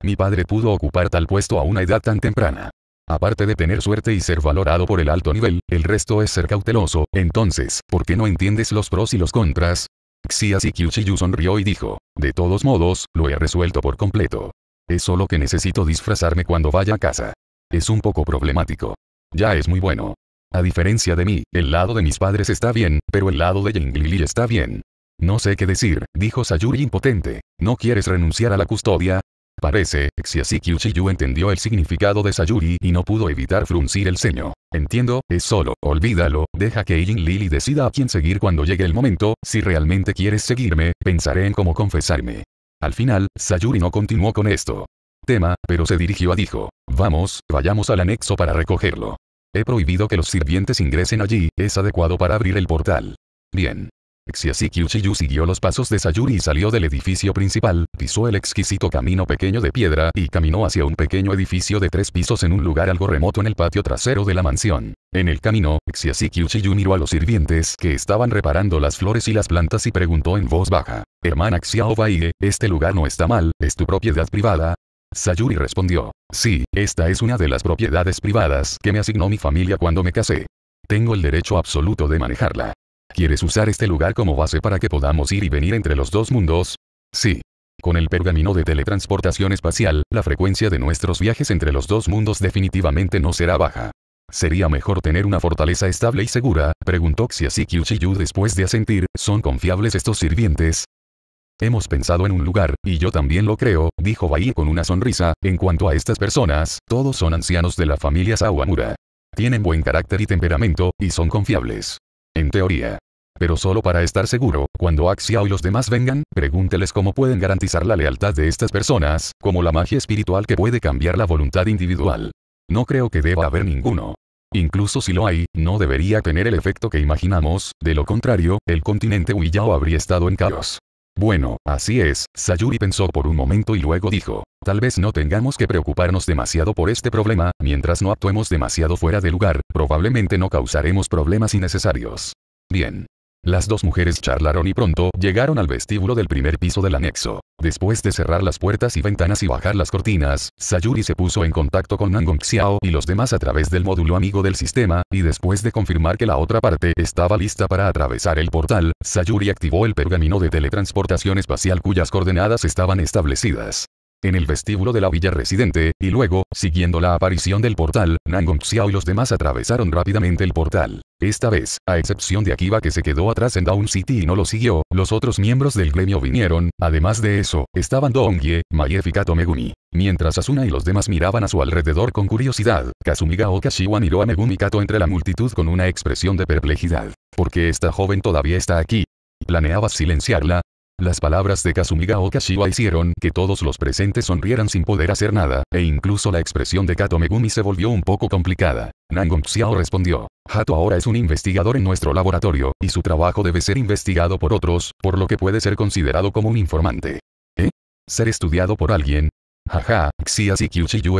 Mi padre pudo ocupar tal puesto a una edad tan temprana. Aparte de tener suerte y ser valorado por el alto nivel, el resto es ser cauteloso, entonces, ¿por qué no entiendes los pros y los contras? Xia Sikyushiyu sonrió y dijo, de todos modos, lo he resuelto por completo. Es solo que necesito disfrazarme cuando vaya a casa. Es un poco problemático. Ya es muy bueno. A diferencia de mí, el lado de mis padres está bien, pero el lado de Yinglili está bien. No sé qué decir, dijo Sayuri impotente. ¿No quieres renunciar a la custodia? Parece, Xiasiki Yu entendió el significado de Sayuri y no pudo evitar fruncir el ceño. Entiendo, es solo, olvídalo, deja que Ilin Lili decida a quién seguir cuando llegue el momento, si realmente quieres seguirme, pensaré en cómo confesarme. Al final, Sayuri no continuó con esto. Tema, pero se dirigió a dijo. Vamos, vayamos al anexo para recogerlo. He prohibido que los sirvientes ingresen allí, es adecuado para abrir el portal. Bien. Kyu siguió los pasos de Sayuri y salió del edificio principal, pisó el exquisito camino pequeño de piedra y caminó hacia un pequeño edificio de tres pisos en un lugar algo remoto en el patio trasero de la mansión. En el camino, Kyu miró a los sirvientes que estaban reparando las flores y las plantas y preguntó en voz baja, Hermana Xiao este lugar no está mal, es tu propiedad privada, Sayuri respondió, sí, esta es una de las propiedades privadas que me asignó mi familia cuando me casé. Tengo el derecho absoluto de manejarla. ¿Quieres usar este lugar como base para que podamos ir y venir entre los dos mundos? Sí. Con el pergamino de teletransportación espacial, la frecuencia de nuestros viajes entre los dos mundos definitivamente no será baja. ¿Sería mejor tener una fortaleza estable y segura? Preguntó Xiasi Kyuchiyu después de asentir, ¿son confiables estos sirvientes? Hemos pensado en un lugar, y yo también lo creo, dijo Bai con una sonrisa, en cuanto a estas personas, todos son ancianos de la familia Sawamura. Tienen buen carácter y temperamento, y son confiables en teoría. Pero solo para estar seguro, cuando Axiao y los demás vengan, pregúnteles cómo pueden garantizar la lealtad de estas personas, como la magia espiritual que puede cambiar la voluntad individual. No creo que deba haber ninguno. Incluso si lo hay, no debería tener el efecto que imaginamos, de lo contrario, el continente Huillao habría estado en caos. Bueno, así es, Sayuri pensó por un momento y luego dijo, tal vez no tengamos que preocuparnos demasiado por este problema, mientras no actuemos demasiado fuera de lugar, probablemente no causaremos problemas innecesarios. Bien. Las dos mujeres charlaron y pronto llegaron al vestíbulo del primer piso del anexo. Después de cerrar las puertas y ventanas y bajar las cortinas, Sayuri se puso en contacto con Nangong Xiao y los demás a través del módulo amigo del sistema, y después de confirmar que la otra parte estaba lista para atravesar el portal, Sayuri activó el pergamino de teletransportación espacial cuyas coordenadas estaban establecidas en el vestíbulo de la villa residente, y luego, siguiendo la aparición del portal, Nangong y los demás atravesaron rápidamente el portal. Esta vez, a excepción de Akiba que se quedó atrás en Down City y no lo siguió, los otros miembros del gremio vinieron, además de eso, estaban Dongye, Mayef y Kato Megumi. Mientras Asuna y los demás miraban a su alrededor con curiosidad, Kazumiga Okashiwa miró a Megumi Kato entre la multitud con una expresión de perplejidad. ¿Por qué esta joven todavía está aquí? Planeaba silenciarla, las palabras de Kazumiga Kashiwa hicieron que todos los presentes sonrieran sin poder hacer nada, e incluso la expresión de Kato Megumi se volvió un poco complicada. Nangong Xiao respondió. Hato ahora es un investigador en nuestro laboratorio, y su trabajo debe ser investigado por otros, por lo que puede ser considerado como un informante. ¿Eh? Ser estudiado por alguien, Jaja, Xias y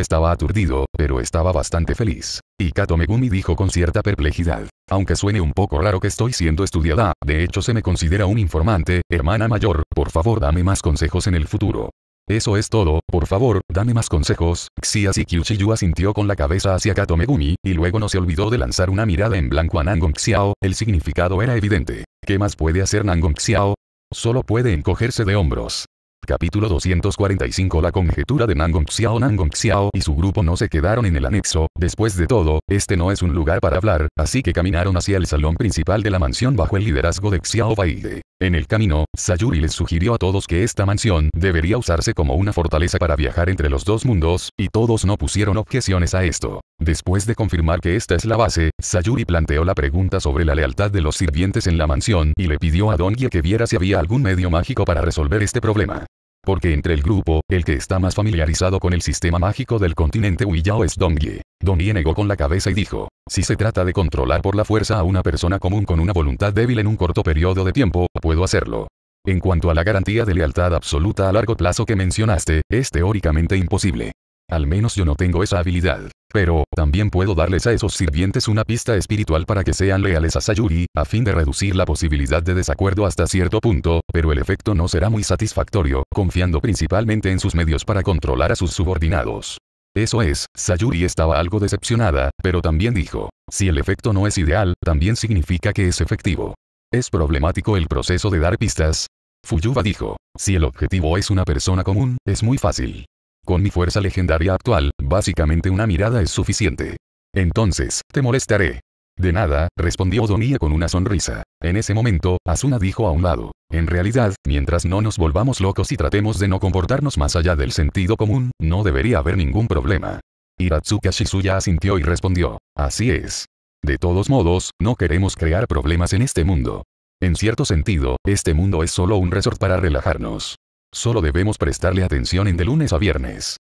estaba aturdido, pero estaba bastante feliz. Y Kato Megumi dijo con cierta perplejidad. Aunque suene un poco raro que estoy siendo estudiada, de hecho se me considera un informante, hermana mayor, por favor dame más consejos en el futuro. Eso es todo, por favor, dame más consejos. Xias y asintió con la cabeza hacia Kato Megumi, y luego no se olvidó de lanzar una mirada en blanco a Nangong Xiao, el significado era evidente. ¿Qué más puede hacer Nangong Xiao? Solo puede encogerse de hombros. Capítulo 245 La conjetura de Nangong Xiao Nangong Xiao y su grupo no se quedaron en el anexo, después de todo, este no es un lugar para hablar, así que caminaron hacia el salón principal de la mansión bajo el liderazgo de Xiao Baide. En el camino, Sayuri les sugirió a todos que esta mansión debería usarse como una fortaleza para viajar entre los dos mundos, y todos no pusieron objeciones a esto. Después de confirmar que esta es la base, Sayuri planteó la pregunta sobre la lealtad de los sirvientes en la mansión y le pidió a Dongye que viera si había algún medio mágico para resolver este problema. Porque entre el grupo, el que está más familiarizado con el sistema mágico del continente Yao es Dongye. Dongye negó con la cabeza y dijo, si se trata de controlar por la fuerza a una persona común con una voluntad débil en un corto periodo de tiempo, puedo hacerlo. En cuanto a la garantía de lealtad absoluta a largo plazo que mencionaste, es teóricamente imposible. Al menos yo no tengo esa habilidad. Pero, también puedo darles a esos sirvientes una pista espiritual para que sean leales a Sayuri, a fin de reducir la posibilidad de desacuerdo hasta cierto punto, pero el efecto no será muy satisfactorio, confiando principalmente en sus medios para controlar a sus subordinados. Eso es, Sayuri estaba algo decepcionada, pero también dijo, si el efecto no es ideal, también significa que es efectivo. ¿Es problemático el proceso de dar pistas? Fuyuba dijo, si el objetivo es una persona común, es muy fácil. Con mi fuerza legendaria actual, básicamente una mirada es suficiente. Entonces, te molestaré. De nada, respondió Donia con una sonrisa. En ese momento, Asuna dijo a un lado. En realidad, mientras no nos volvamos locos y tratemos de no comportarnos más allá del sentido común, no debería haber ningún problema. Hiratsuka Shizuya asintió y respondió. Así es. De todos modos, no queremos crear problemas en este mundo. En cierto sentido, este mundo es solo un resort para relajarnos. Solo debemos prestarle atención en de lunes a viernes.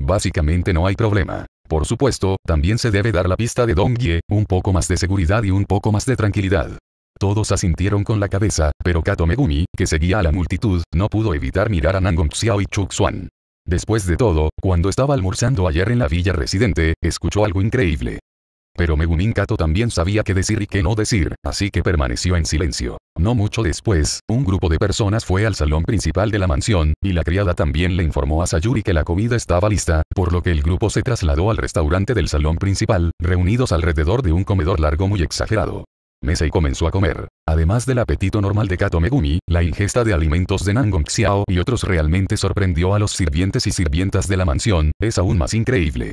Básicamente no hay problema. Por supuesto, también se debe dar la pista de Dongye, un poco más de seguridad y un poco más de tranquilidad. Todos asintieron con la cabeza, pero Kato Megumi, que seguía a la multitud, no pudo evitar mirar a Nangong Xiao y Chuk Xuan. Después de todo, cuando estaba almorzando ayer en la villa residente, escuchó algo increíble. Pero Megumin Kato también sabía qué decir y qué no decir, así que permaneció en silencio. No mucho después, un grupo de personas fue al salón principal de la mansión, y la criada también le informó a Sayuri que la comida estaba lista, por lo que el grupo se trasladó al restaurante del salón principal, reunidos alrededor de un comedor largo muy exagerado. Mesei comenzó a comer. Además del apetito normal de Kato Megumi, la ingesta de alimentos de Nangong Xiao y otros realmente sorprendió a los sirvientes y sirvientas de la mansión, es aún más increíble.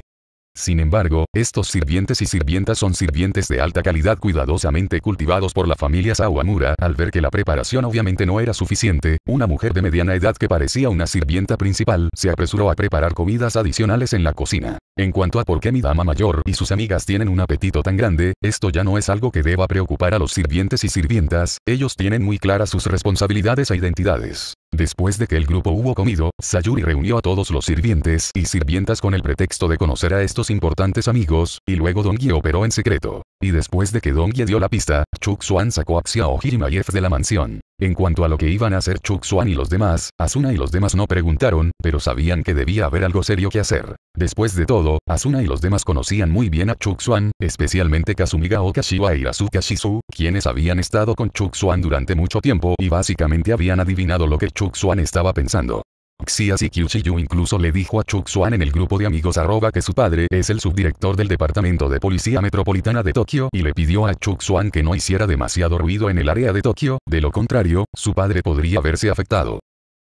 Sin embargo, estos sirvientes y sirvientas son sirvientes de alta calidad cuidadosamente cultivados por la familia Sawamura. Al ver que la preparación obviamente no era suficiente, una mujer de mediana edad que parecía una sirvienta principal se apresuró a preparar comidas adicionales en la cocina. En cuanto a por qué mi dama mayor y sus amigas tienen un apetito tan grande, esto ya no es algo que deba preocupar a los sirvientes y sirvientas, ellos tienen muy claras sus responsabilidades e identidades. Después de que el grupo hubo comido, Sayuri reunió a todos los sirvientes y sirvientas con el pretexto de conocer a estos importantes amigos, y luego Dongye operó en secreto. Y después de que Dongye dio la pista, Chuk Swan sacó a Xiao de la mansión. En cuanto a lo que iban a hacer Chuxuan y los demás, Asuna y los demás no preguntaron, pero sabían que debía haber algo serio que hacer. Después de todo, Asuna y los demás conocían muy bien a Chuxuan, especialmente Kazumiga Okashiwa y Asuka Shizu, quienes habían estado con Chuxuan durante mucho tiempo y básicamente habían adivinado lo que Chuxuan estaba pensando. Xiaxi Kyushiyu incluso le dijo a Chuxuan en el grupo de amigos arroba que su padre es el subdirector del departamento de policía metropolitana de Tokio y le pidió a Chuxuan que no hiciera demasiado ruido en el área de Tokio, de lo contrario, su padre podría verse afectado.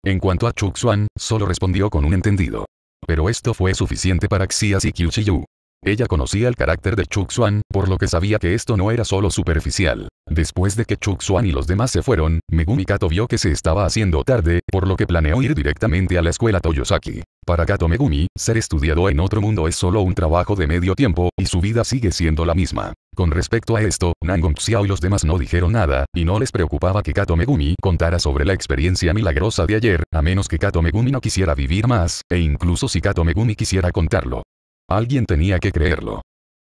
En cuanto a Chuxuan, solo respondió con un entendido. Pero esto fue suficiente para Xiaxi Kyushiyu. Ella conocía el carácter de Chuk por lo que sabía que esto no era solo superficial. Después de que Chuk y los demás se fueron, Megumi Kato vio que se estaba haciendo tarde, por lo que planeó ir directamente a la escuela Toyosaki. Para Kato Megumi, ser estudiado en otro mundo es solo un trabajo de medio tiempo, y su vida sigue siendo la misma. Con respecto a esto, Nangong Xiao y los demás no dijeron nada, y no les preocupaba que Kato Megumi contara sobre la experiencia milagrosa de ayer, a menos que Kato Megumi no quisiera vivir más, e incluso si Kato Megumi quisiera contarlo. Alguien tenía que creerlo.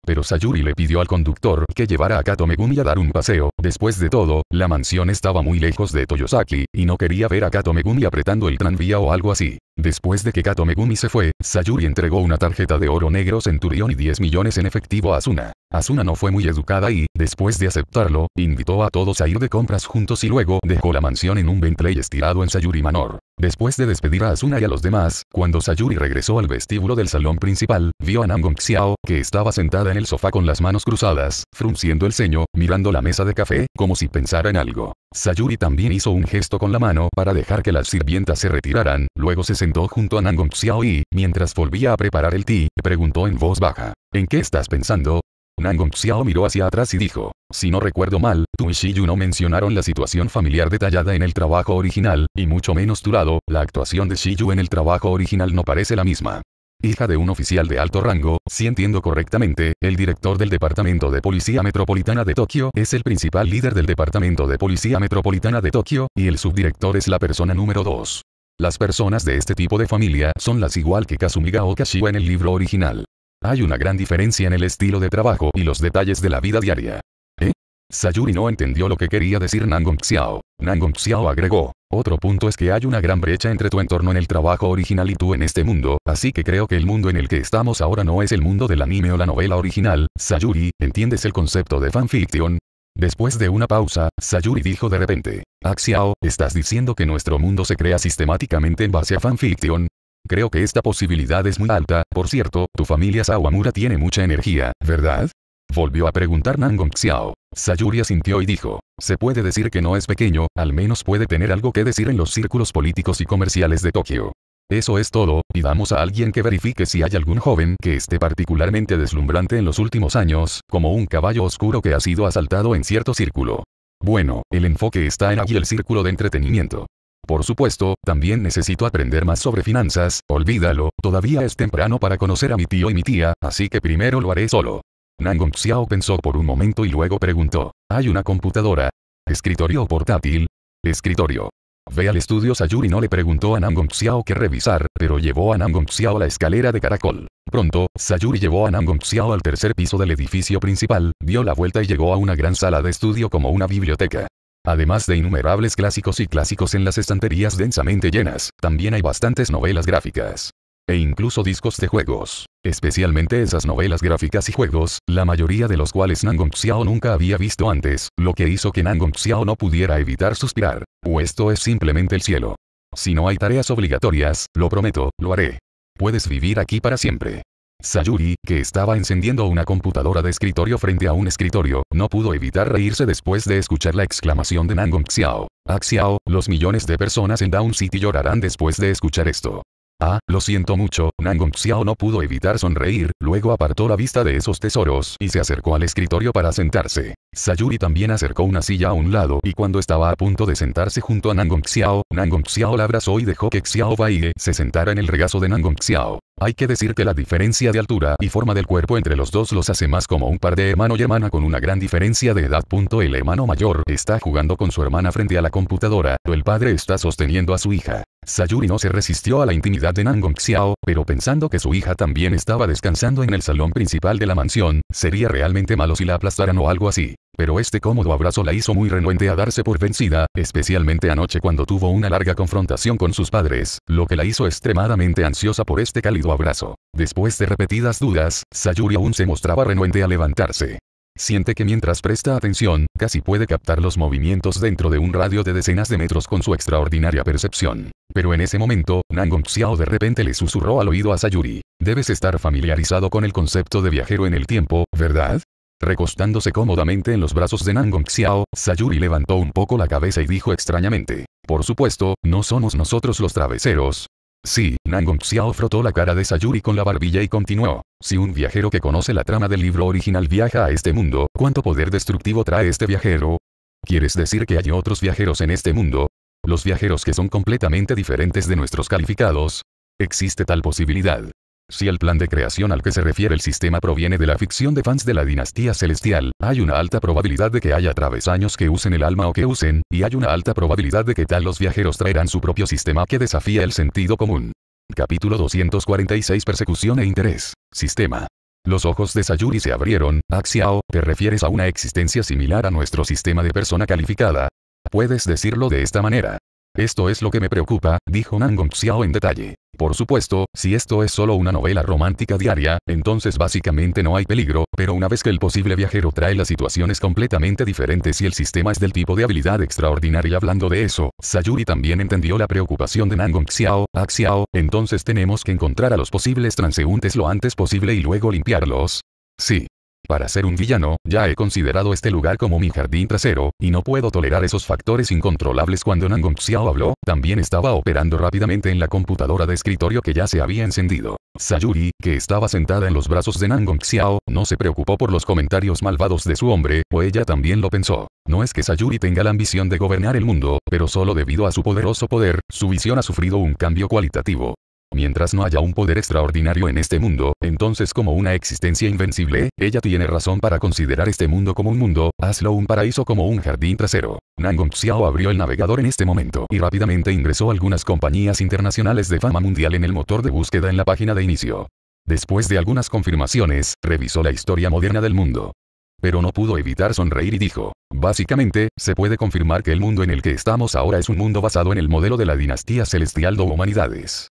Pero Sayuri le pidió al conductor que llevara a Kato Megumi a dar un paseo, después de todo, la mansión estaba muy lejos de Toyosaki, y no quería ver a Kato Megumi apretando el tranvía o algo así. Después de que Kato Megumi se fue, Sayuri entregó una tarjeta de oro negro centurión y 10 millones en efectivo a Asuna. Asuna no fue muy educada y, después de aceptarlo, invitó a todos a ir de compras juntos y luego dejó la mansión en un Bentley estirado en Sayuri Manor. Después de despedir a Asuna y a los demás, cuando Sayuri regresó al vestíbulo del salón principal, vio a Nangong Xiao, que estaba sentada en el sofá con las manos cruzadas, frunciendo el ceño, mirando la mesa de café, como si pensara en algo. Sayuri también hizo un gesto con la mano para dejar que las sirvientas se retiraran, luego se sentó junto a Nangong Xiao y, mientras volvía a preparar el té, preguntó en voz baja. ¿En qué estás pensando? Nangong Xiao miró hacia atrás y dijo, si no recuerdo mal, tú y Shiyu no mencionaron la situación familiar detallada en el trabajo original, y mucho menos lado, la actuación de Shiyu en el trabajo original no parece la misma. Hija de un oficial de alto rango, si entiendo correctamente, el director del Departamento de Policía Metropolitana de Tokio es el principal líder del Departamento de Policía Metropolitana de Tokio, y el subdirector es la persona número 2. Las personas de este tipo de familia son las igual que Kazumiga o Kashiwa en el libro original. Hay una gran diferencia en el estilo de trabajo y los detalles de la vida diaria. ¿Eh? Sayuri no entendió lo que quería decir Nangong Xiao. Nangong Xiao agregó, otro punto es que hay una gran brecha entre tu entorno en el trabajo original y tú en este mundo, así que creo que el mundo en el que estamos ahora no es el mundo del anime o la novela original. Sayuri, ¿entiendes el concepto de fanfiction? Después de una pausa, Sayuri dijo de repente, Axiao, ah, ¿estás diciendo que nuestro mundo se crea sistemáticamente en base a fanfiction? Creo que esta posibilidad es muy alta, por cierto, tu familia Sawamura tiene mucha energía, ¿verdad? Volvió a preguntar Nangong Xiao. Sayuri asintió y dijo, se puede decir que no es pequeño, al menos puede tener algo que decir en los círculos políticos y comerciales de Tokio. Eso es todo, pidamos a alguien que verifique si hay algún joven que esté particularmente deslumbrante en los últimos años, como un caballo oscuro que ha sido asaltado en cierto círculo. Bueno, el enfoque está en aquí el círculo de entretenimiento. Por supuesto, también necesito aprender más sobre finanzas, olvídalo, todavía es temprano para conocer a mi tío y mi tía, así que primero lo haré solo. Nangong Xiao pensó por un momento y luego preguntó, ¿hay una computadora? ¿Escritorio portátil? Escritorio. Ve al estudio Sayuri no le preguntó a Nangong Xiao qué revisar, pero llevó a Nangong Xiao a la escalera de caracol. Pronto, Sayuri llevó a Nangong Xiao al tercer piso del edificio principal, dio la vuelta y llegó a una gran sala de estudio como una biblioteca. Además de innumerables clásicos y clásicos en las estanterías densamente llenas, también hay bastantes novelas gráficas. E incluso discos de juegos. Especialmente esas novelas gráficas y juegos, la mayoría de los cuales Nangong Xiao nunca había visto antes, lo que hizo que Nangong Xiao no pudiera evitar suspirar. O esto es simplemente el cielo. Si no hay tareas obligatorias, lo prometo, lo haré. Puedes vivir aquí para siempre. Sayuri, que estaba encendiendo una computadora de escritorio frente a un escritorio, no pudo evitar reírse después de escuchar la exclamación de Nangong Xiao. Ah Xiao, los millones de personas en Down City llorarán después de escuchar esto. Ah, lo siento mucho, Nangong Xiao no pudo evitar sonreír, luego apartó la vista de esos tesoros y se acercó al escritorio para sentarse. Sayuri también acercó una silla a un lado y cuando estaba a punto de sentarse junto a Nangong Xiao, Nangong Xiao la abrazó y dejó que Xiao Baige se sentara en el regazo de Nangong Xiao. Hay que decir que la diferencia de altura y forma del cuerpo entre los dos los hace más como un par de hermano y hermana con una gran diferencia de edad. El hermano mayor está jugando con su hermana frente a la computadora, o el padre está sosteniendo a su hija. Sayuri no se resistió a la intimidad de Nangong Xiao, pero pensando que su hija también estaba descansando en el salón principal de la mansión, sería realmente malo si la aplastaran o algo así pero este cómodo abrazo la hizo muy renuente a darse por vencida, especialmente anoche cuando tuvo una larga confrontación con sus padres, lo que la hizo extremadamente ansiosa por este cálido abrazo. Después de repetidas dudas, Sayuri aún se mostraba renuente a levantarse. Siente que mientras presta atención, casi puede captar los movimientos dentro de un radio de decenas de metros con su extraordinaria percepción. Pero en ese momento, Nangong Xiao de repente le susurró al oído a Sayuri. Debes estar familiarizado con el concepto de viajero en el tiempo, ¿verdad? Recostándose cómodamente en los brazos de Nangong Xiao, Sayuri levantó un poco la cabeza y dijo extrañamente. Por supuesto, no somos nosotros los traveseros. Sí, Nangong Xiao frotó la cara de Sayuri con la barbilla y continuó. Si un viajero que conoce la trama del libro original viaja a este mundo, ¿cuánto poder destructivo trae este viajero? ¿Quieres decir que hay otros viajeros en este mundo? Los viajeros que son completamente diferentes de nuestros calificados. Existe tal posibilidad. Si el plan de creación al que se refiere el sistema proviene de la ficción de fans de la dinastía celestial, hay una alta probabilidad de que haya travesaños que usen el alma o que usen, y hay una alta probabilidad de que tal los viajeros traerán su propio sistema que desafía el sentido común. Capítulo 246 Persecución e interés. Sistema. Los ojos de Sayuri se abrieron, Axiao, ¿te refieres a una existencia similar a nuestro sistema de persona calificada? Puedes decirlo de esta manera. Esto es lo que me preocupa, dijo Nangong Xiao en detalle. Por supuesto, si esto es solo una novela romántica diaria, entonces básicamente no hay peligro, pero una vez que el posible viajero trae las situaciones completamente diferentes y el sistema es del tipo de habilidad extraordinaria hablando de eso, Sayuri también entendió la preocupación de Nangong Xiao, A ah, Xiao, entonces tenemos que encontrar a los posibles transeúntes lo antes posible y luego limpiarlos. Sí. Para ser un villano, ya he considerado este lugar como mi jardín trasero, y no puedo tolerar esos factores incontrolables cuando Nangong Xiao habló, también estaba operando rápidamente en la computadora de escritorio que ya se había encendido. Sayuri, que estaba sentada en los brazos de Nangong Xiao, no se preocupó por los comentarios malvados de su hombre, o ella también lo pensó. No es que Sayuri tenga la ambición de gobernar el mundo, pero solo debido a su poderoso poder, su visión ha sufrido un cambio cualitativo. Mientras no haya un poder extraordinario en este mundo, entonces como una existencia invencible, ella tiene razón para considerar este mundo como un mundo, hazlo un paraíso como un jardín trasero. Nangong Xiao abrió el navegador en este momento y rápidamente ingresó algunas compañías internacionales de fama mundial en el motor de búsqueda en la página de inicio. Después de algunas confirmaciones, revisó la historia moderna del mundo. Pero no pudo evitar sonreír y dijo, básicamente, se puede confirmar que el mundo en el que estamos ahora es un mundo basado en el modelo de la dinastía celestial de humanidades.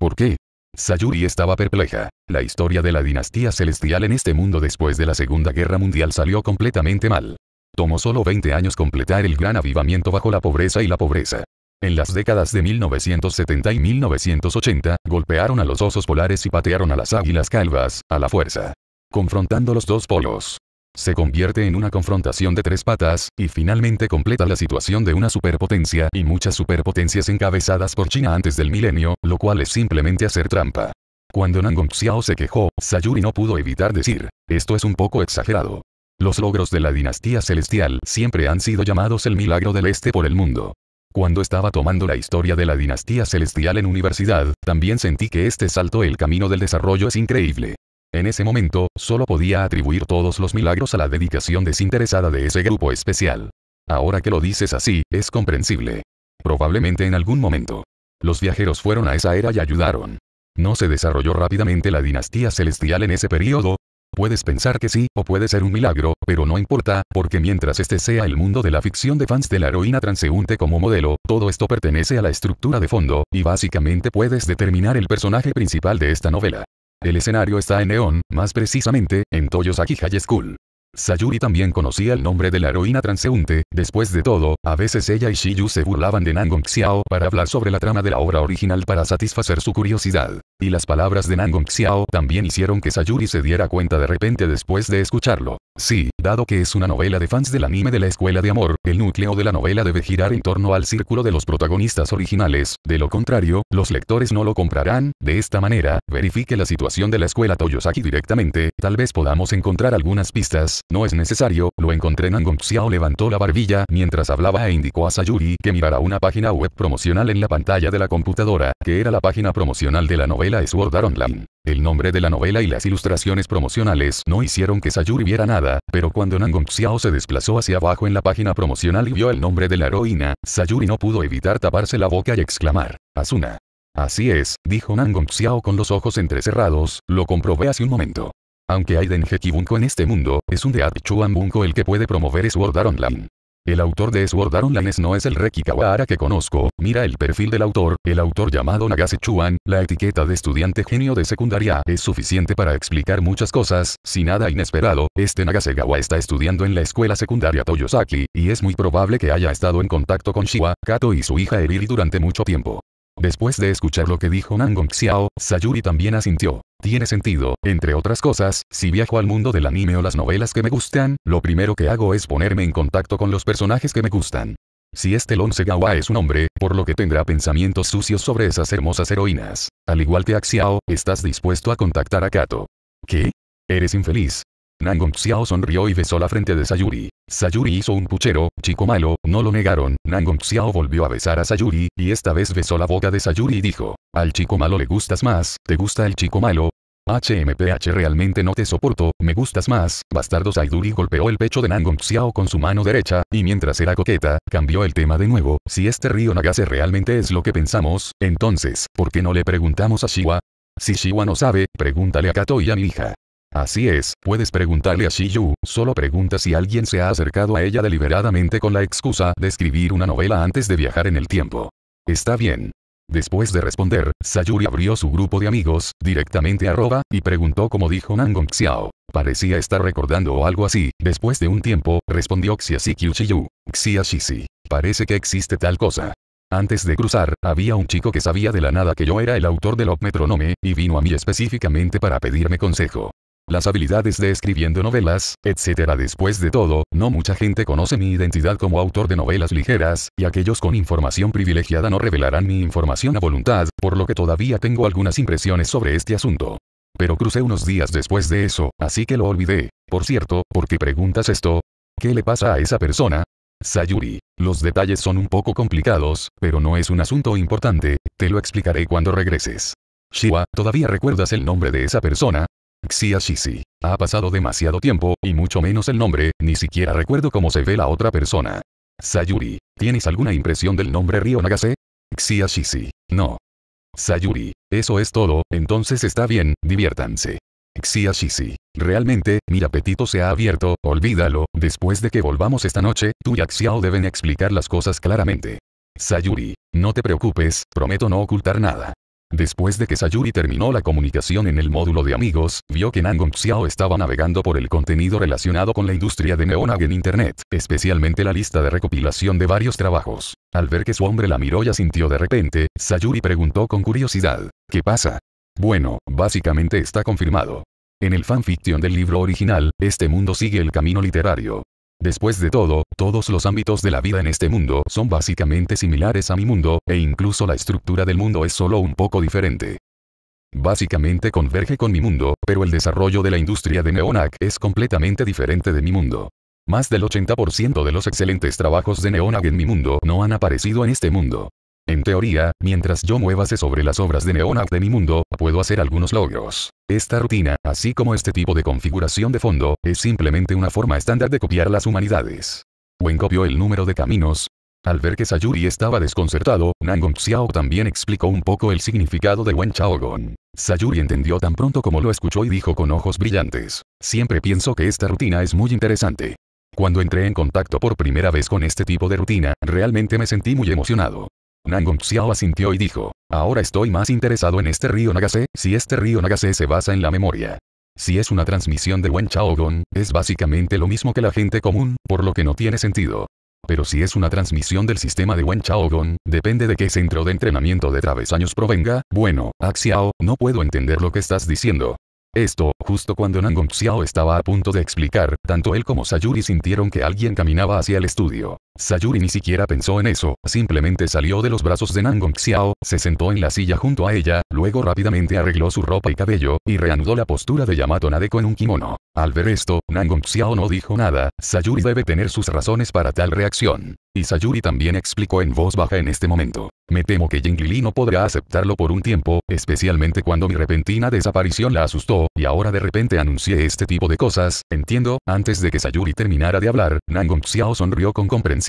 ¿Por qué? Sayuri estaba perpleja. La historia de la dinastía celestial en este mundo después de la Segunda Guerra Mundial salió completamente mal. Tomó solo 20 años completar el gran avivamiento bajo la pobreza y la pobreza. En las décadas de 1970 y 1980, golpearon a los osos polares y patearon a las águilas calvas, a la fuerza. Confrontando los dos polos, se convierte en una confrontación de tres patas, y finalmente completa la situación de una superpotencia y muchas superpotencias encabezadas por China antes del milenio, lo cual es simplemente hacer trampa. Cuando Nangong Xiao se quejó, Sayuri no pudo evitar decir, esto es un poco exagerado. Los logros de la dinastía celestial siempre han sido llamados el milagro del este por el mundo. Cuando estaba tomando la historia de la dinastía celestial en universidad, también sentí que este salto el camino del desarrollo es increíble. En ese momento, solo podía atribuir todos los milagros a la dedicación desinteresada de ese grupo especial. Ahora que lo dices así, es comprensible. Probablemente en algún momento. Los viajeros fueron a esa era y ayudaron. ¿No se desarrolló rápidamente la dinastía celestial en ese periodo? Puedes pensar que sí, o puede ser un milagro, pero no importa, porque mientras este sea el mundo de la ficción de fans de la heroína transeúnte como modelo, todo esto pertenece a la estructura de fondo, y básicamente puedes determinar el personaje principal de esta novela. El escenario está en Neon, más precisamente, en Toyosaki High School. Sayuri también conocía el nombre de la heroína transeúnte, después de todo, a veces ella y Shiyu se burlaban de Nangong Xiao para hablar sobre la trama de la obra original para satisfacer su curiosidad. Y las palabras de Nangong Xiao también hicieron que Sayuri se diera cuenta de repente después de escucharlo. Sí, dado que es una novela de fans del anime de la escuela de amor, el núcleo de la novela debe girar en torno al círculo de los protagonistas originales, de lo contrario, los lectores no lo comprarán, de esta manera, verifique la situación de la escuela Toyosaki directamente, tal vez podamos encontrar algunas pistas, no es necesario, lo encontré Nangong Xiao levantó la barbilla mientras hablaba e indicó a Sayuri que mirara una página web promocional en la pantalla de la computadora, que era la página promocional de la novela Sword Online. El nombre de la novela y las ilustraciones promocionales no hicieron que Sayuri viera nada, pero cuando Nangong Xiao se desplazó hacia abajo en la página promocional y vio el nombre de la heroína, Sayuri no pudo evitar taparse la boca y exclamar, Asuna. Así es, dijo Nangong Xiao con los ojos entrecerrados, lo comprobé hace un momento. Aunque hay Denje en este mundo, es un chuan Bunko el que puede promover Sword Art Online. El autor de Sword Art Online no es el Reki Kawahara que conozco, mira el perfil del autor, el autor llamado Nagase Chuan, la etiqueta de estudiante genio de secundaria es suficiente para explicar muchas cosas, sin nada inesperado, este Nagasegawa está estudiando en la escuela secundaria Toyosaki, y es muy probable que haya estado en contacto con Shiwa, Kato y su hija Eriri durante mucho tiempo. Después de escuchar lo que dijo Nangong Xiao, Sayuri también asintió. Tiene sentido, entre otras cosas, si viajo al mundo del anime o las novelas que me gustan, lo primero que hago es ponerme en contacto con los personajes que me gustan. Si este Lon Segawa es un hombre, por lo que tendrá pensamientos sucios sobre esas hermosas heroínas. Al igual que Axiao, estás dispuesto a contactar a Kato. ¿Qué? Eres infeliz, Nangong Xiao sonrió y besó la frente de Sayuri. Sayuri hizo un puchero, chico malo, no lo negaron. Nangong Xiao volvió a besar a Sayuri, y esta vez besó la boca de Sayuri y dijo, al chico malo le gustas más, ¿te gusta el chico malo? HMPH realmente no te soporto, me gustas más, bastardo Sayuri golpeó el pecho de Nangong Xiao con su mano derecha, y mientras era coqueta, cambió el tema de nuevo, si este río Nagase realmente es lo que pensamos, entonces, ¿por qué no le preguntamos a Shiwa? Si Shiwa no sabe, pregúntale a Kato y a mi hija. Así es, puedes preguntarle a Shiyu, solo pregunta si alguien se ha acercado a ella deliberadamente con la excusa de escribir una novela antes de viajar en el tiempo. Está bien. Después de responder, Sayuri abrió su grupo de amigos, directamente a Roba, y preguntó como dijo Nangong Xiao. Parecía estar recordando o algo así, después de un tiempo, respondió Xia yu Xia si. Parece que existe tal cosa. Antes de cruzar, había un chico que sabía de la nada que yo era el autor del Op Metronome, y vino a mí específicamente para pedirme consejo las habilidades de escribiendo novelas, etc. Después de todo, no mucha gente conoce mi identidad como autor de novelas ligeras, y aquellos con información privilegiada no revelarán mi información a voluntad, por lo que todavía tengo algunas impresiones sobre este asunto. Pero crucé unos días después de eso, así que lo olvidé. Por cierto, ¿por qué preguntas esto? ¿Qué le pasa a esa persona? Sayuri, los detalles son un poco complicados, pero no es un asunto importante, te lo explicaré cuando regreses. Shiva, ¿todavía recuerdas el nombre de esa persona? XIA Shisi. Ha pasado demasiado tiempo, y mucho menos el nombre, ni siquiera recuerdo cómo se ve la otra persona. Sayuri. ¿Tienes alguna impresión del nombre Ryo Nagase? Xixi, No. Sayuri. Eso es todo, entonces está bien, diviértanse. XIA Xixi, Realmente, mi apetito se ha abierto, olvídalo, después de que volvamos esta noche, tú y Axiao deben explicar las cosas claramente. Sayuri. No te preocupes, prometo no ocultar nada. Después de que Sayuri terminó la comunicación en el módulo de amigos, vio que Nangong Xiao estaba navegando por el contenido relacionado con la industria de Neonag en Internet, especialmente la lista de recopilación de varios trabajos. Al ver que su hombre la miró y asintió de repente, Sayuri preguntó con curiosidad, ¿qué pasa? Bueno, básicamente está confirmado. En el fanfiction del libro original, este mundo sigue el camino literario. Después de todo, todos los ámbitos de la vida en este mundo son básicamente similares a mi mundo, e incluso la estructura del mundo es solo un poco diferente. Básicamente converge con mi mundo, pero el desarrollo de la industria de Neonac es completamente diferente de mi mundo. Más del 80% de los excelentes trabajos de Neonag en mi mundo no han aparecido en este mundo. En teoría, mientras yo muévase sobre las obras de Neonac de mi mundo, puedo hacer algunos logros. Esta rutina, así como este tipo de configuración de fondo, es simplemente una forma estándar de copiar las humanidades. Wen copió el número de caminos, al ver que Sayuri estaba desconcertado, Nangong Xiao también explicó un poco el significado de Wen Chaogon. Sayuri entendió tan pronto como lo escuchó y dijo con ojos brillantes. Siempre pienso que esta rutina es muy interesante. Cuando entré en contacto por primera vez con este tipo de rutina, realmente me sentí muy emocionado. Nangong Xiao asintió y dijo, ahora estoy más interesado en este río Nagase, si este río Nagase se basa en la memoria. Si es una transmisión de Wen Chaogon, es básicamente lo mismo que la gente común, por lo que no tiene sentido. Pero si es una transmisión del sistema de Wen Chaogon, depende de qué centro de entrenamiento de travesaños provenga, bueno, Axiao, ah, no puedo entender lo que estás diciendo. Esto, justo cuando Nangong Xiao estaba a punto de explicar, tanto él como Sayuri sintieron que alguien caminaba hacia el estudio. Sayuri ni siquiera pensó en eso, simplemente salió de los brazos de Nangong Xiao, se sentó en la silla junto a ella, luego rápidamente arregló su ropa y cabello, y reanudó la postura de Yamato Nadeko en un kimono. Al ver esto, Nangong Xiao no dijo nada, Sayuri debe tener sus razones para tal reacción. Y Sayuri también explicó en voz baja en este momento. Me temo que Jing Lili no podrá aceptarlo por un tiempo, especialmente cuando mi repentina desaparición la asustó, y ahora de repente anuncié este tipo de cosas, entiendo, antes de que Sayuri terminara de hablar, Nangong Xiao sonrió con comprensión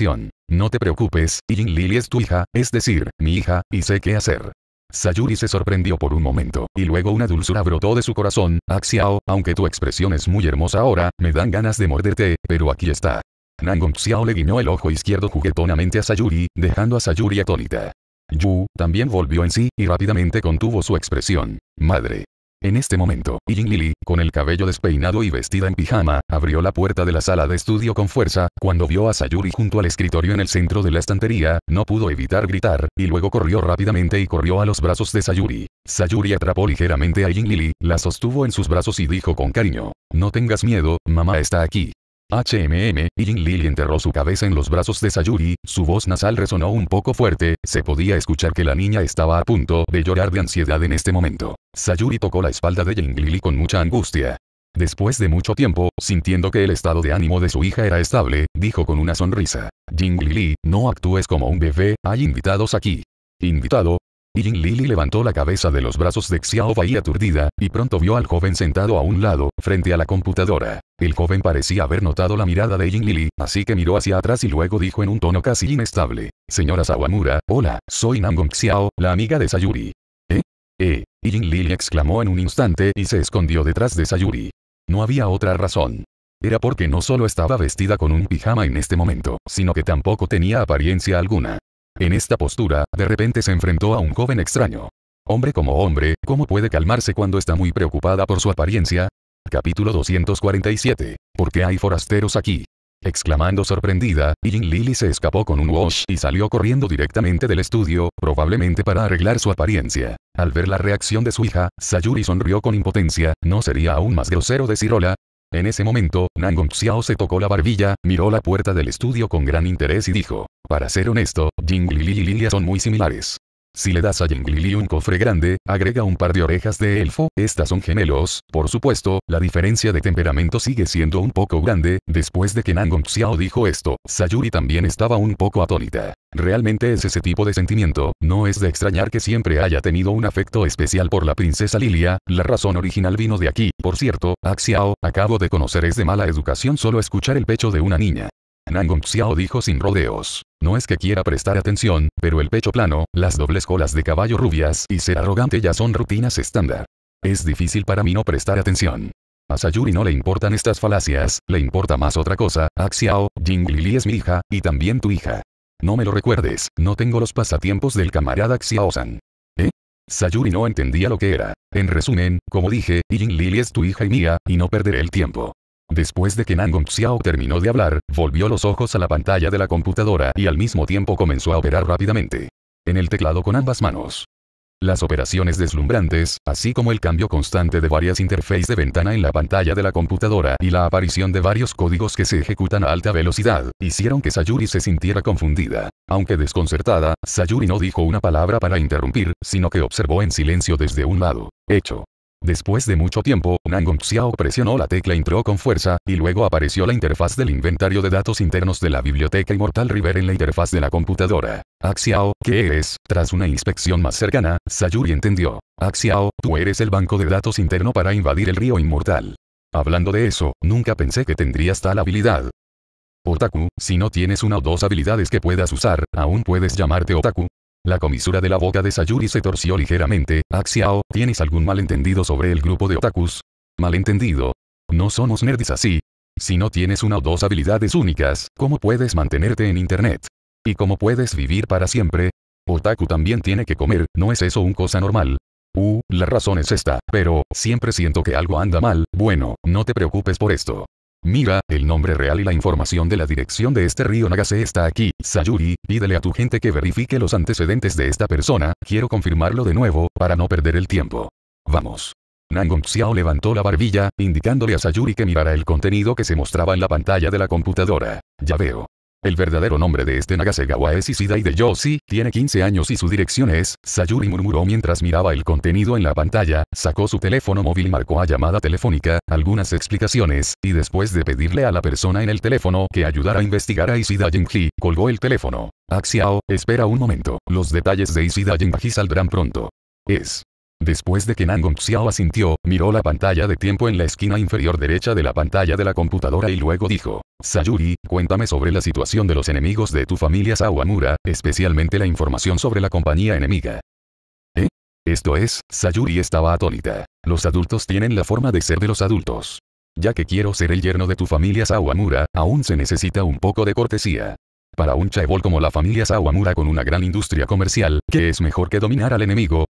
no te preocupes, Yin Lily es tu hija, es decir, mi hija, y sé qué hacer. Sayuri se sorprendió por un momento, y luego una dulzura brotó de su corazón, Axiao, ah, aunque tu expresión es muy hermosa ahora, me dan ganas de morderte, pero aquí está. Nangong Xiao le guiñó el ojo izquierdo juguetonamente a Sayuri, dejando a Sayuri atónita. Yu, también volvió en sí, y rápidamente contuvo su expresión. Madre. En este momento, Jin Lili, con el cabello despeinado y vestida en pijama, abrió la puerta de la sala de estudio con fuerza, cuando vio a Sayuri junto al escritorio en el centro de la estantería, no pudo evitar gritar, y luego corrió rápidamente y corrió a los brazos de Sayuri. Sayuri atrapó ligeramente a Jin Lili, la sostuvo en sus brazos y dijo con cariño, no tengas miedo, mamá está aquí. HMM, Jing Lili enterró su cabeza en los brazos de Sayuri, su voz nasal resonó un poco fuerte, se podía escuchar que la niña estaba a punto de llorar de ansiedad en este momento. Sayuri tocó la espalda de Yin con mucha angustia. Después de mucho tiempo, sintiendo que el estado de ánimo de su hija era estable, dijo con una sonrisa. Jing Lili, no actúes como un bebé, hay invitados aquí. Invitado, Jin Lili levantó la cabeza de los brazos de Xiao Bai aturdida, y pronto vio al joven sentado a un lado, frente a la computadora. El joven parecía haber notado la mirada de Jin Lili, así que miró hacia atrás y luego dijo en un tono casi inestable. Señora Sawamura, hola, soy Namgong Xiao, la amiga de Sayuri. ¿Eh? ¿Eh? Yin Lili exclamó en un instante y se escondió detrás de Sayuri. No había otra razón. Era porque no solo estaba vestida con un pijama en este momento, sino que tampoco tenía apariencia alguna. En esta postura, de repente se enfrentó a un joven extraño. Hombre como hombre, ¿cómo puede calmarse cuando está muy preocupada por su apariencia? Capítulo 247. ¿Por qué hay forasteros aquí? Exclamando sorprendida, Yin Lily se escapó con un wash y salió corriendo directamente del estudio, probablemente para arreglar su apariencia. Al ver la reacción de su hija, Sayuri sonrió con impotencia, ¿no sería aún más grosero decir hola? En ese momento, Nangong Xiao se tocó la barbilla, miró la puerta del estudio con gran interés y dijo. Para ser honesto, Jing y Lilia son muy similares. Si le das a Lili un cofre grande, agrega un par de orejas de elfo, estas son gemelos, por supuesto, la diferencia de temperamento sigue siendo un poco grande, después de que Nangong Xiao dijo esto, Sayuri también estaba un poco atónita. Realmente es ese tipo de sentimiento, no es de extrañar que siempre haya tenido un afecto especial por la princesa Lilia, la razón original vino de aquí, por cierto, Axiao, acabo de conocer es de mala educación solo escuchar el pecho de una niña. Nangong Xiao dijo sin rodeos. No es que quiera prestar atención, pero el pecho plano, las dobles colas de caballo rubias y ser arrogante ya son rutinas estándar. Es difícil para mí no prestar atención. A Sayuri no le importan estas falacias, le importa más otra cosa, Axiao, Jing Lili es mi hija, y también tu hija. No me lo recuerdes, no tengo los pasatiempos del camarada Axiao-san. ¿Eh? Sayuri no entendía lo que era. En resumen, como dije, Jing Lili es tu hija y mía, y no perderé el tiempo. Después de que Nangong Xiao terminó de hablar, volvió los ojos a la pantalla de la computadora y al mismo tiempo comenzó a operar rápidamente. En el teclado con ambas manos. Las operaciones deslumbrantes, así como el cambio constante de varias interfaces de ventana en la pantalla de la computadora y la aparición de varios códigos que se ejecutan a alta velocidad, hicieron que Sayuri se sintiera confundida. Aunque desconcertada, Sayuri no dijo una palabra para interrumpir, sino que observó en silencio desde un lado. Hecho. Después de mucho tiempo, Nangong Xiao presionó la tecla Intro con fuerza, y luego apareció la interfaz del inventario de datos internos de la biblioteca inmortal River en la interfaz de la computadora. Axiao, ah, ¿qué eres? Tras una inspección más cercana, Sayuri entendió. Axiao, ah, tú eres el banco de datos interno para invadir el río inmortal. Hablando de eso, nunca pensé que tendrías tal habilidad. Otaku, si no tienes una o dos habilidades que puedas usar, aún puedes llamarte otaku, la comisura de la boca de Sayuri se torció ligeramente. Axiao, ¿tienes algún malentendido sobre el grupo de otakus? Malentendido. No somos nerds así. Si no tienes una o dos habilidades únicas, ¿cómo puedes mantenerte en internet? ¿Y cómo puedes vivir para siempre? Otaku también tiene que comer, ¿no es eso un cosa normal? Uh, la razón es esta, pero, siempre siento que algo anda mal, bueno, no te preocupes por esto. Mira, el nombre real y la información de la dirección de este río Nagase está aquí. Sayuri, pídele a tu gente que verifique los antecedentes de esta persona, quiero confirmarlo de nuevo, para no perder el tiempo. Vamos. Nangong Xiao levantó la barbilla, indicándole a Sayuri que mirara el contenido que se mostraba en la pantalla de la computadora. Ya veo. El verdadero nombre de este Nagasegawa es y de Yoshi, tiene 15 años y su dirección es, Sayuri murmuró mientras miraba el contenido en la pantalla, sacó su teléfono móvil y marcó a llamada telefónica, algunas explicaciones, y después de pedirle a la persona en el teléfono que ayudara a investigar a Isida Jinji, colgó el teléfono. Axiao, espera un momento, los detalles de Isida Jinji saldrán pronto. Es. Después de que Nangong Xiao asintió, miró la pantalla de tiempo en la esquina inferior derecha de la pantalla de la computadora y luego dijo, Sayuri, cuéntame sobre la situación de los enemigos de tu familia Sawamura, especialmente la información sobre la compañía enemiga. ¿Eh? Esto es, Sayuri estaba atónita. Los adultos tienen la forma de ser de los adultos. Ya que quiero ser el yerno de tu familia Sawamura, aún se necesita un poco de cortesía. Para un chaebol como la familia Sawamura con una gran industria comercial, que es mejor que dominar al enemigo,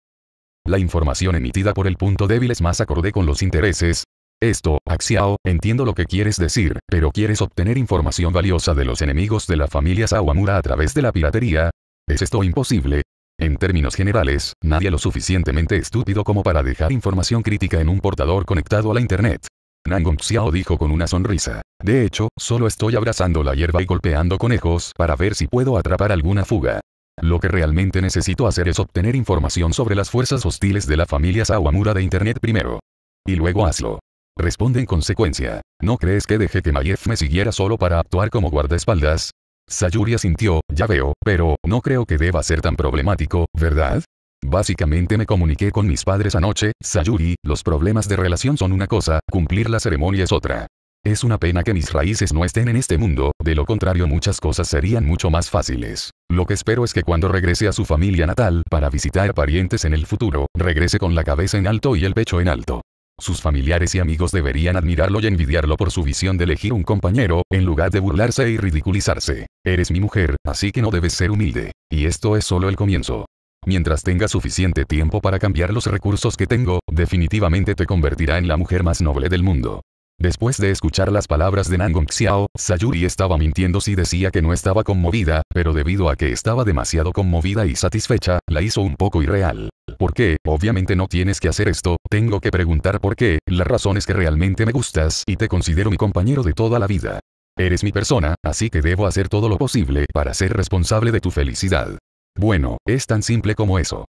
la información emitida por el punto débil es más acorde con los intereses. Esto, Axiao, entiendo lo que quieres decir, pero ¿quieres obtener información valiosa de los enemigos de la familia Sawamura a través de la piratería? ¿Es esto imposible? En términos generales, nadie lo suficientemente estúpido como para dejar información crítica en un portador conectado a la Internet. Nangong Xiao dijo con una sonrisa. De hecho, solo estoy abrazando la hierba y golpeando conejos para ver si puedo atrapar alguna fuga. Lo que realmente necesito hacer es obtener información sobre las fuerzas hostiles de la familia Sawamura de Internet primero. Y luego hazlo. Responde en consecuencia. ¿No crees que dejé que Mayef me siguiera solo para actuar como guardaespaldas? Sayuri asintió, ya veo, pero, no creo que deba ser tan problemático, ¿verdad? Básicamente me comuniqué con mis padres anoche, Sayuri, los problemas de relación son una cosa, cumplir la ceremonia es otra. Es una pena que mis raíces no estén en este mundo, de lo contrario muchas cosas serían mucho más fáciles. Lo que espero es que cuando regrese a su familia natal para visitar parientes en el futuro, regrese con la cabeza en alto y el pecho en alto. Sus familiares y amigos deberían admirarlo y envidiarlo por su visión de elegir un compañero, en lugar de burlarse y ridiculizarse. Eres mi mujer, así que no debes ser humilde. Y esto es solo el comienzo. Mientras tenga suficiente tiempo para cambiar los recursos que tengo, definitivamente te convertirá en la mujer más noble del mundo. Después de escuchar las palabras de Nangong Xiao, Sayuri estaba mintiendo si decía que no estaba conmovida, pero debido a que estaba demasiado conmovida y satisfecha, la hizo un poco irreal. ¿Por qué? Obviamente no tienes que hacer esto, tengo que preguntar por qué, la razón es que realmente me gustas y te considero mi compañero de toda la vida. Eres mi persona, así que debo hacer todo lo posible para ser responsable de tu felicidad. Bueno, es tan simple como eso.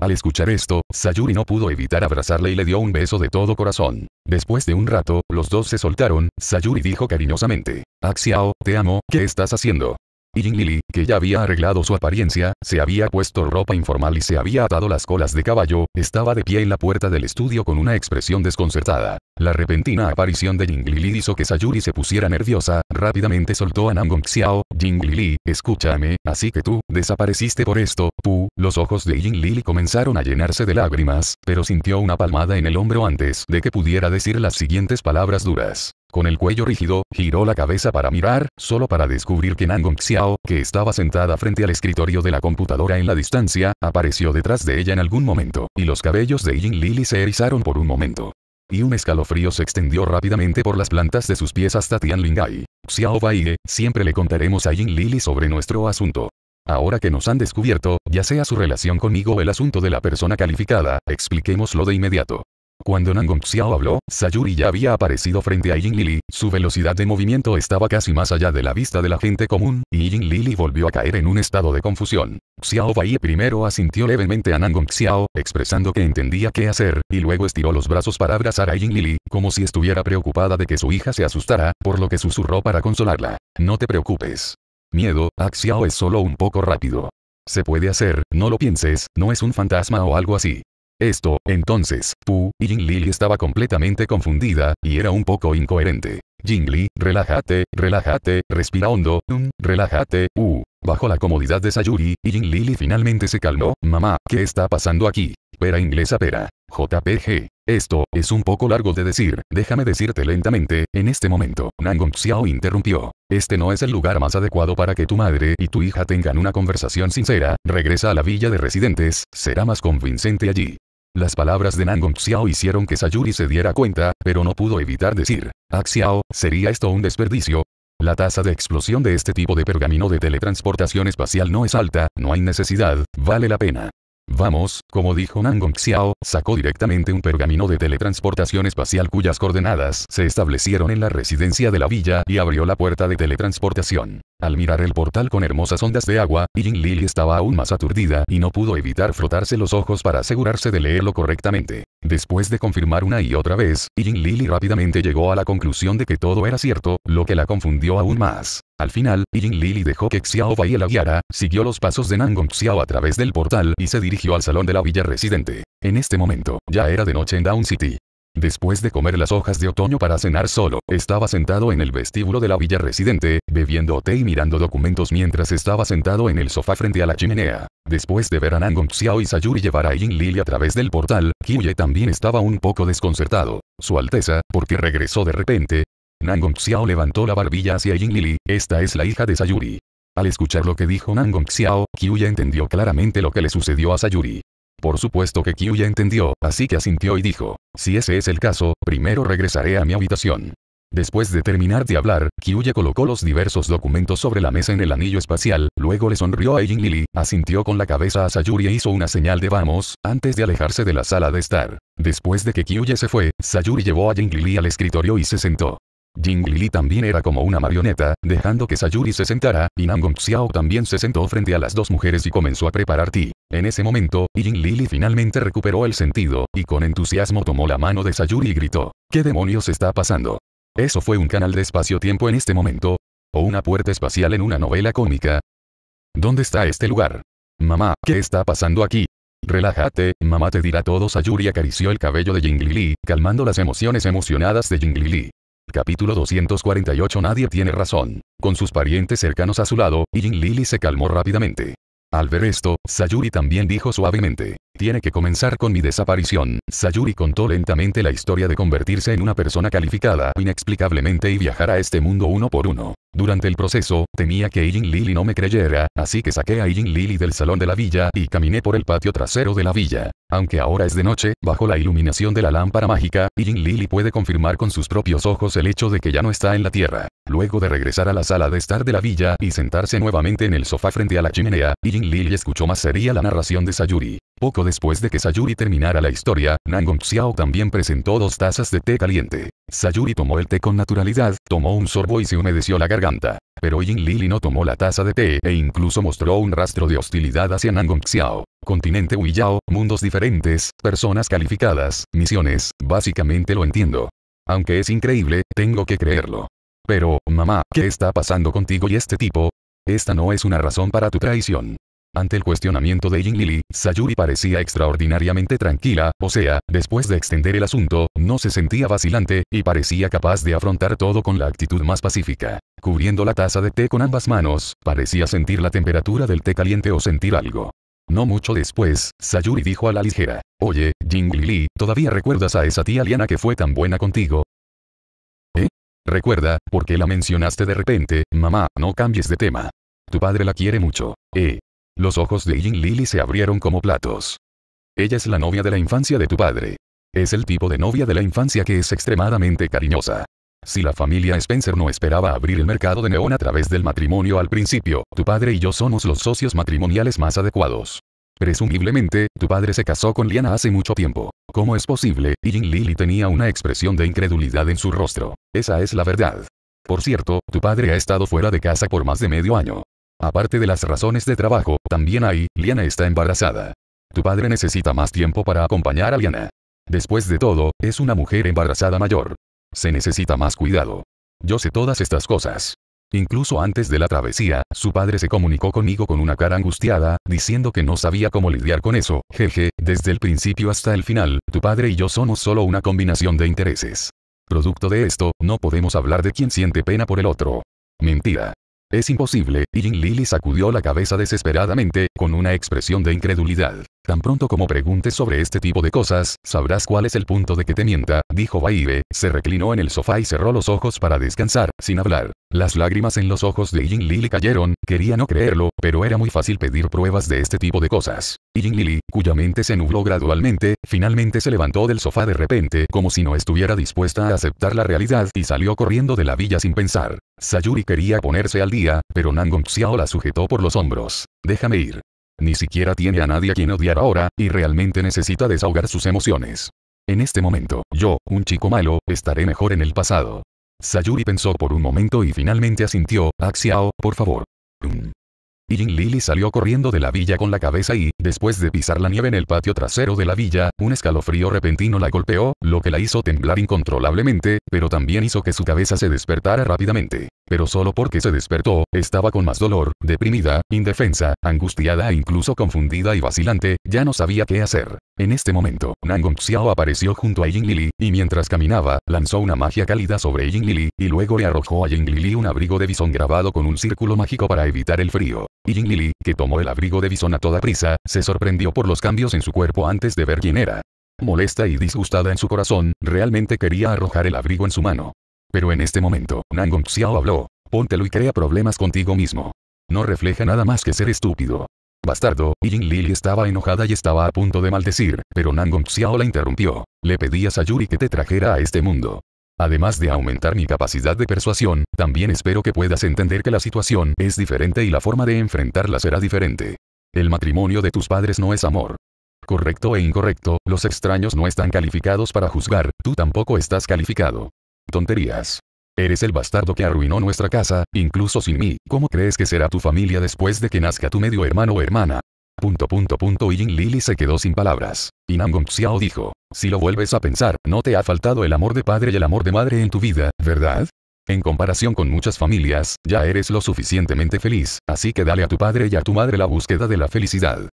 Al escuchar esto, Sayuri no pudo evitar abrazarle y le dio un beso de todo corazón. Después de un rato, los dos se soltaron, Sayuri dijo cariñosamente. Axiao, te amo, ¿qué estás haciendo? Y Jing Li, que ya había arreglado su apariencia, se había puesto ropa informal y se había atado las colas de caballo, estaba de pie en la puerta del estudio con una expresión desconcertada. La repentina aparición de Jing Li hizo que Sayuri se pusiera nerviosa, rápidamente soltó a Nangong Xiao, Jing Li, escúchame, así que tú, desapareciste por esto, pu. los ojos de Jing Li comenzaron a llenarse de lágrimas, pero sintió una palmada en el hombro antes de que pudiera decir las siguientes palabras duras. Con el cuello rígido, giró la cabeza para mirar, solo para descubrir que Nangong Xiao, que estaba sentada frente al escritorio de la computadora en la distancia, apareció detrás de ella en algún momento, y los cabellos de Yin Lili se erizaron por un momento. Y un escalofrío se extendió rápidamente por las plantas de sus pies hasta Tian Lingai. Xiao Baige, siempre le contaremos a Yin Lili sobre nuestro asunto. Ahora que nos han descubierto, ya sea su relación conmigo o el asunto de la persona calificada, expliquémoslo de inmediato. Cuando Nangong Xiao habló, Sayuri ya había aparecido frente a Ying Lili, su velocidad de movimiento estaba casi más allá de la vista de la gente común, y Ying Lili volvió a caer en un estado de confusión. Xiao Bai primero asintió levemente a Nangong Xiao, expresando que entendía qué hacer, y luego estiró los brazos para abrazar a Ying Lili, como si estuviera preocupada de que su hija se asustara, por lo que susurró para consolarla. No te preocupes. Miedo, a ah, Xiao es solo un poco rápido. Se puede hacer, no lo pienses, no es un fantasma o algo así. Esto, entonces, Pu, Li estaba completamente confundida, y era un poco incoherente. Jingli, relájate, relájate, respira hondo, um, relájate, uh. Bajo la comodidad de Sayuri, y Jin finalmente se calmó, mamá, ¿qué está pasando aquí? Pera inglesa pera. JPG. Esto, es un poco largo de decir, déjame decirte lentamente, en este momento, Nangong Xiao interrumpió. Este no es el lugar más adecuado para que tu madre y tu hija tengan una conversación sincera, regresa a la villa de residentes, será más convincente allí. Las palabras de Nangong Xiao hicieron que Sayuri se diera cuenta, pero no pudo evitar decir, Axiao, ah, ¿sería esto un desperdicio? La tasa de explosión de este tipo de pergamino de teletransportación espacial no es alta, no hay necesidad, vale la pena. Vamos, como dijo Nangong Xiao, sacó directamente un pergamino de teletransportación espacial cuyas coordenadas se establecieron en la residencia de la villa y abrió la puerta de teletransportación. Al mirar el portal con hermosas ondas de agua, Yin Lili estaba aún más aturdida y no pudo evitar frotarse los ojos para asegurarse de leerlo correctamente. Después de confirmar una y otra vez, Yin Lili rápidamente llegó a la conclusión de que todo era cierto, lo que la confundió aún más. Al final, Yin Lili dejó que Xiao Bai la guiara, siguió los pasos de Nangong Xiao a través del portal y se dirigió al salón de la villa residente. En este momento, ya era de noche en Down City. Después de comer las hojas de otoño para cenar solo, estaba sentado en el vestíbulo de la villa residente, bebiendo té y mirando documentos mientras estaba sentado en el sofá frente a la chimenea. Después de ver a Nangong Xiao y Sayuri llevar a Yin Lili a través del portal, Kyuye también estaba un poco desconcertado. Su Alteza, porque regresó de repente, Nangong Xiao levantó la barbilla hacia Jin Lili, esta es la hija de Sayuri. Al escuchar lo que dijo Nangong Xiao, Kyuye entendió claramente lo que le sucedió a Sayuri. Por supuesto que Kyuya entendió, así que asintió y dijo, si ese es el caso, primero regresaré a mi habitación. Después de terminar de hablar, Kyuya colocó los diversos documentos sobre la mesa en el anillo espacial, luego le sonrió a jing asintió con la cabeza a Sayuri e hizo una señal de vamos, antes de alejarse de la sala de estar. Después de que Kyuya se fue, Sayuri llevó a Jingli al escritorio y se sentó. Li también era como una marioneta, dejando que Sayuri se sentara, y Nangong Xiao también se sentó frente a las dos mujeres y comenzó a preparar ti. En ese momento, Jinglili finalmente recuperó el sentido, y con entusiasmo tomó la mano de Sayuri y gritó, ¿Qué demonios está pasando? ¿Eso fue un canal de espacio-tiempo en este momento? ¿O una puerta espacial en una novela cómica? ¿Dónde está este lugar? Mamá, ¿qué está pasando aquí? Relájate, mamá te dirá todo. Sayuri acarició el cabello de Jinglili, calmando las emociones emocionadas de Lili. Capítulo 248 Nadie tiene razón. Con sus parientes cercanos a su lado, yin Lili se calmó rápidamente. Al ver esto, Sayuri también dijo suavemente. Tiene que comenzar con mi desaparición. Sayuri contó lentamente la historia de convertirse en una persona calificada inexplicablemente y viajar a este mundo uno por uno. Durante el proceso, temía que ying Lili no me creyera, así que saqué a ying Lili del salón de la villa y caminé por el patio trasero de la villa. Aunque ahora es de noche, bajo la iluminación de la lámpara mágica, ying Lili puede confirmar con sus propios ojos el hecho de que ya no está en la tierra. Luego de regresar a la sala de estar de la villa y sentarse nuevamente en el sofá frente a la chimenea, Yin Lili escuchó más seria la narración de Sayuri. Poco después de que Sayuri terminara la historia, Nangong Xiao también presentó dos tazas de té caliente. Sayuri tomó el té con naturalidad, tomó un sorbo y se humedeció la garganta. Pero Yin Lili no tomó la taza de té e incluso mostró un rastro de hostilidad hacia Nangong Xiao. Continente Huiyao, mundos diferentes, personas calificadas, misiones, básicamente lo entiendo. Aunque es increíble, tengo que creerlo. Pero, mamá, ¿qué está pasando contigo y este tipo? Esta no es una razón para tu traición. Ante el cuestionamiento de Jing Lili, Sayuri parecía extraordinariamente tranquila, o sea, después de extender el asunto, no se sentía vacilante, y parecía capaz de afrontar todo con la actitud más pacífica. Cubriendo la taza de té con ambas manos, parecía sentir la temperatura del té caliente o sentir algo. No mucho después, Sayuri dijo a la ligera, Oye, Jing Lili, ¿todavía recuerdas a esa tía Liana que fue tan buena contigo? ¿Eh? Recuerda, porque la mencionaste de repente, mamá, no cambies de tema. Tu padre la quiere mucho. Eh, los ojos de Jin Lily se abrieron como platos. Ella es la novia de la infancia de tu padre. Es el tipo de novia de la infancia que es extremadamente cariñosa. Si la familia Spencer no esperaba abrir el mercado de neón a través del matrimonio al principio, tu padre y yo somos los socios matrimoniales más adecuados. Presumiblemente, tu padre se casó con Liana hace mucho tiempo. ¿Cómo es posible? Y Jin Lily tenía una expresión de incredulidad en su rostro. Esa es la verdad. Por cierto, tu padre ha estado fuera de casa por más de medio año. Aparte de las razones de trabajo, también hay, Liana está embarazada. Tu padre necesita más tiempo para acompañar a Liana. Después de todo, es una mujer embarazada mayor. Se necesita más cuidado. Yo sé todas estas cosas. Incluso antes de la travesía, su padre se comunicó conmigo con una cara angustiada, diciendo que no sabía cómo lidiar con eso. Jeje, desde el principio hasta el final, tu padre y yo somos solo una combinación de intereses. Producto de esto, no podemos hablar de quién siente pena por el otro. Mentira. Es imposible, y Lin Lily sacudió la cabeza desesperadamente, con una expresión de incredulidad. Tan pronto como preguntes sobre este tipo de cosas, sabrás cuál es el punto de que te mienta, dijo Baibe, se reclinó en el sofá y cerró los ojos para descansar, sin hablar. Las lágrimas en los ojos de Jin Lili cayeron, quería no creerlo, pero era muy fácil pedir pruebas de este tipo de cosas. Y Jin cuya mente se nubló gradualmente, finalmente se levantó del sofá de repente, como si no estuviera dispuesta a aceptar la realidad y salió corriendo de la villa sin pensar. Sayuri quería ponerse al día, pero Nangong Xiao la sujetó por los hombros. Déjame ir. Ni siquiera tiene a nadie a quien odiar ahora, y realmente necesita desahogar sus emociones. En este momento, yo, un chico malo, estaré mejor en el pasado. Sayuri pensó por un momento y finalmente asintió, Axiao, por favor. Jin Lili salió corriendo de la villa con la cabeza y, después de pisar la nieve en el patio trasero de la villa, un escalofrío repentino la golpeó, lo que la hizo temblar incontrolablemente, pero también hizo que su cabeza se despertara rápidamente. Pero solo porque se despertó, estaba con más dolor, deprimida, indefensa, angustiada e incluso confundida y vacilante, ya no sabía qué hacer. En este momento, Nangong Xiao apareció junto a Ying Lili, y mientras caminaba, lanzó una magia cálida sobre Ying Lili, y luego le arrojó a Ying Lili un abrigo de visón grabado con un círculo mágico para evitar el frío. Y Ying Lili, que tomó el abrigo de visón a toda prisa, se sorprendió por los cambios en su cuerpo antes de ver quién era. Molesta y disgustada en su corazón, realmente quería arrojar el abrigo en su mano. Pero en este momento, Nangong Xiao habló. Póntelo y crea problemas contigo mismo. No refleja nada más que ser estúpido. Bastardo, y Lili estaba enojada y estaba a punto de maldecir, pero Nangong Xiao la interrumpió. Le pedías a Yuri que te trajera a este mundo. Además de aumentar mi capacidad de persuasión, también espero que puedas entender que la situación es diferente y la forma de enfrentarla será diferente. El matrimonio de tus padres no es amor. Correcto e incorrecto, los extraños no están calificados para juzgar, tú tampoco estás calificado. Tonterías. Eres el bastardo que arruinó nuestra casa, incluso sin mí. ¿Cómo crees que será tu familia después de que nazca tu medio hermano o hermana? Punto punto punto Yin Lili se quedó sin palabras. Y Nangong Xiao dijo, si lo vuelves a pensar, no te ha faltado el amor de padre y el amor de madre en tu vida, ¿verdad? En comparación con muchas familias, ya eres lo suficientemente feliz, así que dale a tu padre y a tu madre la búsqueda de la felicidad.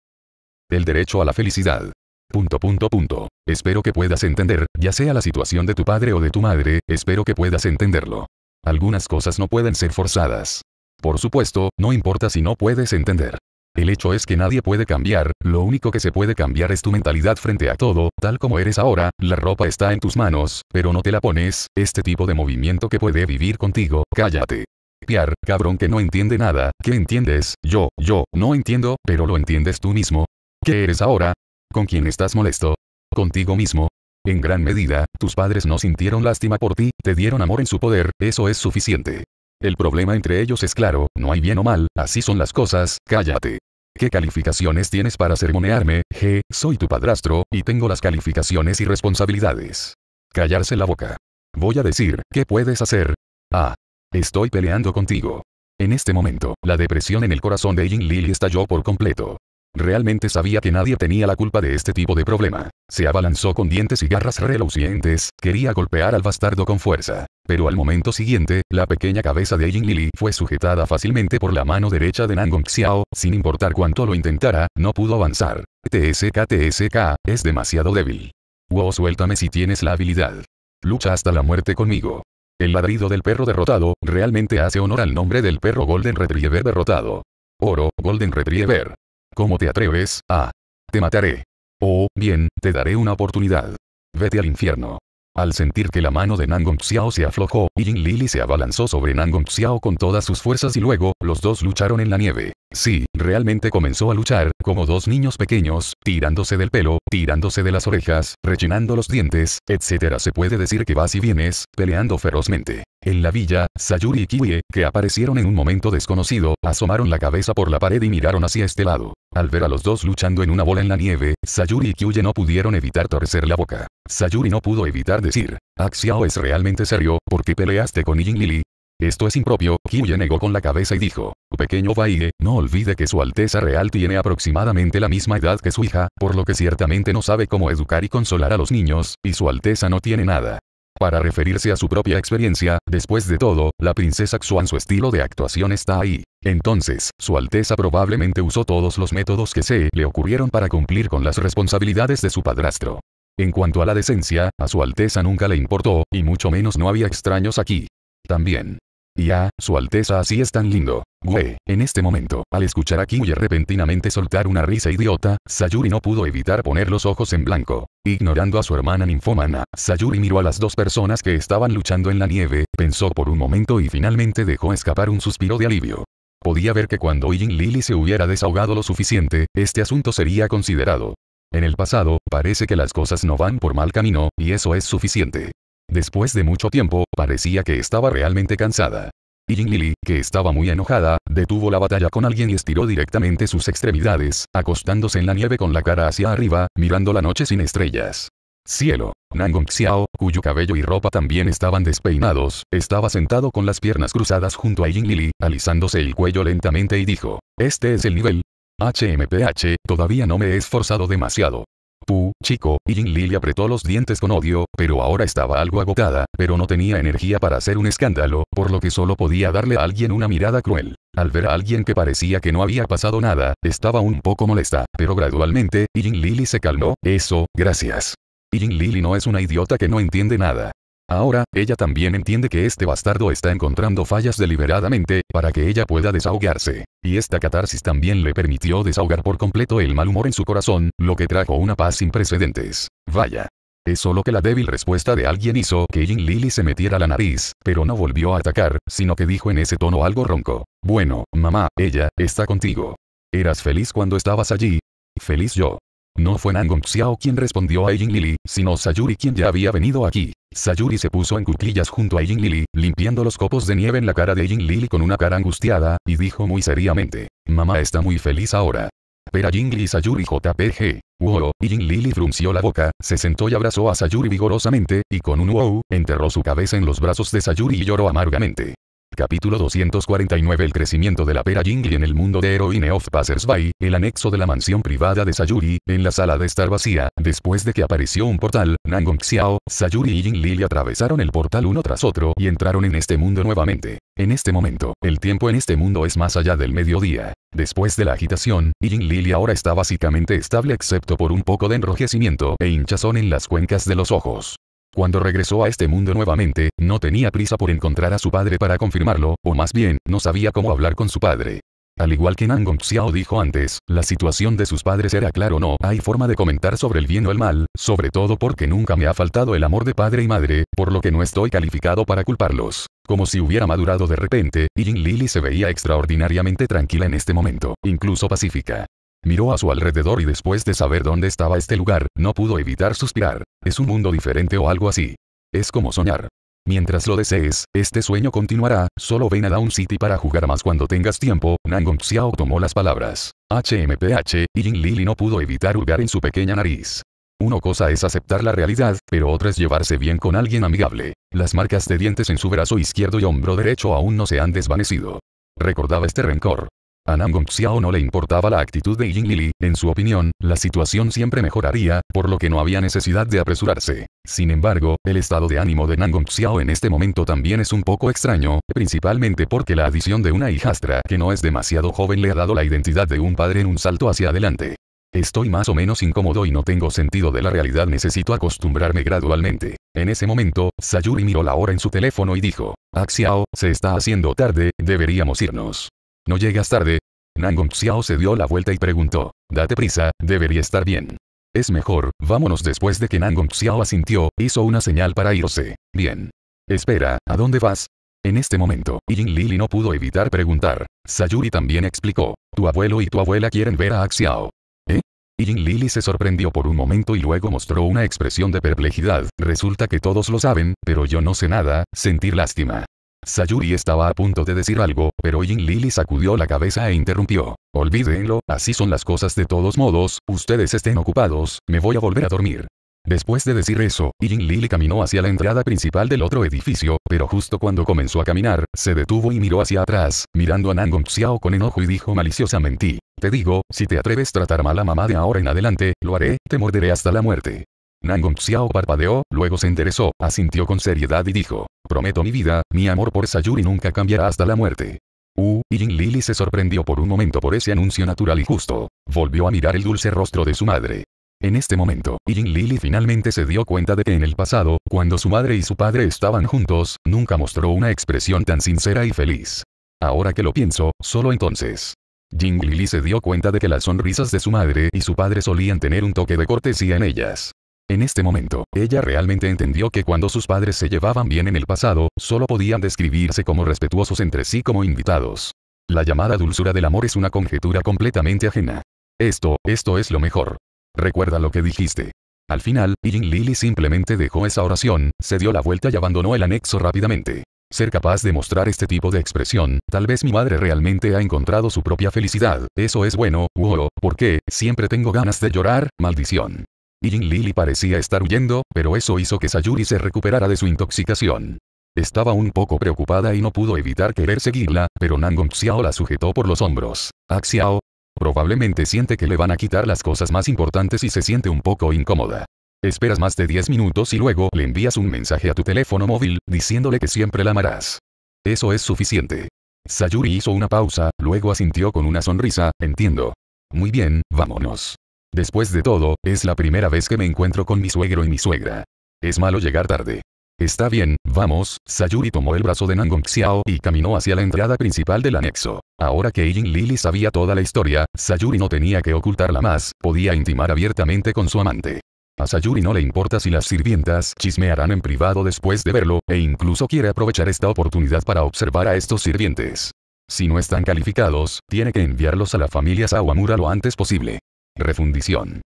El derecho a la felicidad. Punto punto punto. Espero que puedas entender, ya sea la situación de tu padre o de tu madre, espero que puedas entenderlo. Algunas cosas no pueden ser forzadas. Por supuesto, no importa si no puedes entender. El hecho es que nadie puede cambiar, lo único que se puede cambiar es tu mentalidad frente a todo, tal como eres ahora, la ropa está en tus manos, pero no te la pones, este tipo de movimiento que puede vivir contigo, cállate. Piar, cabrón que no entiende nada, ¿qué entiendes? Yo, yo, no entiendo, pero lo entiendes tú mismo. ¿Qué eres ahora? con quien estás molesto. Contigo mismo. En gran medida, tus padres no sintieron lástima por ti, te dieron amor en su poder, eso es suficiente. El problema entre ellos es claro, no hay bien o mal, así son las cosas, cállate. ¿Qué calificaciones tienes para sermonearme? G, soy tu padrastro, y tengo las calificaciones y responsabilidades. Callarse la boca. Voy a decir, ¿qué puedes hacer? Ah. Estoy peleando contigo. En este momento, la depresión en el corazón de Jin Lili estalló por completo. Realmente sabía que nadie tenía la culpa de este tipo de problema. Se abalanzó con dientes y garras relucientes, quería golpear al bastardo con fuerza. Pero al momento siguiente, la pequeña cabeza de Jin Lili fue sujetada fácilmente por la mano derecha de Nangong Xiao, sin importar cuánto lo intentara, no pudo avanzar. TSK TSK, es demasiado débil. Wow suéltame si tienes la habilidad. Lucha hasta la muerte conmigo. El ladrido del perro derrotado, realmente hace honor al nombre del perro Golden Retriever derrotado. Oro, Golden Retriever. ¿Cómo te atreves? Ah. Te mataré. O oh, bien, te daré una oportunidad. Vete al infierno. Al sentir que la mano de Nangong Xiao se aflojó, Yin Lili se abalanzó sobre Nangong Xiao con todas sus fuerzas y luego, los dos lucharon en la nieve. Sí, realmente comenzó a luchar, como dos niños pequeños, tirándose del pelo, tirándose de las orejas, rechinando los dientes, etc. Se puede decir que vas y vienes, peleando ferozmente. En la villa, Sayuri y Kiwie, que aparecieron en un momento desconocido, asomaron la cabeza por la pared y miraron hacia este lado. Al ver a los dos luchando en una bola en la nieve, Sayuri y Kyuye no pudieron evitar torcer la boca. Sayuri no pudo evitar decir. Axiao es realmente serio, ¿por qué peleaste con Yin Lili? Esto es impropio, Ye negó con la cabeza y dijo. Pequeño Baige, no olvide que su Alteza Real tiene aproximadamente la misma edad que su hija, por lo que ciertamente no sabe cómo educar y consolar a los niños, y su Alteza no tiene nada. Para referirse a su propia experiencia, después de todo, la princesa Xuan su estilo de actuación está ahí. Entonces, su Alteza probablemente usó todos los métodos que se le ocurrieron para cumplir con las responsabilidades de su padrastro. En cuanto a la decencia, a su Alteza nunca le importó, y mucho menos no había extraños aquí. También. Ya, su Alteza así es tan lindo. Güey, en este momento, al escuchar a Y repentinamente soltar una risa idiota, Sayuri no pudo evitar poner los ojos en blanco. Ignorando a su hermana ninfomana, Sayuri miró a las dos personas que estaban luchando en la nieve, pensó por un momento y finalmente dejó escapar un suspiro de alivio. Podía ver que cuando Yin Lili se hubiera desahogado lo suficiente, este asunto sería considerado. En el pasado, parece que las cosas no van por mal camino, y eso es suficiente. Después de mucho tiempo, parecía que estaba realmente cansada. Y Jin que estaba muy enojada, detuvo la batalla con alguien y estiró directamente sus extremidades, acostándose en la nieve con la cara hacia arriba, mirando la noche sin estrellas. Cielo. Nangong Xiao, cuyo cabello y ropa también estaban despeinados, estaba sentado con las piernas cruzadas junto a Jin Lili, alisándose el cuello lentamente y dijo, este es el nivel, HMPH, todavía no me he esforzado demasiado. Pu, chico, y Jin Lily apretó los dientes con odio, pero ahora estaba algo agotada, pero no tenía energía para hacer un escándalo, por lo que solo podía darle a alguien una mirada cruel. Al ver a alguien que parecía que no había pasado nada, estaba un poco molesta, pero gradualmente, Jin Lili se calmó, eso, gracias. Jin Lili no es una idiota que no entiende nada. Ahora, ella también entiende que este bastardo está encontrando fallas deliberadamente, para que ella pueda desahogarse. Y esta catarsis también le permitió desahogar por completo el mal humor en su corazón, lo que trajo una paz sin precedentes. Vaya. Es solo que la débil respuesta de alguien hizo que Jin Lily se metiera la nariz, pero no volvió a atacar, sino que dijo en ese tono algo ronco. Bueno, mamá, ella, está contigo. ¿Eras feliz cuando estabas allí? Feliz yo. No fue Nangong Xiao quien respondió a Jin Lily, sino Sayuri quien ya había venido aquí. Sayuri se puso en cuclillas junto a Jin Lili, limpiando los copos de nieve en la cara de Jin Lili con una cara angustiada, y dijo muy seriamente, mamá está muy feliz ahora. Pero Jin Lili Sayuri JPG. Wow, y Jin Lili frunció la boca, se sentó y abrazó a Sayuri vigorosamente, y con un wow, enterró su cabeza en los brazos de Sayuri y lloró amargamente. Capítulo 249 El crecimiento de la pera Jingli en el mundo de Heroine of Passersby, el anexo de la mansión privada de Sayuri, en la sala de estar vacía, después de que apareció un portal, Nangong Xiao, Sayuri y Jingli atravesaron el portal uno tras otro y entraron en este mundo nuevamente. En este momento, el tiempo en este mundo es más allá del mediodía. Después de la agitación, Yin Lili ahora está básicamente estable excepto por un poco de enrojecimiento e hinchazón en las cuencas de los ojos. Cuando regresó a este mundo nuevamente, no tenía prisa por encontrar a su padre para confirmarlo, o más bien, no sabía cómo hablar con su padre. Al igual que Nangong Xiao dijo antes, la situación de sus padres era claro no hay forma de comentar sobre el bien o el mal, sobre todo porque nunca me ha faltado el amor de padre y madre, por lo que no estoy calificado para culparlos. Como si hubiera madurado de repente, y Lili se veía extraordinariamente tranquila en este momento, incluso pacífica. Miró a su alrededor y después de saber dónde estaba este lugar, no pudo evitar suspirar. Es un mundo diferente o algo así. Es como soñar. Mientras lo desees, este sueño continuará, solo ven a Down City para jugar más cuando tengas tiempo, Nangong Xiao tomó las palabras. HMPH, y Jin Lili no pudo evitar hurgar en su pequeña nariz. Una cosa es aceptar la realidad, pero otra es llevarse bien con alguien amigable. Las marcas de dientes en su brazo izquierdo y hombro derecho aún no se han desvanecido. Recordaba este rencor. A Gong Xiao no le importaba la actitud de ying Lili, en su opinión, la situación siempre mejoraría, por lo que no había necesidad de apresurarse. Sin embargo, el estado de ánimo de Nangong Xiao en este momento también es un poco extraño, principalmente porque la adición de una hijastra que no es demasiado joven le ha dado la identidad de un padre en un salto hacia adelante. Estoy más o menos incómodo y no tengo sentido de la realidad necesito acostumbrarme gradualmente. En ese momento, Sayuri miró la hora en su teléfono y dijo, Axiao, ah, se está haciendo tarde, deberíamos irnos. No llegas tarde. Nangong Xiao se dio la vuelta y preguntó. Date prisa, debería estar bien. Es mejor, vámonos después de que Nangong Xiao asintió, hizo una señal para irse. Bien. Espera, ¿a dónde vas? En este momento, Yin Lili no pudo evitar preguntar. Sayuri también explicó. Tu abuelo y tu abuela quieren ver a Axiao. ¿Eh? Yin Lili se sorprendió por un momento y luego mostró una expresión de perplejidad. Resulta que todos lo saben, pero yo no sé nada, sentir lástima. Sayuri estaba a punto de decir algo, pero Jin Lili sacudió la cabeza e interrumpió. Olvídenlo, así son las cosas de todos modos, ustedes estén ocupados, me voy a volver a dormir. Después de decir eso, Jin Lili caminó hacia la entrada principal del otro edificio, pero justo cuando comenzó a caminar, se detuvo y miró hacia atrás, mirando a Nangong Xiao con enojo y dijo maliciosamente. Te digo, si te atreves a tratar mal a mamá de ahora en adelante, lo haré, te morderé hasta la muerte. Nangong Xiao parpadeó, luego se enderezó, asintió con seriedad y dijo, prometo mi vida, mi amor por Sayuri nunca cambiará hasta la muerte. Uh, y Lili se sorprendió por un momento por ese anuncio natural y justo. Volvió a mirar el dulce rostro de su madre. En este momento, Jin Lili finalmente se dio cuenta de que en el pasado, cuando su madre y su padre estaban juntos, nunca mostró una expresión tan sincera y feliz. Ahora que lo pienso, solo entonces. Jin Lili se dio cuenta de que las sonrisas de su madre y su padre solían tener un toque de cortesía en ellas. En este momento, ella realmente entendió que cuando sus padres se llevaban bien en el pasado, solo podían describirse como respetuosos entre sí como invitados. La llamada dulzura del amor es una conjetura completamente ajena. Esto, esto es lo mejor. Recuerda lo que dijiste. Al final, Yin Lily simplemente dejó esa oración, se dio la vuelta y abandonó el anexo rápidamente. Ser capaz de mostrar este tipo de expresión, tal vez mi madre realmente ha encontrado su propia felicidad, eso es bueno, wow, ¿por qué? Siempre tengo ganas de llorar, maldición y Lili parecía estar huyendo, pero eso hizo que Sayuri se recuperara de su intoxicación. Estaba un poco preocupada y no pudo evitar querer seguirla, pero Nangong Xiao la sujetó por los hombros. Axiao. Ah, probablemente siente que le van a quitar las cosas más importantes y se siente un poco incómoda. Esperas más de 10 minutos y luego le envías un mensaje a tu teléfono móvil, diciéndole que siempre la amarás. Eso es suficiente. Sayuri hizo una pausa, luego asintió con una sonrisa, entiendo. Muy bien, vámonos. Después de todo, es la primera vez que me encuentro con mi suegro y mi suegra. Es malo llegar tarde. Está bien, vamos, Sayuri tomó el brazo de Nangong Xiao y caminó hacia la entrada principal del anexo. Ahora que Yin Lili sabía toda la historia, Sayuri no tenía que ocultarla más, podía intimar abiertamente con su amante. A Sayuri no le importa si las sirvientas chismearán en privado después de verlo, e incluso quiere aprovechar esta oportunidad para observar a estos sirvientes. Si no están calificados, tiene que enviarlos a la familia Sawamura lo antes posible. Refundición.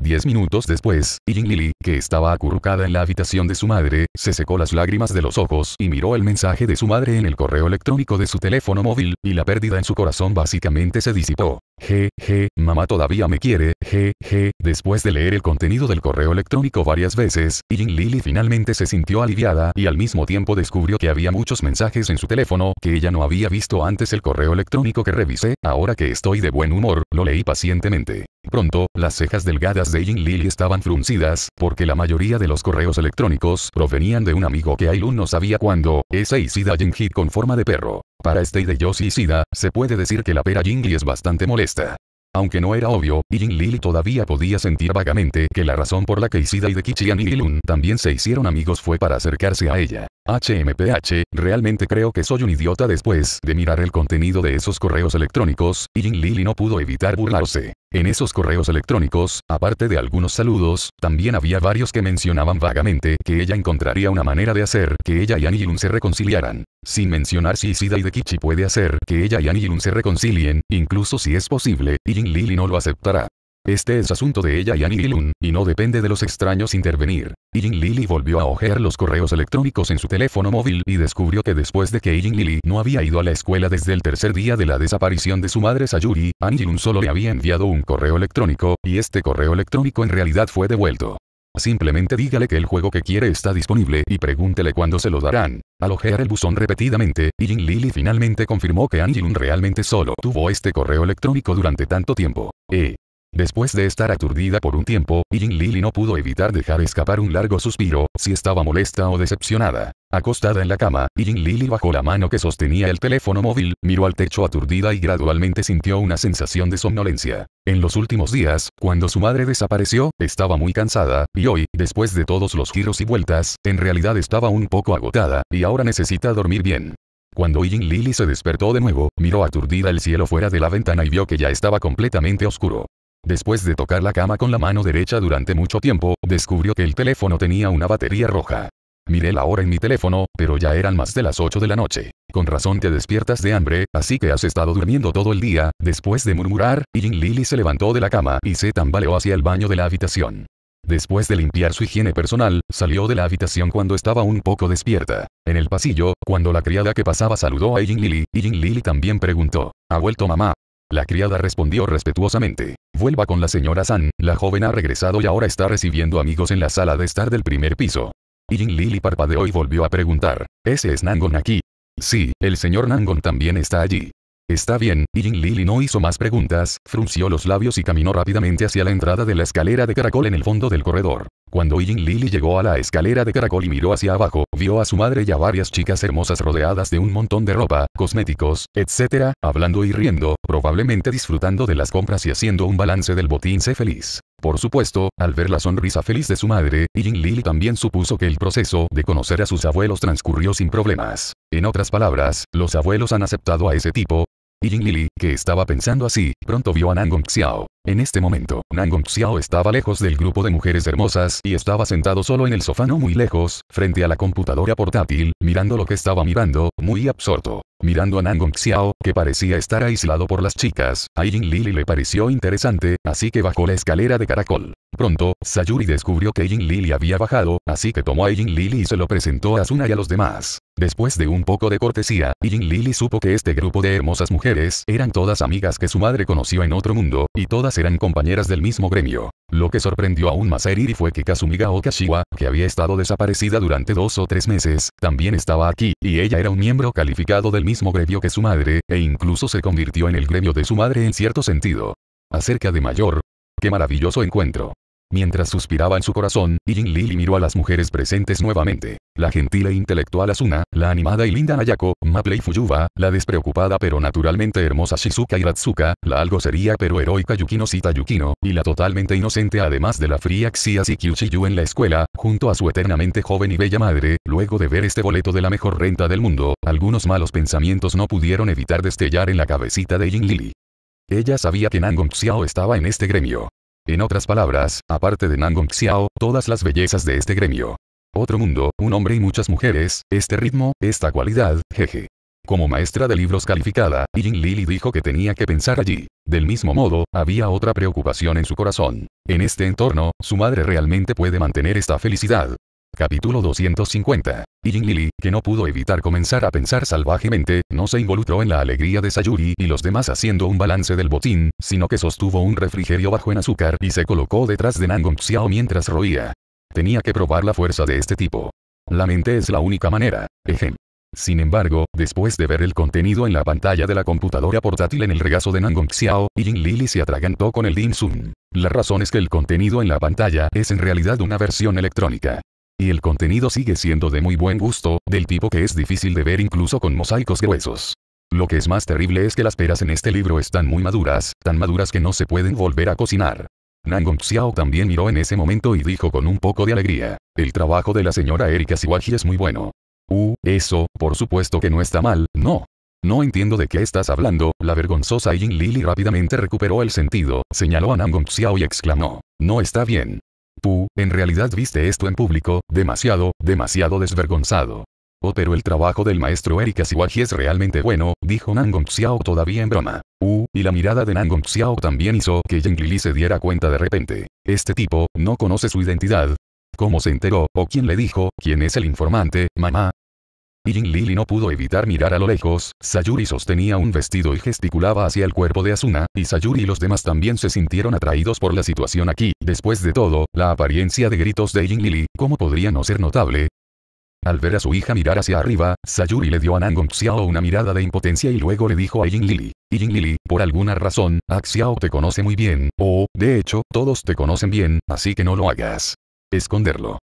Diez minutos después, ying Lili, que estaba acurrucada en la habitación de su madre, se secó las lágrimas de los ojos y miró el mensaje de su madre en el correo electrónico de su teléfono móvil, y la pérdida en su corazón básicamente se disipó je, mamá todavía me quiere, je Después de leer el contenido del correo electrónico varias veces, Jin Lily finalmente se sintió aliviada y al mismo tiempo descubrió que había muchos mensajes en su teléfono, que ella no había visto antes el correo electrónico que revisé, ahora que estoy de buen humor, lo leí pacientemente. Pronto, las cejas delgadas de Jin Lily estaban fruncidas, porque la mayoría de los correos electrónicos provenían de un amigo que Ailun no sabía cuándo, esa Isida Jin Hit con forma de perro. Para este y de Yoshi Isida, se puede decir que la pera Lily es bastante molesta aunque no era obvio, Yin Lili todavía podía sentir vagamente que la razón por la que Isida y Kichian y Ilun también se hicieron amigos fue para acercarse a ella. HMPH, realmente creo que soy un idiota después de mirar el contenido de esos correos electrónicos, y Lili Lily no pudo evitar burlarse. En esos correos electrónicos, aparte de algunos saludos, también había varios que mencionaban vagamente que ella encontraría una manera de hacer que ella y Anilun se reconciliaran. Sin mencionar si Isida y Dekichi puede hacer que ella y Anilun se reconcilien, incluso si es posible, y Jin Lili no lo aceptará. Este es asunto de ella y Annie y no depende de los extraños intervenir. Jin Lili volvió a ojear los correos electrónicos en su teléfono móvil y descubrió que después de que Jin Lili no había ido a la escuela desde el tercer día de la desaparición de su madre Sayuri, Annie solo le había enviado un correo electrónico, y este correo electrónico en realidad fue devuelto. Simplemente dígale que el juego que quiere está disponible y pregúntele cuándo se lo darán. Al ojear el buzón repetidamente, Jin Lili finalmente confirmó que Anjilun realmente solo tuvo este correo electrónico durante tanto tiempo. E. Después de estar aturdida por un tiempo, Jin Lili no pudo evitar dejar escapar un largo suspiro, si estaba molesta o decepcionada. Acostada en la cama, Yin Lili bajó la mano que sostenía el teléfono móvil, miró al techo aturdida y gradualmente sintió una sensación de somnolencia. En los últimos días, cuando su madre desapareció, estaba muy cansada, y hoy, después de todos los giros y vueltas, en realidad estaba un poco agotada, y ahora necesita dormir bien. Cuando Jin Lili se despertó de nuevo, miró aturdida el cielo fuera de la ventana y vio que ya estaba completamente oscuro. Después de tocar la cama con la mano derecha durante mucho tiempo, descubrió que el teléfono tenía una batería roja. Miré la hora en mi teléfono, pero ya eran más de las 8 de la noche. Con razón te despiertas de hambre, así que has estado durmiendo todo el día. Después de murmurar, Jin Lily se levantó de la cama y se tambaleó hacia el baño de la habitación. Después de limpiar su higiene personal, salió de la habitación cuando estaba un poco despierta. En el pasillo, cuando la criada que pasaba saludó a Jin Lily, Jin Lili también preguntó, ¿ha vuelto mamá? La criada respondió respetuosamente. Vuelva con la señora San, la joven ha regresado y ahora está recibiendo amigos en la sala de estar del primer piso. Y Jin Lili parpadeó y volvió a preguntar. ¿Ese es Nangon aquí? Sí, el señor Nangon también está allí. Está bien, y Jin Lili no hizo más preguntas, frunció los labios y caminó rápidamente hacia la entrada de la escalera de caracol en el fondo del corredor. Cuando Yin Lili llegó a la escalera de caracol y miró hacia abajo, vio a su madre y a varias chicas hermosas rodeadas de un montón de ropa, cosméticos, etc., hablando y riendo, probablemente disfrutando de las compras y haciendo un balance del botín Se feliz. Por supuesto, al ver la sonrisa feliz de su madre, Yin Lili también supuso que el proceso de conocer a sus abuelos transcurrió sin problemas. En otras palabras, los abuelos han aceptado a ese tipo. Yin Lili, que estaba pensando así, pronto vio a Nangong Xiao. En este momento, Nangong Xiao estaba lejos del grupo de mujeres hermosas y estaba sentado solo en el sofá no muy lejos, frente a la computadora portátil, mirando lo que estaba mirando, muy absorto. Mirando a Nangong Xiao, que parecía estar aislado por las chicas, a Yin Lili le pareció interesante, así que bajó la escalera de caracol. Pronto, Sayuri descubrió que Jin Lily había bajado, así que tomó a Jin Lily y se lo presentó a Asuna y a los demás. Después de un poco de cortesía, Jin Lily supo que este grupo de hermosas mujeres eran todas amigas que su madre conoció en otro mundo, y todas eran compañeras del mismo gremio. Lo que sorprendió aún más a Eriri fue que Kazumiga Okashiwa, que había estado desaparecida durante dos o tres meses, también estaba aquí, y ella era un miembro calificado del mismo gremio que su madre, e incluso se convirtió en el gremio de su madre en cierto sentido. Acerca de Mayor. ¡Qué maravilloso encuentro! Mientras suspiraba en su corazón, Yin Lili miró a las mujeres presentes nuevamente. La gentil e intelectual Asuna, la animada y linda Nayako, Maple y Fuyuba, la despreocupada pero naturalmente hermosa Shizuka y Ratsuka, la algo seria pero heroica Yukino Sita Yukino, y la totalmente inocente además de la fría Xia y en la escuela, junto a su eternamente joven y bella madre, luego de ver este boleto de la mejor renta del mundo, algunos malos pensamientos no pudieron evitar destellar en la cabecita de Yin Lili. Ella sabía que Nangong Xiao estaba en este gremio. En otras palabras, aparte de Nangong Xiao, todas las bellezas de este gremio. Otro mundo, un hombre y muchas mujeres, este ritmo, esta cualidad, jeje. Como maestra de libros calificada, Yin Lili dijo que tenía que pensar allí. Del mismo modo, había otra preocupación en su corazón. En este entorno, su madre realmente puede mantener esta felicidad. Capítulo 250. Jing Lili, que no pudo evitar comenzar a pensar salvajemente, no se involucró en la alegría de Sayuri y los demás haciendo un balance del botín, sino que sostuvo un refrigerio bajo en azúcar y se colocó detrás de Nangong Xiao mientras roía. Tenía que probar la fuerza de este tipo. La mente es la única manera. Ejem. Sin embargo, después de ver el contenido en la pantalla de la computadora portátil en el regazo de Nangong Xiao, Jing Lili se atragantó con el Dim Sum. La razón es que el contenido en la pantalla es en realidad una versión electrónica y el contenido sigue siendo de muy buen gusto, del tipo que es difícil de ver incluso con mosaicos gruesos. Lo que es más terrible es que las peras en este libro están muy maduras, tan maduras que no se pueden volver a cocinar. Nangong Xiao también miró en ese momento y dijo con un poco de alegría, el trabajo de la señora Erika Siwaji es muy bueno. Uh, eso, por supuesto que no está mal, no. No entiendo de qué estás hablando, la vergonzosa Yin Lili rápidamente recuperó el sentido, señaló a Nangong Xiao y exclamó, no está bien. Pu, en realidad viste esto en público, demasiado, demasiado desvergonzado. Oh pero el trabajo del maestro Erika Siwagi es realmente bueno, dijo Nangong Xiao todavía en broma. Uh, y la mirada de Nangong Xiao también hizo que Yang Lili se diera cuenta de repente. Este tipo, no conoce su identidad. ¿Cómo se enteró, o quién le dijo, quién es el informante, mamá? Jin Lili no pudo evitar mirar a lo lejos, Sayuri sostenía un vestido y gesticulaba hacia el cuerpo de Asuna, y Sayuri y los demás también se sintieron atraídos por la situación aquí. Después de todo, la apariencia de gritos de Jin Lili, ¿cómo podría no ser notable? Al ver a su hija mirar hacia arriba, Sayuri le dio a Nangong Xiao una mirada de impotencia y luego le dijo a Jin Lili. Jin Lili, por alguna razón, Axiao te conoce muy bien, o, oh, de hecho, todos te conocen bien, así que no lo hagas. Esconderlo.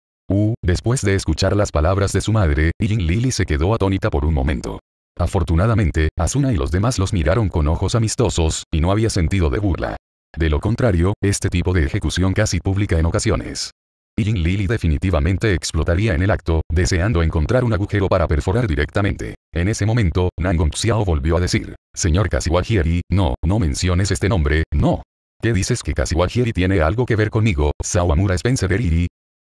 Después de escuchar las palabras de su madre, Yin Lili se quedó atónita por un momento. Afortunadamente, Asuna y los demás los miraron con ojos amistosos, y no había sentido de burla. De lo contrario, este tipo de ejecución casi pública en ocasiones. Yin Lili definitivamente explotaría en el acto, deseando encontrar un agujero para perforar directamente. En ese momento, Nangong Xiao volvió a decir, Señor Kasiwajiri, no, no menciones este nombre, no. ¿Qué dices que Kashiwajieri tiene algo que ver conmigo, Sawamura Spencer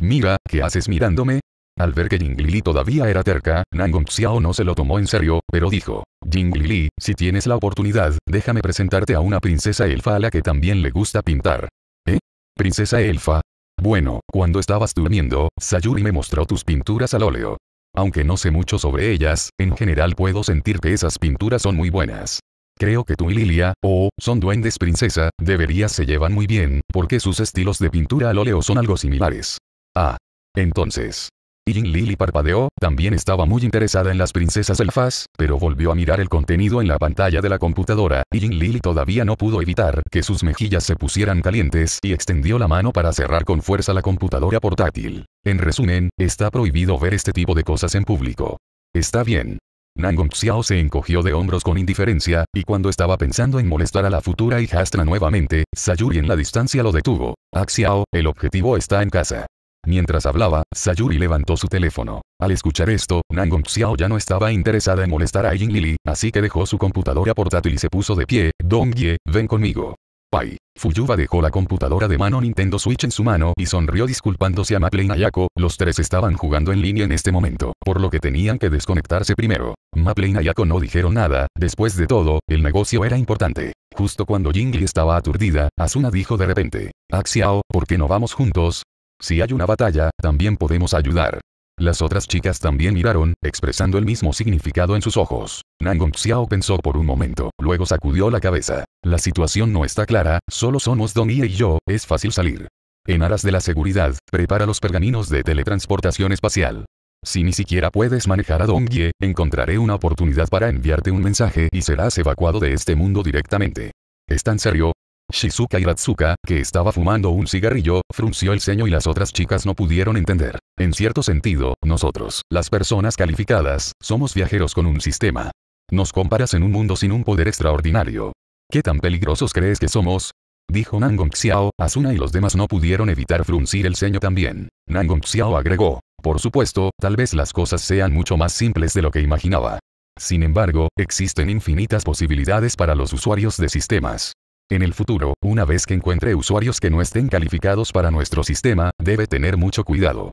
Mira, ¿qué haces mirándome? Al ver que Jinglili todavía era terca, Nangong Xiao no se lo tomó en serio, pero dijo, Jinglili, si tienes la oportunidad, déjame presentarte a una princesa elfa a la que también le gusta pintar. ¿Eh? ¿Princesa elfa? Bueno, cuando estabas durmiendo, Sayuri me mostró tus pinturas al óleo. Aunque no sé mucho sobre ellas, en general puedo sentir que esas pinturas son muy buenas. Creo que tú y Lilia, o, son duendes princesa, deberías se llevan muy bien, porque sus estilos de pintura al óleo son algo similares. Ah. Entonces. Jin Lili parpadeó, también estaba muy interesada en las princesas elfas, pero volvió a mirar el contenido en la pantalla de la computadora, y Lili todavía no pudo evitar que sus mejillas se pusieran calientes y extendió la mano para cerrar con fuerza la computadora portátil. En resumen, está prohibido ver este tipo de cosas en público. Está bien. Nangong Xiao se encogió de hombros con indiferencia, y cuando estaba pensando en molestar a la futura hijastra nuevamente, Sayuri en la distancia lo detuvo. Axiao, ah, el objetivo está en casa. Mientras hablaba, Sayuri levantó su teléfono. Al escuchar esto, Nangong Xiao ya no estaba interesada en molestar a Jing Lili, así que dejó su computadora portátil y se puso de pie. Dong ven conmigo. Pai. Fuyuba dejó la computadora de mano Nintendo Switch en su mano y sonrió disculpándose a Maple y Nayako, los tres estaban jugando en línea en este momento, por lo que tenían que desconectarse primero. Maple y no dijeron nada, después de todo, el negocio era importante. Justo cuando Jingli estaba aturdida, Asuna dijo de repente, Axiao, ah, ¿por qué no vamos juntos? Si hay una batalla, también podemos ayudar. Las otras chicas también miraron, expresando el mismo significado en sus ojos. Nangong Xiao pensó por un momento, luego sacudió la cabeza. La situación no está clara, solo somos Donnie y yo, es fácil salir. En aras de la seguridad, prepara los pergaminos de teletransportación espacial. Si ni siquiera puedes manejar a Dongye, encontraré una oportunidad para enviarte un mensaje y serás evacuado de este mundo directamente. ¿Es tan serio? Shizuka Hiratsuka, que estaba fumando un cigarrillo, frunció el ceño y las otras chicas no pudieron entender. En cierto sentido, nosotros, las personas calificadas, somos viajeros con un sistema. Nos comparas en un mundo sin un poder extraordinario. ¿Qué tan peligrosos crees que somos? Dijo Nangong Xiao, Asuna y los demás no pudieron evitar fruncir el ceño también. Nangong Xiao agregó, por supuesto, tal vez las cosas sean mucho más simples de lo que imaginaba. Sin embargo, existen infinitas posibilidades para los usuarios de sistemas. En el futuro, una vez que encuentre usuarios que no estén calificados para nuestro sistema, debe tener mucho cuidado.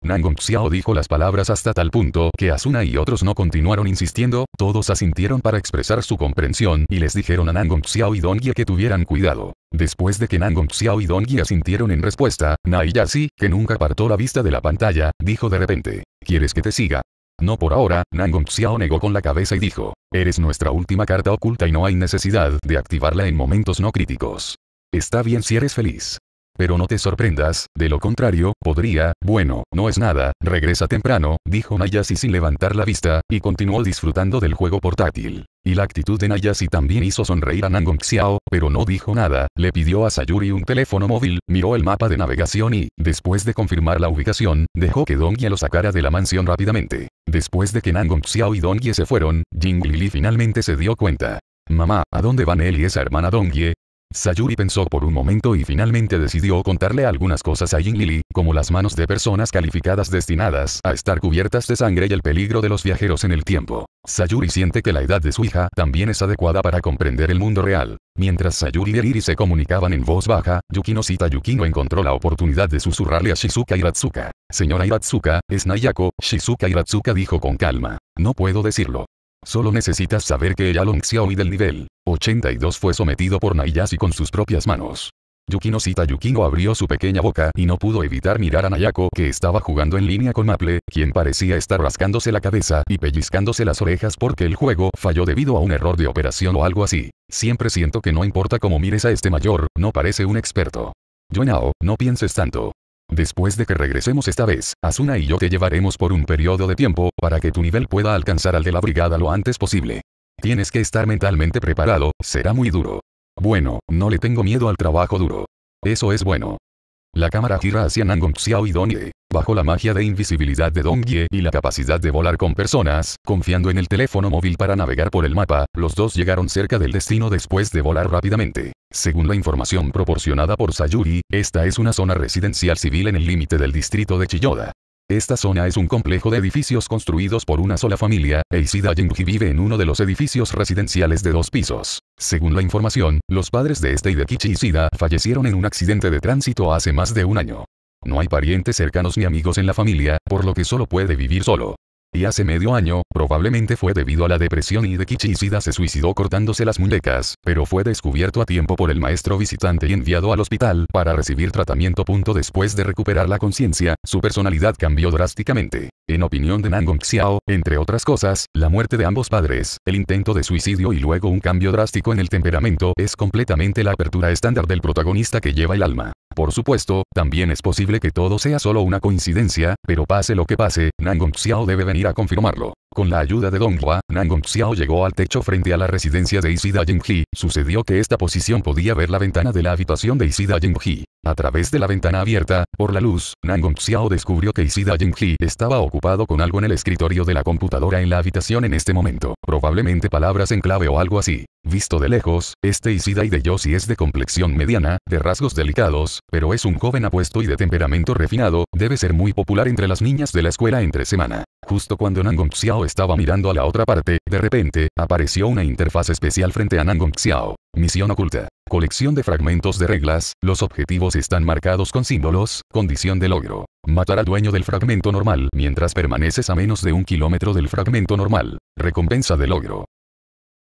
Nangong Xiao dijo las palabras hasta tal punto que Asuna y otros no continuaron insistiendo, todos asintieron para expresar su comprensión y les dijeron a Nangong Xiao y Dongye que tuvieran cuidado. Después de que Nangong Xiao y Dongye asintieron en respuesta, Yasi, que nunca apartó la vista de la pantalla, dijo de repente, ¿quieres que te siga? No por ahora, Nangong Xiao negó con la cabeza y dijo, eres nuestra última carta oculta y no hay necesidad de activarla en momentos no críticos. Está bien si eres feliz. Pero no te sorprendas, de lo contrario, podría, bueno, no es nada, regresa temprano, dijo Nayasi sin levantar la vista, y continuó disfrutando del juego portátil. Y la actitud de Nayasi también hizo sonreír a Nangong Xiao, pero no dijo nada, le pidió a Sayuri un teléfono móvil, miró el mapa de navegación y, después de confirmar la ubicación, dejó que Dongye lo sacara de la mansión rápidamente. Después de que Nangong Xiao y Dongye se fueron, Jing Lili finalmente se dio cuenta. Mamá, ¿a dónde van él y esa hermana Dongye? Sayuri pensó por un momento y finalmente decidió contarle algunas cosas a Jin Lili, como las manos de personas calificadas destinadas a estar cubiertas de sangre y el peligro de los viajeros en el tiempo. Sayuri siente que la edad de su hija también es adecuada para comprender el mundo real. Mientras Sayuri y Eriri se comunicaban en voz baja, Yukino Yukino encontró la oportunidad de susurrarle a Shizuka Hiratsuka. Señora Hiratsuka, es Nayako, Shizuka Hiratsuka dijo con calma. No puedo decirlo. Solo necesitas saber que el Long y del nivel 82 fue sometido por Nayashi con sus propias manos. Yukino Sita Yukino abrió su pequeña boca y no pudo evitar mirar a Nayako que estaba jugando en línea con Maple, quien parecía estar rascándose la cabeza y pellizcándose las orejas porque el juego falló debido a un error de operación o algo así. Siempre siento que no importa cómo mires a este mayor, no parece un experto. Yunao, no pienses tanto. Después de que regresemos esta vez, Asuna y yo te llevaremos por un periodo de tiempo, para que tu nivel pueda alcanzar al de la brigada lo antes posible. Tienes que estar mentalmente preparado, será muy duro. Bueno, no le tengo miedo al trabajo duro. Eso es bueno. La cámara gira hacia Nangong Xiao y Donnie. Bajo la magia de invisibilidad de Dongye y la capacidad de volar con personas, confiando en el teléfono móvil para navegar por el mapa, los dos llegaron cerca del destino después de volar rápidamente. Según la información proporcionada por Sayuri, esta es una zona residencial civil en el límite del distrito de Chiyoda. Esta zona es un complejo de edificios construidos por una sola familia, e Isida Yenji vive en uno de los edificios residenciales de dos pisos. Según la información, los padres de este y de Kichi Isida fallecieron en un accidente de tránsito hace más de un año. No hay parientes cercanos ni amigos en la familia, por lo que solo puede vivir solo. Y hace medio año, probablemente fue debido a la depresión y de Kichisida se suicidó cortándose las muñecas, pero fue descubierto a tiempo por el maestro visitante y enviado al hospital para recibir tratamiento. Punto después de recuperar la conciencia, su personalidad cambió drásticamente. En opinión de Nangong Xiao, entre otras cosas, la muerte de ambos padres, el intento de suicidio y luego un cambio drástico en el temperamento es completamente la apertura estándar del protagonista que lleva el alma. Por supuesto, también es posible que todo sea solo una coincidencia, pero pase lo que pase, Nangong Xiao debe venir a confirmarlo. Con la ayuda de Donghua, Nangong Xiao llegó al techo frente a la residencia de Isida ying-ji Sucedió que esta posición podía ver la ventana de la habitación de Isida Jinghi. A través de la ventana abierta, por la luz, Nangong Xiao descubrió que Isida ying-ji estaba ocupado con algo en el escritorio de la computadora en la habitación en este momento, probablemente palabras en clave o algo así. Visto de lejos, este de Yoshi es de complexión mediana, de rasgos delicados, pero es un joven apuesto y de temperamento refinado, debe ser muy popular entre las niñas de la escuela entre semana. Justo cuando Nangong Xiao estaba mirando a la otra parte, de repente, apareció una interfaz especial frente a Nangong Xiao. Misión oculta. Colección de fragmentos de reglas, los objetivos están marcados con símbolos, condición de logro. Matar al dueño del fragmento normal mientras permaneces a menos de un kilómetro del fragmento normal. Recompensa de logro.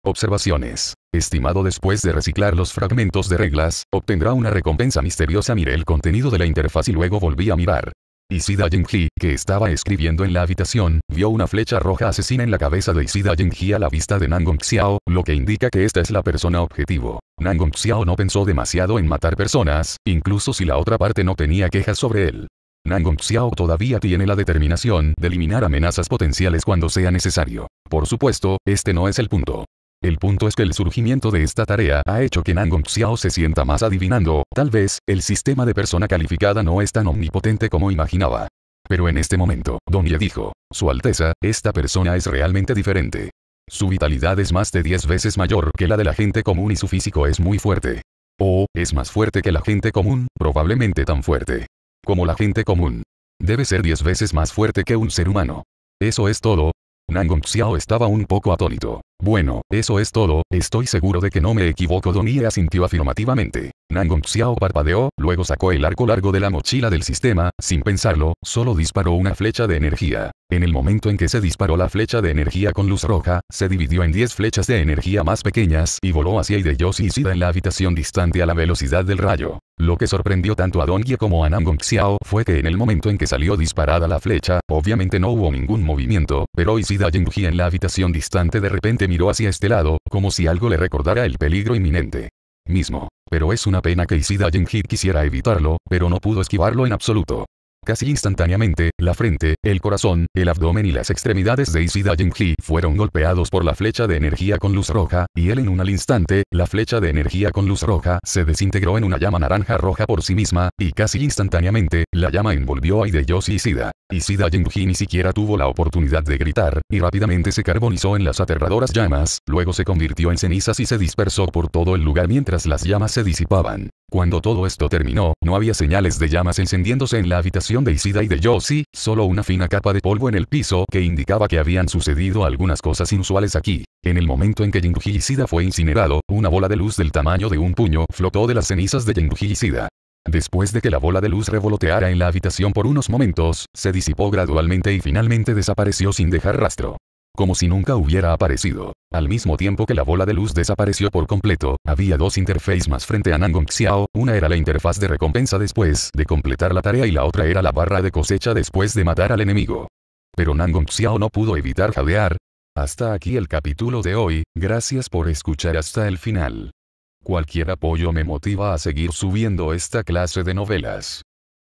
Observaciones. Estimado después de reciclar los fragmentos de reglas, obtendrá una recompensa misteriosa. Miré el contenido de la interfaz y luego volví a mirar. Isida ji que estaba escribiendo en la habitación, vio una flecha roja asesina en la cabeza de Isida Jinji a la vista de Nangong Xiao, lo que indica que esta es la persona objetivo. Nangong Xiao no pensó demasiado en matar personas, incluso si la otra parte no tenía quejas sobre él. Nangong Xiao todavía tiene la determinación de eliminar amenazas potenciales cuando sea necesario. Por supuesto, este no es el punto. El punto es que el surgimiento de esta tarea ha hecho que Nangong Xiao se sienta más adivinando, tal vez, el sistema de persona calificada no es tan omnipotente como imaginaba. Pero en este momento, Don dijo, Su Alteza, esta persona es realmente diferente. Su vitalidad es más de 10 veces mayor que la de la gente común y su físico es muy fuerte. O, es más fuerte que la gente común, probablemente tan fuerte. Como la gente común. Debe ser 10 veces más fuerte que un ser humano. Eso es todo. Nangong Xiao estaba un poco atónito. Bueno, eso es todo, estoy seguro de que no me equivoco. Yi asintió afirmativamente. Nangong Xiao parpadeó, luego sacó el arco largo de la mochila del sistema, sin pensarlo, solo disparó una flecha de energía. En el momento en que se disparó la flecha de energía con luz roja, se dividió en 10 flechas de energía más pequeñas y voló hacia y Sida en la habitación distante a la velocidad del rayo. Lo que sorprendió tanto a Yi como a Nangong Xiao fue que en el momento en que salió disparada la flecha, obviamente no hubo ningún movimiento, pero y Genji en la habitación distante de repente miró hacia este lado, como si algo le recordara el peligro inminente. Mismo. Pero es una pena que Isida hit quisiera evitarlo, pero no pudo esquivarlo en absoluto. Casi instantáneamente, la frente, el corazón, el abdomen y las extremidades de Isida Jinji fueron golpeados por la flecha de energía con luz roja, y él en un al instante, la flecha de energía con luz roja se desintegró en una llama naranja roja por sí misma, y casi instantáneamente, la llama envolvió a Hideyoshi Isida. Isida Jinji ni siquiera tuvo la oportunidad de gritar, y rápidamente se carbonizó en las aterradoras llamas, luego se convirtió en cenizas y se dispersó por todo el lugar mientras las llamas se disipaban. Cuando todo esto terminó, no había señales de llamas encendiéndose en la habitación de Isida y de Yoshi, solo una fina capa de polvo en el piso que indicaba que habían sucedido algunas cosas inusuales aquí. En el momento en que Jinguji Isida fue incinerado, una bola de luz del tamaño de un puño flotó de las cenizas de Jinguji Isida. Después de que la bola de luz revoloteara en la habitación por unos momentos, se disipó gradualmente y finalmente desapareció sin dejar rastro como si nunca hubiera aparecido. Al mismo tiempo que la bola de luz desapareció por completo, había dos interfaces más frente a Nangong Xiao, una era la interfaz de recompensa después de completar la tarea y la otra era la barra de cosecha después de matar al enemigo. Pero Nangong Xiao no pudo evitar jadear. Hasta aquí el capítulo de hoy, gracias por escuchar hasta el final. Cualquier apoyo me motiva a seguir subiendo esta clase de novelas.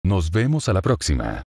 Nos vemos a la próxima.